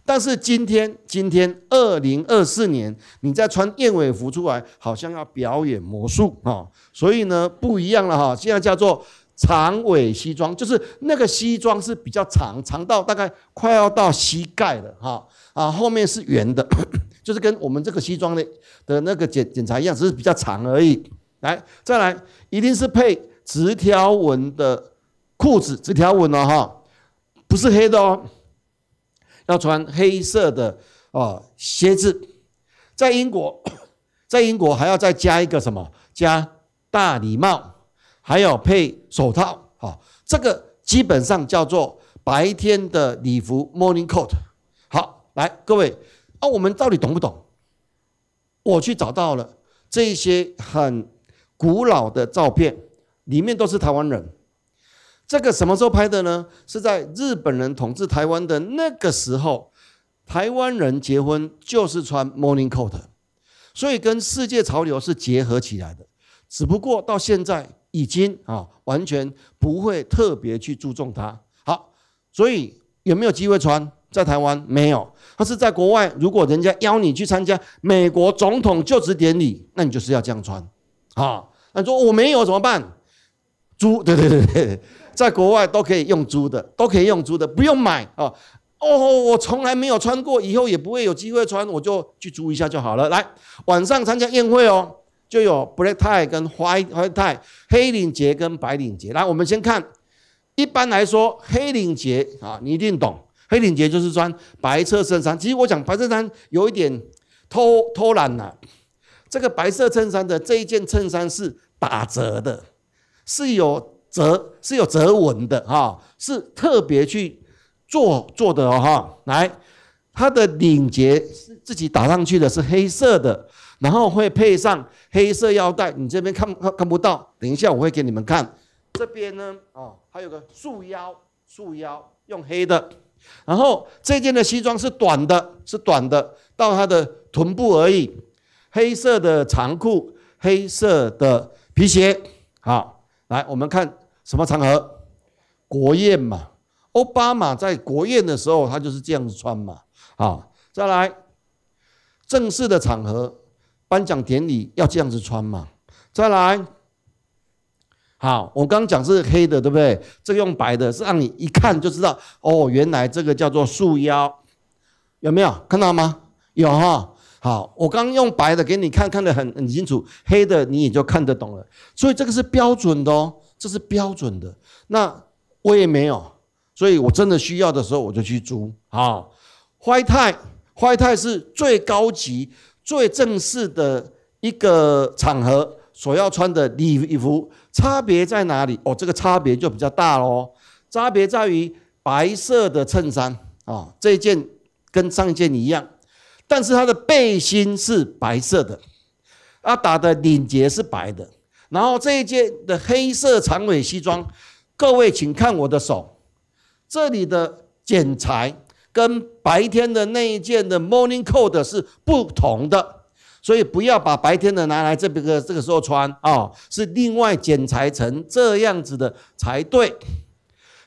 但是今天，今天二零二四年，你再穿燕尾服出来，好像要表演魔术啊！所以呢，不一样了哈。现在叫做长尾西装，就是那个西装是比较长，长到大概快要到膝盖了哈。啊，后面是圆的，就是跟我们这个西装的的那个剪剪裁一样，只是比较长而已。来，再来，一定是配直条纹的裤子，直条纹的哈，不是黑的哦，要穿黑色的哦鞋子。在英国，在英国还要再加一个什么？加大礼帽，还要配手套。好，这个基本上叫做白天的礼服 （Morning Coat）。来，各位啊，我们到底懂不懂？我去找到了这些很古老的照片，里面都是台湾人。这个什么时候拍的呢？是在日本人统治台湾的那个时候，台湾人结婚就是穿 morning coat，所以跟世界潮流是结合起来的。只不过到现在已经啊，完全不会特别去注重它。好，所以有没有机会穿？在台湾没有，他是在国外。如果人家邀你去参加美国总统就职典礼，那你就是要这样穿啊。那说我没有怎么办？租，对对对对，在国外都可以用租的，都可以用租的，不用买啊。哦，我从来没有穿过，以后也不会有机会穿，我就去租一下就好了。来，晚上参加宴会哦，就有 black tie 跟 white white tie，黑领结跟白领结。来，我们先看，一般来说黑领结啊，你一定懂。黑领结就是穿白色衬衫。其实我讲白色衬衫有一点偷偷懒了。这个白色衬衫的这一件衬衫是打折的，是有折是有折纹的哈，是特别去做做的哦哈。来，它的领结是自己打上去的，是黑色的，然后会配上黑色腰带。你这边看看看不到，等一下我会给你们看。这边呢，哦，还有个束腰束腰，用黑的。然后这件的西装是短的，是短的，到他的臀部而已。黑色的长裤，黑色的皮鞋。好，来我们看什么场合？国宴嘛，奥巴马在国宴的时候他就是这样子穿嘛。好，再来，正式的场合，颁奖典礼要这样子穿嘛。再来。好，我刚讲是黑的，对不对？这个用白的，是让你一看就知道哦，原来这个叫做束腰，有没有看到吗？有哈。好，我刚用白的给你看看得很很清楚，黑的你也就看得懂了。所以这个是标准的哦，这是标准的。那我也没有，所以我真的需要的时候我就去租啊。w 泰，i 泰是最高级、最正式的一个场合所要穿的礼服。差别在哪里？哦，这个差别就比较大喽。差别在于白色的衬衫啊，这一件跟上一件一样，但是它的背心是白色的，他打的领结是白的。然后这一件的黑色长尾西装，各位请看我的手，这里的剪裁跟白天的那一件的 morning coat 是不同的。所以不要把白天的拿来这个这个时候穿啊，是另外剪裁成这样子的才对。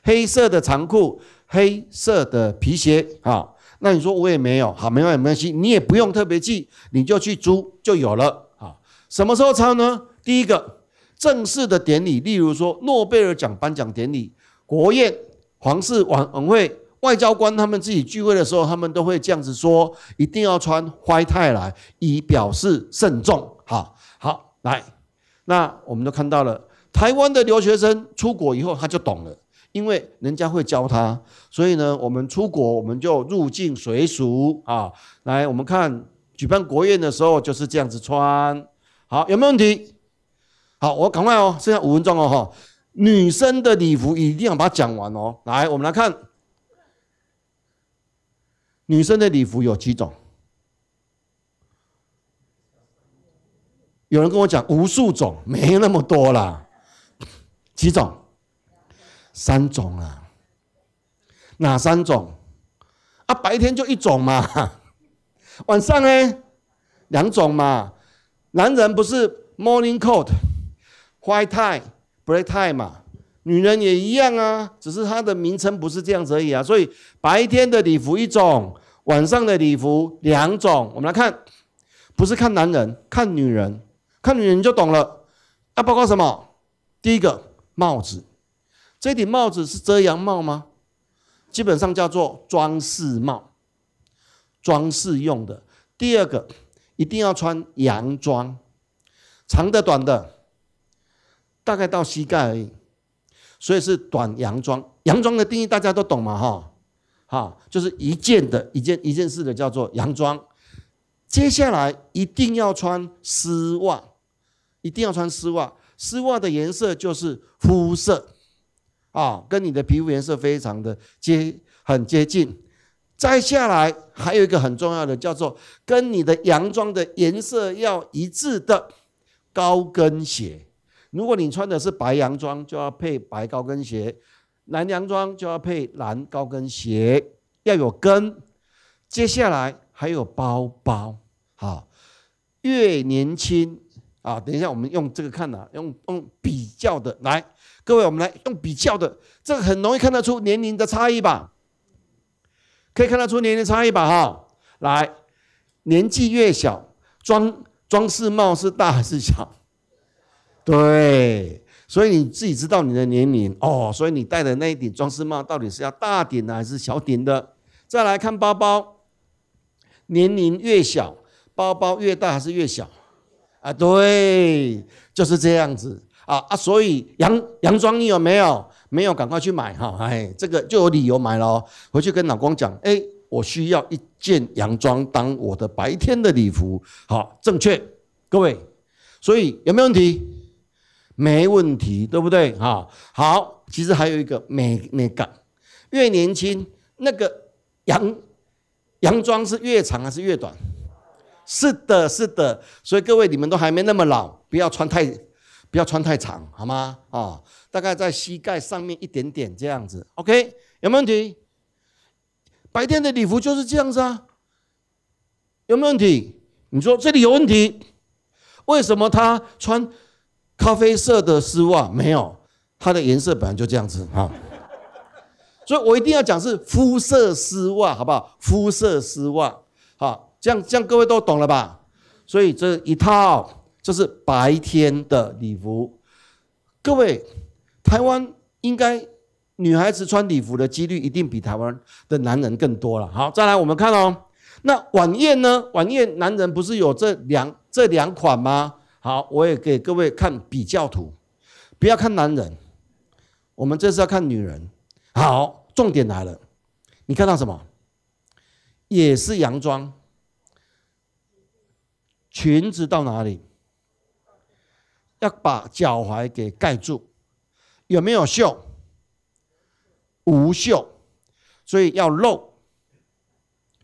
黑色的长裤，黑色的皮鞋啊。那你说我也没有，好，没关系没关系，你也不用特别记，你就去租就有了啊。什么时候穿呢？第一个正式的典礼，例如说诺贝尔奖颁奖典礼、国宴、皇室晚晚会。外交官他们自己聚会的时候，他们都会这样子说：一定要穿怀太来，以表示慎重。好，好来，那我们都看到了。台湾的留学生出国以后，他就懂了，因为人家会教他。所以呢，我们出国，我们就入境随俗啊。来，我们看举办国宴的时候就是这样子穿。好，有没有问题？好，我赶快哦，剩下五分钟哦，哈。女生的礼服一定要把它讲完哦。来，我们来看。女生的礼服有几种？有人跟我讲无数种，没那么多啦，几种？三种啊？哪三种？啊，白天就一种嘛，晚上呢？两种嘛，男人不是 morning coat、white tie、black tie 嘛。女人也一样啊，只是她的名称不是这样子而已啊。所以白天的礼服一种，晚上的礼服两种。我们来看，不是看男人，看女人，看女人就懂了。那包括什么？第一个帽子，这顶帽子是遮阳帽吗？基本上叫做装饰帽，装饰用的。第二个，一定要穿洋装，长的、短的，大概到膝盖而已。所以是短洋装，洋装的定义大家都懂嘛？哈，哈，就是一件的，一件一件式的叫做洋装。接下来一定要穿丝袜，一定要穿丝袜，丝袜的颜色就是肤色，啊，跟你的皮肤颜色非常的接，很接近。再下来还有一个很重要的，叫做跟你的洋装的颜色要一致的高跟鞋。如果你穿的是白洋装，就要配白高跟鞋；蓝洋装就要配蓝高跟鞋，要有跟。接下来还有包包，好，越年轻啊。等一下，我们用这个看哪，用用比较的来。各位，我们来用比较的，这个很容易看得出年龄的差异吧？可以看得出年龄差异吧？哈，来，年纪越小，装装饰帽是大还是小？对，所以你自己知道你的年龄哦，所以你戴的那一顶装饰帽到底是要大顶的还是小顶的？再来看包包，年龄越小，包包越大还是越小？啊，对，就是这样子啊啊！所以洋洋装你有没有？没有，赶快去买哈！哎，这个就有理由买了，回去跟老公讲，哎，我需要一件洋装当我的白天的礼服。好，正确，各位，所以有没有问题？没问题，对不对？哈，好，其实还有一个美美感，越年轻那个，洋洋装是越长还是越短？是的，是的。所以各位，你们都还没那么老，不要穿太不要穿太长，好吗？啊，大概在膝盖上面一点点这样子。OK，有没有问题？白天的礼服就是这样子啊。有没有问题？你说这里有问题，为什么他穿？咖啡色的丝袜没有，它的颜色本来就这样子啊，所以我一定要讲是肤色丝袜，好不好？肤色丝袜，好，这样这样各位都懂了吧？所以这一套就是白天的礼服。各位，台湾应该女孩子穿礼服的几率一定比台湾的男人更多了。好，再来我们看哦，那晚宴呢？晚宴男人不是有这两这两款吗？好，我也给各位看比较图，不要看男人，我们这是要看女人。好，重点来了，你看到什么？也是洋装，裙子到哪里？要把脚踝给盖住，有没有袖？无袖，所以要露。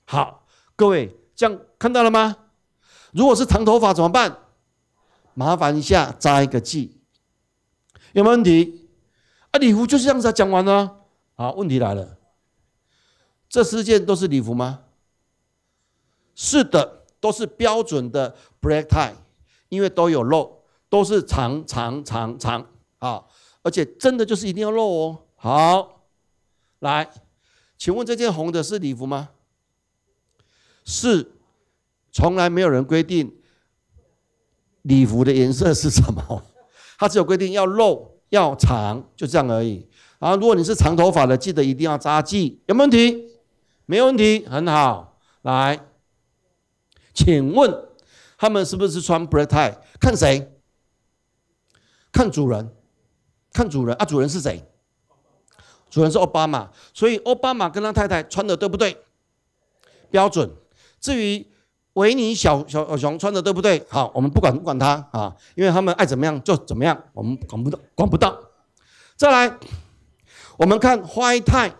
好，各位，这样看到了吗？如果是长头发怎么办？麻烦一下，扎一个记，有没有问题？啊，礼服就是这样子讲完啦。好，问题来了，这四件都是礼服吗？是的，都是标准的 black tie，因为都有漏，都是长长长长啊，而且真的就是一定要漏哦。好，来，请问这件红的是礼服吗？是，从来没有人规定。礼服的颜色是什么？它只有规定要露要长，就这样而已。然后，如果你是长头发的，记得一定要扎髻，有没有问题？没问题，很好。来，请问他们是不是穿 black tie？看谁？看主人，看主人啊！主人是谁？主人是奥巴马。所以，奥巴马跟他太太穿的对不对？标准。至于。维尼小小熊穿的对不对？好，我们不管不管他啊，因为他们爱怎么样就怎么样，我们管不到，管不到。再来，我们看花衣太，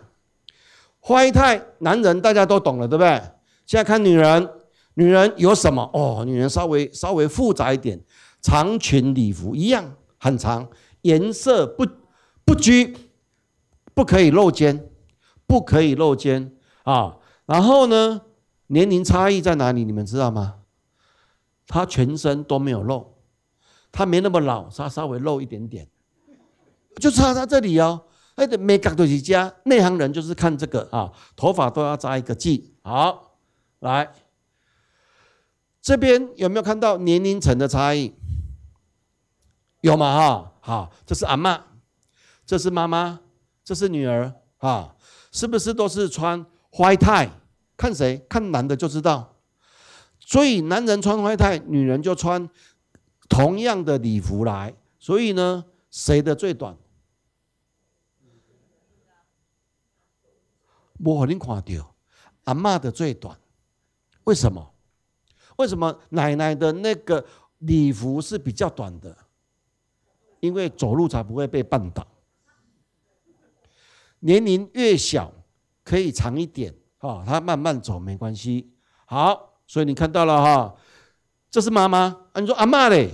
花衣太男人大家都懂了，对不对？现在看女人，女人有什么？哦，女人稍微稍微复杂一点，长裙礼服一样，很长，颜色不不拘，不可以露肩，不可以露肩啊。然后呢？年龄差异在哪里？你们知道吗？他全身都没有肉，他没那么老，他稍微漏一点点，就差在这里哦。哎，没搞对几家。内行人就是看这个啊，头发都要扎一个髻。好，来这边有没有看到年龄层的差异？有吗？哈，好，这是阿妈，这是妈妈，这是女儿啊，是不是都是穿 white tie？看谁看男的就知道，所以男人穿灰太，女人就穿同样的礼服来。所以呢，谁的最短？不，何恁看到阿嬷的最短？为什么？为什么奶奶的那个礼服是比较短的？因为走路才不会被绊倒。年龄越小，可以长一点。啊，他慢慢走没关系。好，所以你看到了哈，这是妈妈。你说阿妈嘞，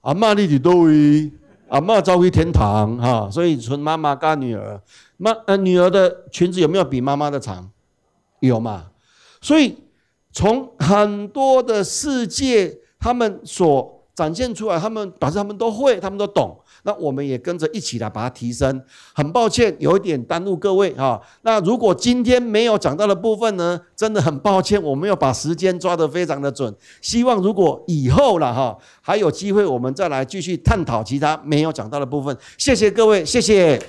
阿妈立起斗鱼，阿妈照回天堂哈。所以从妈妈干女儿，妈呃女儿的裙子有没有比妈妈的长？有嘛？所以从很多的世界，他们所展现出来，他们表示他们都会，他们都懂。那我们也跟着一起来把它提升。很抱歉，有一点耽误各位哈。那如果今天没有讲到的部分呢，真的很抱歉，我们要把时间抓得非常的准。希望如果以后了哈，还有机会我们再来继续探讨其他没有讲到的部分。谢谢各位，谢谢。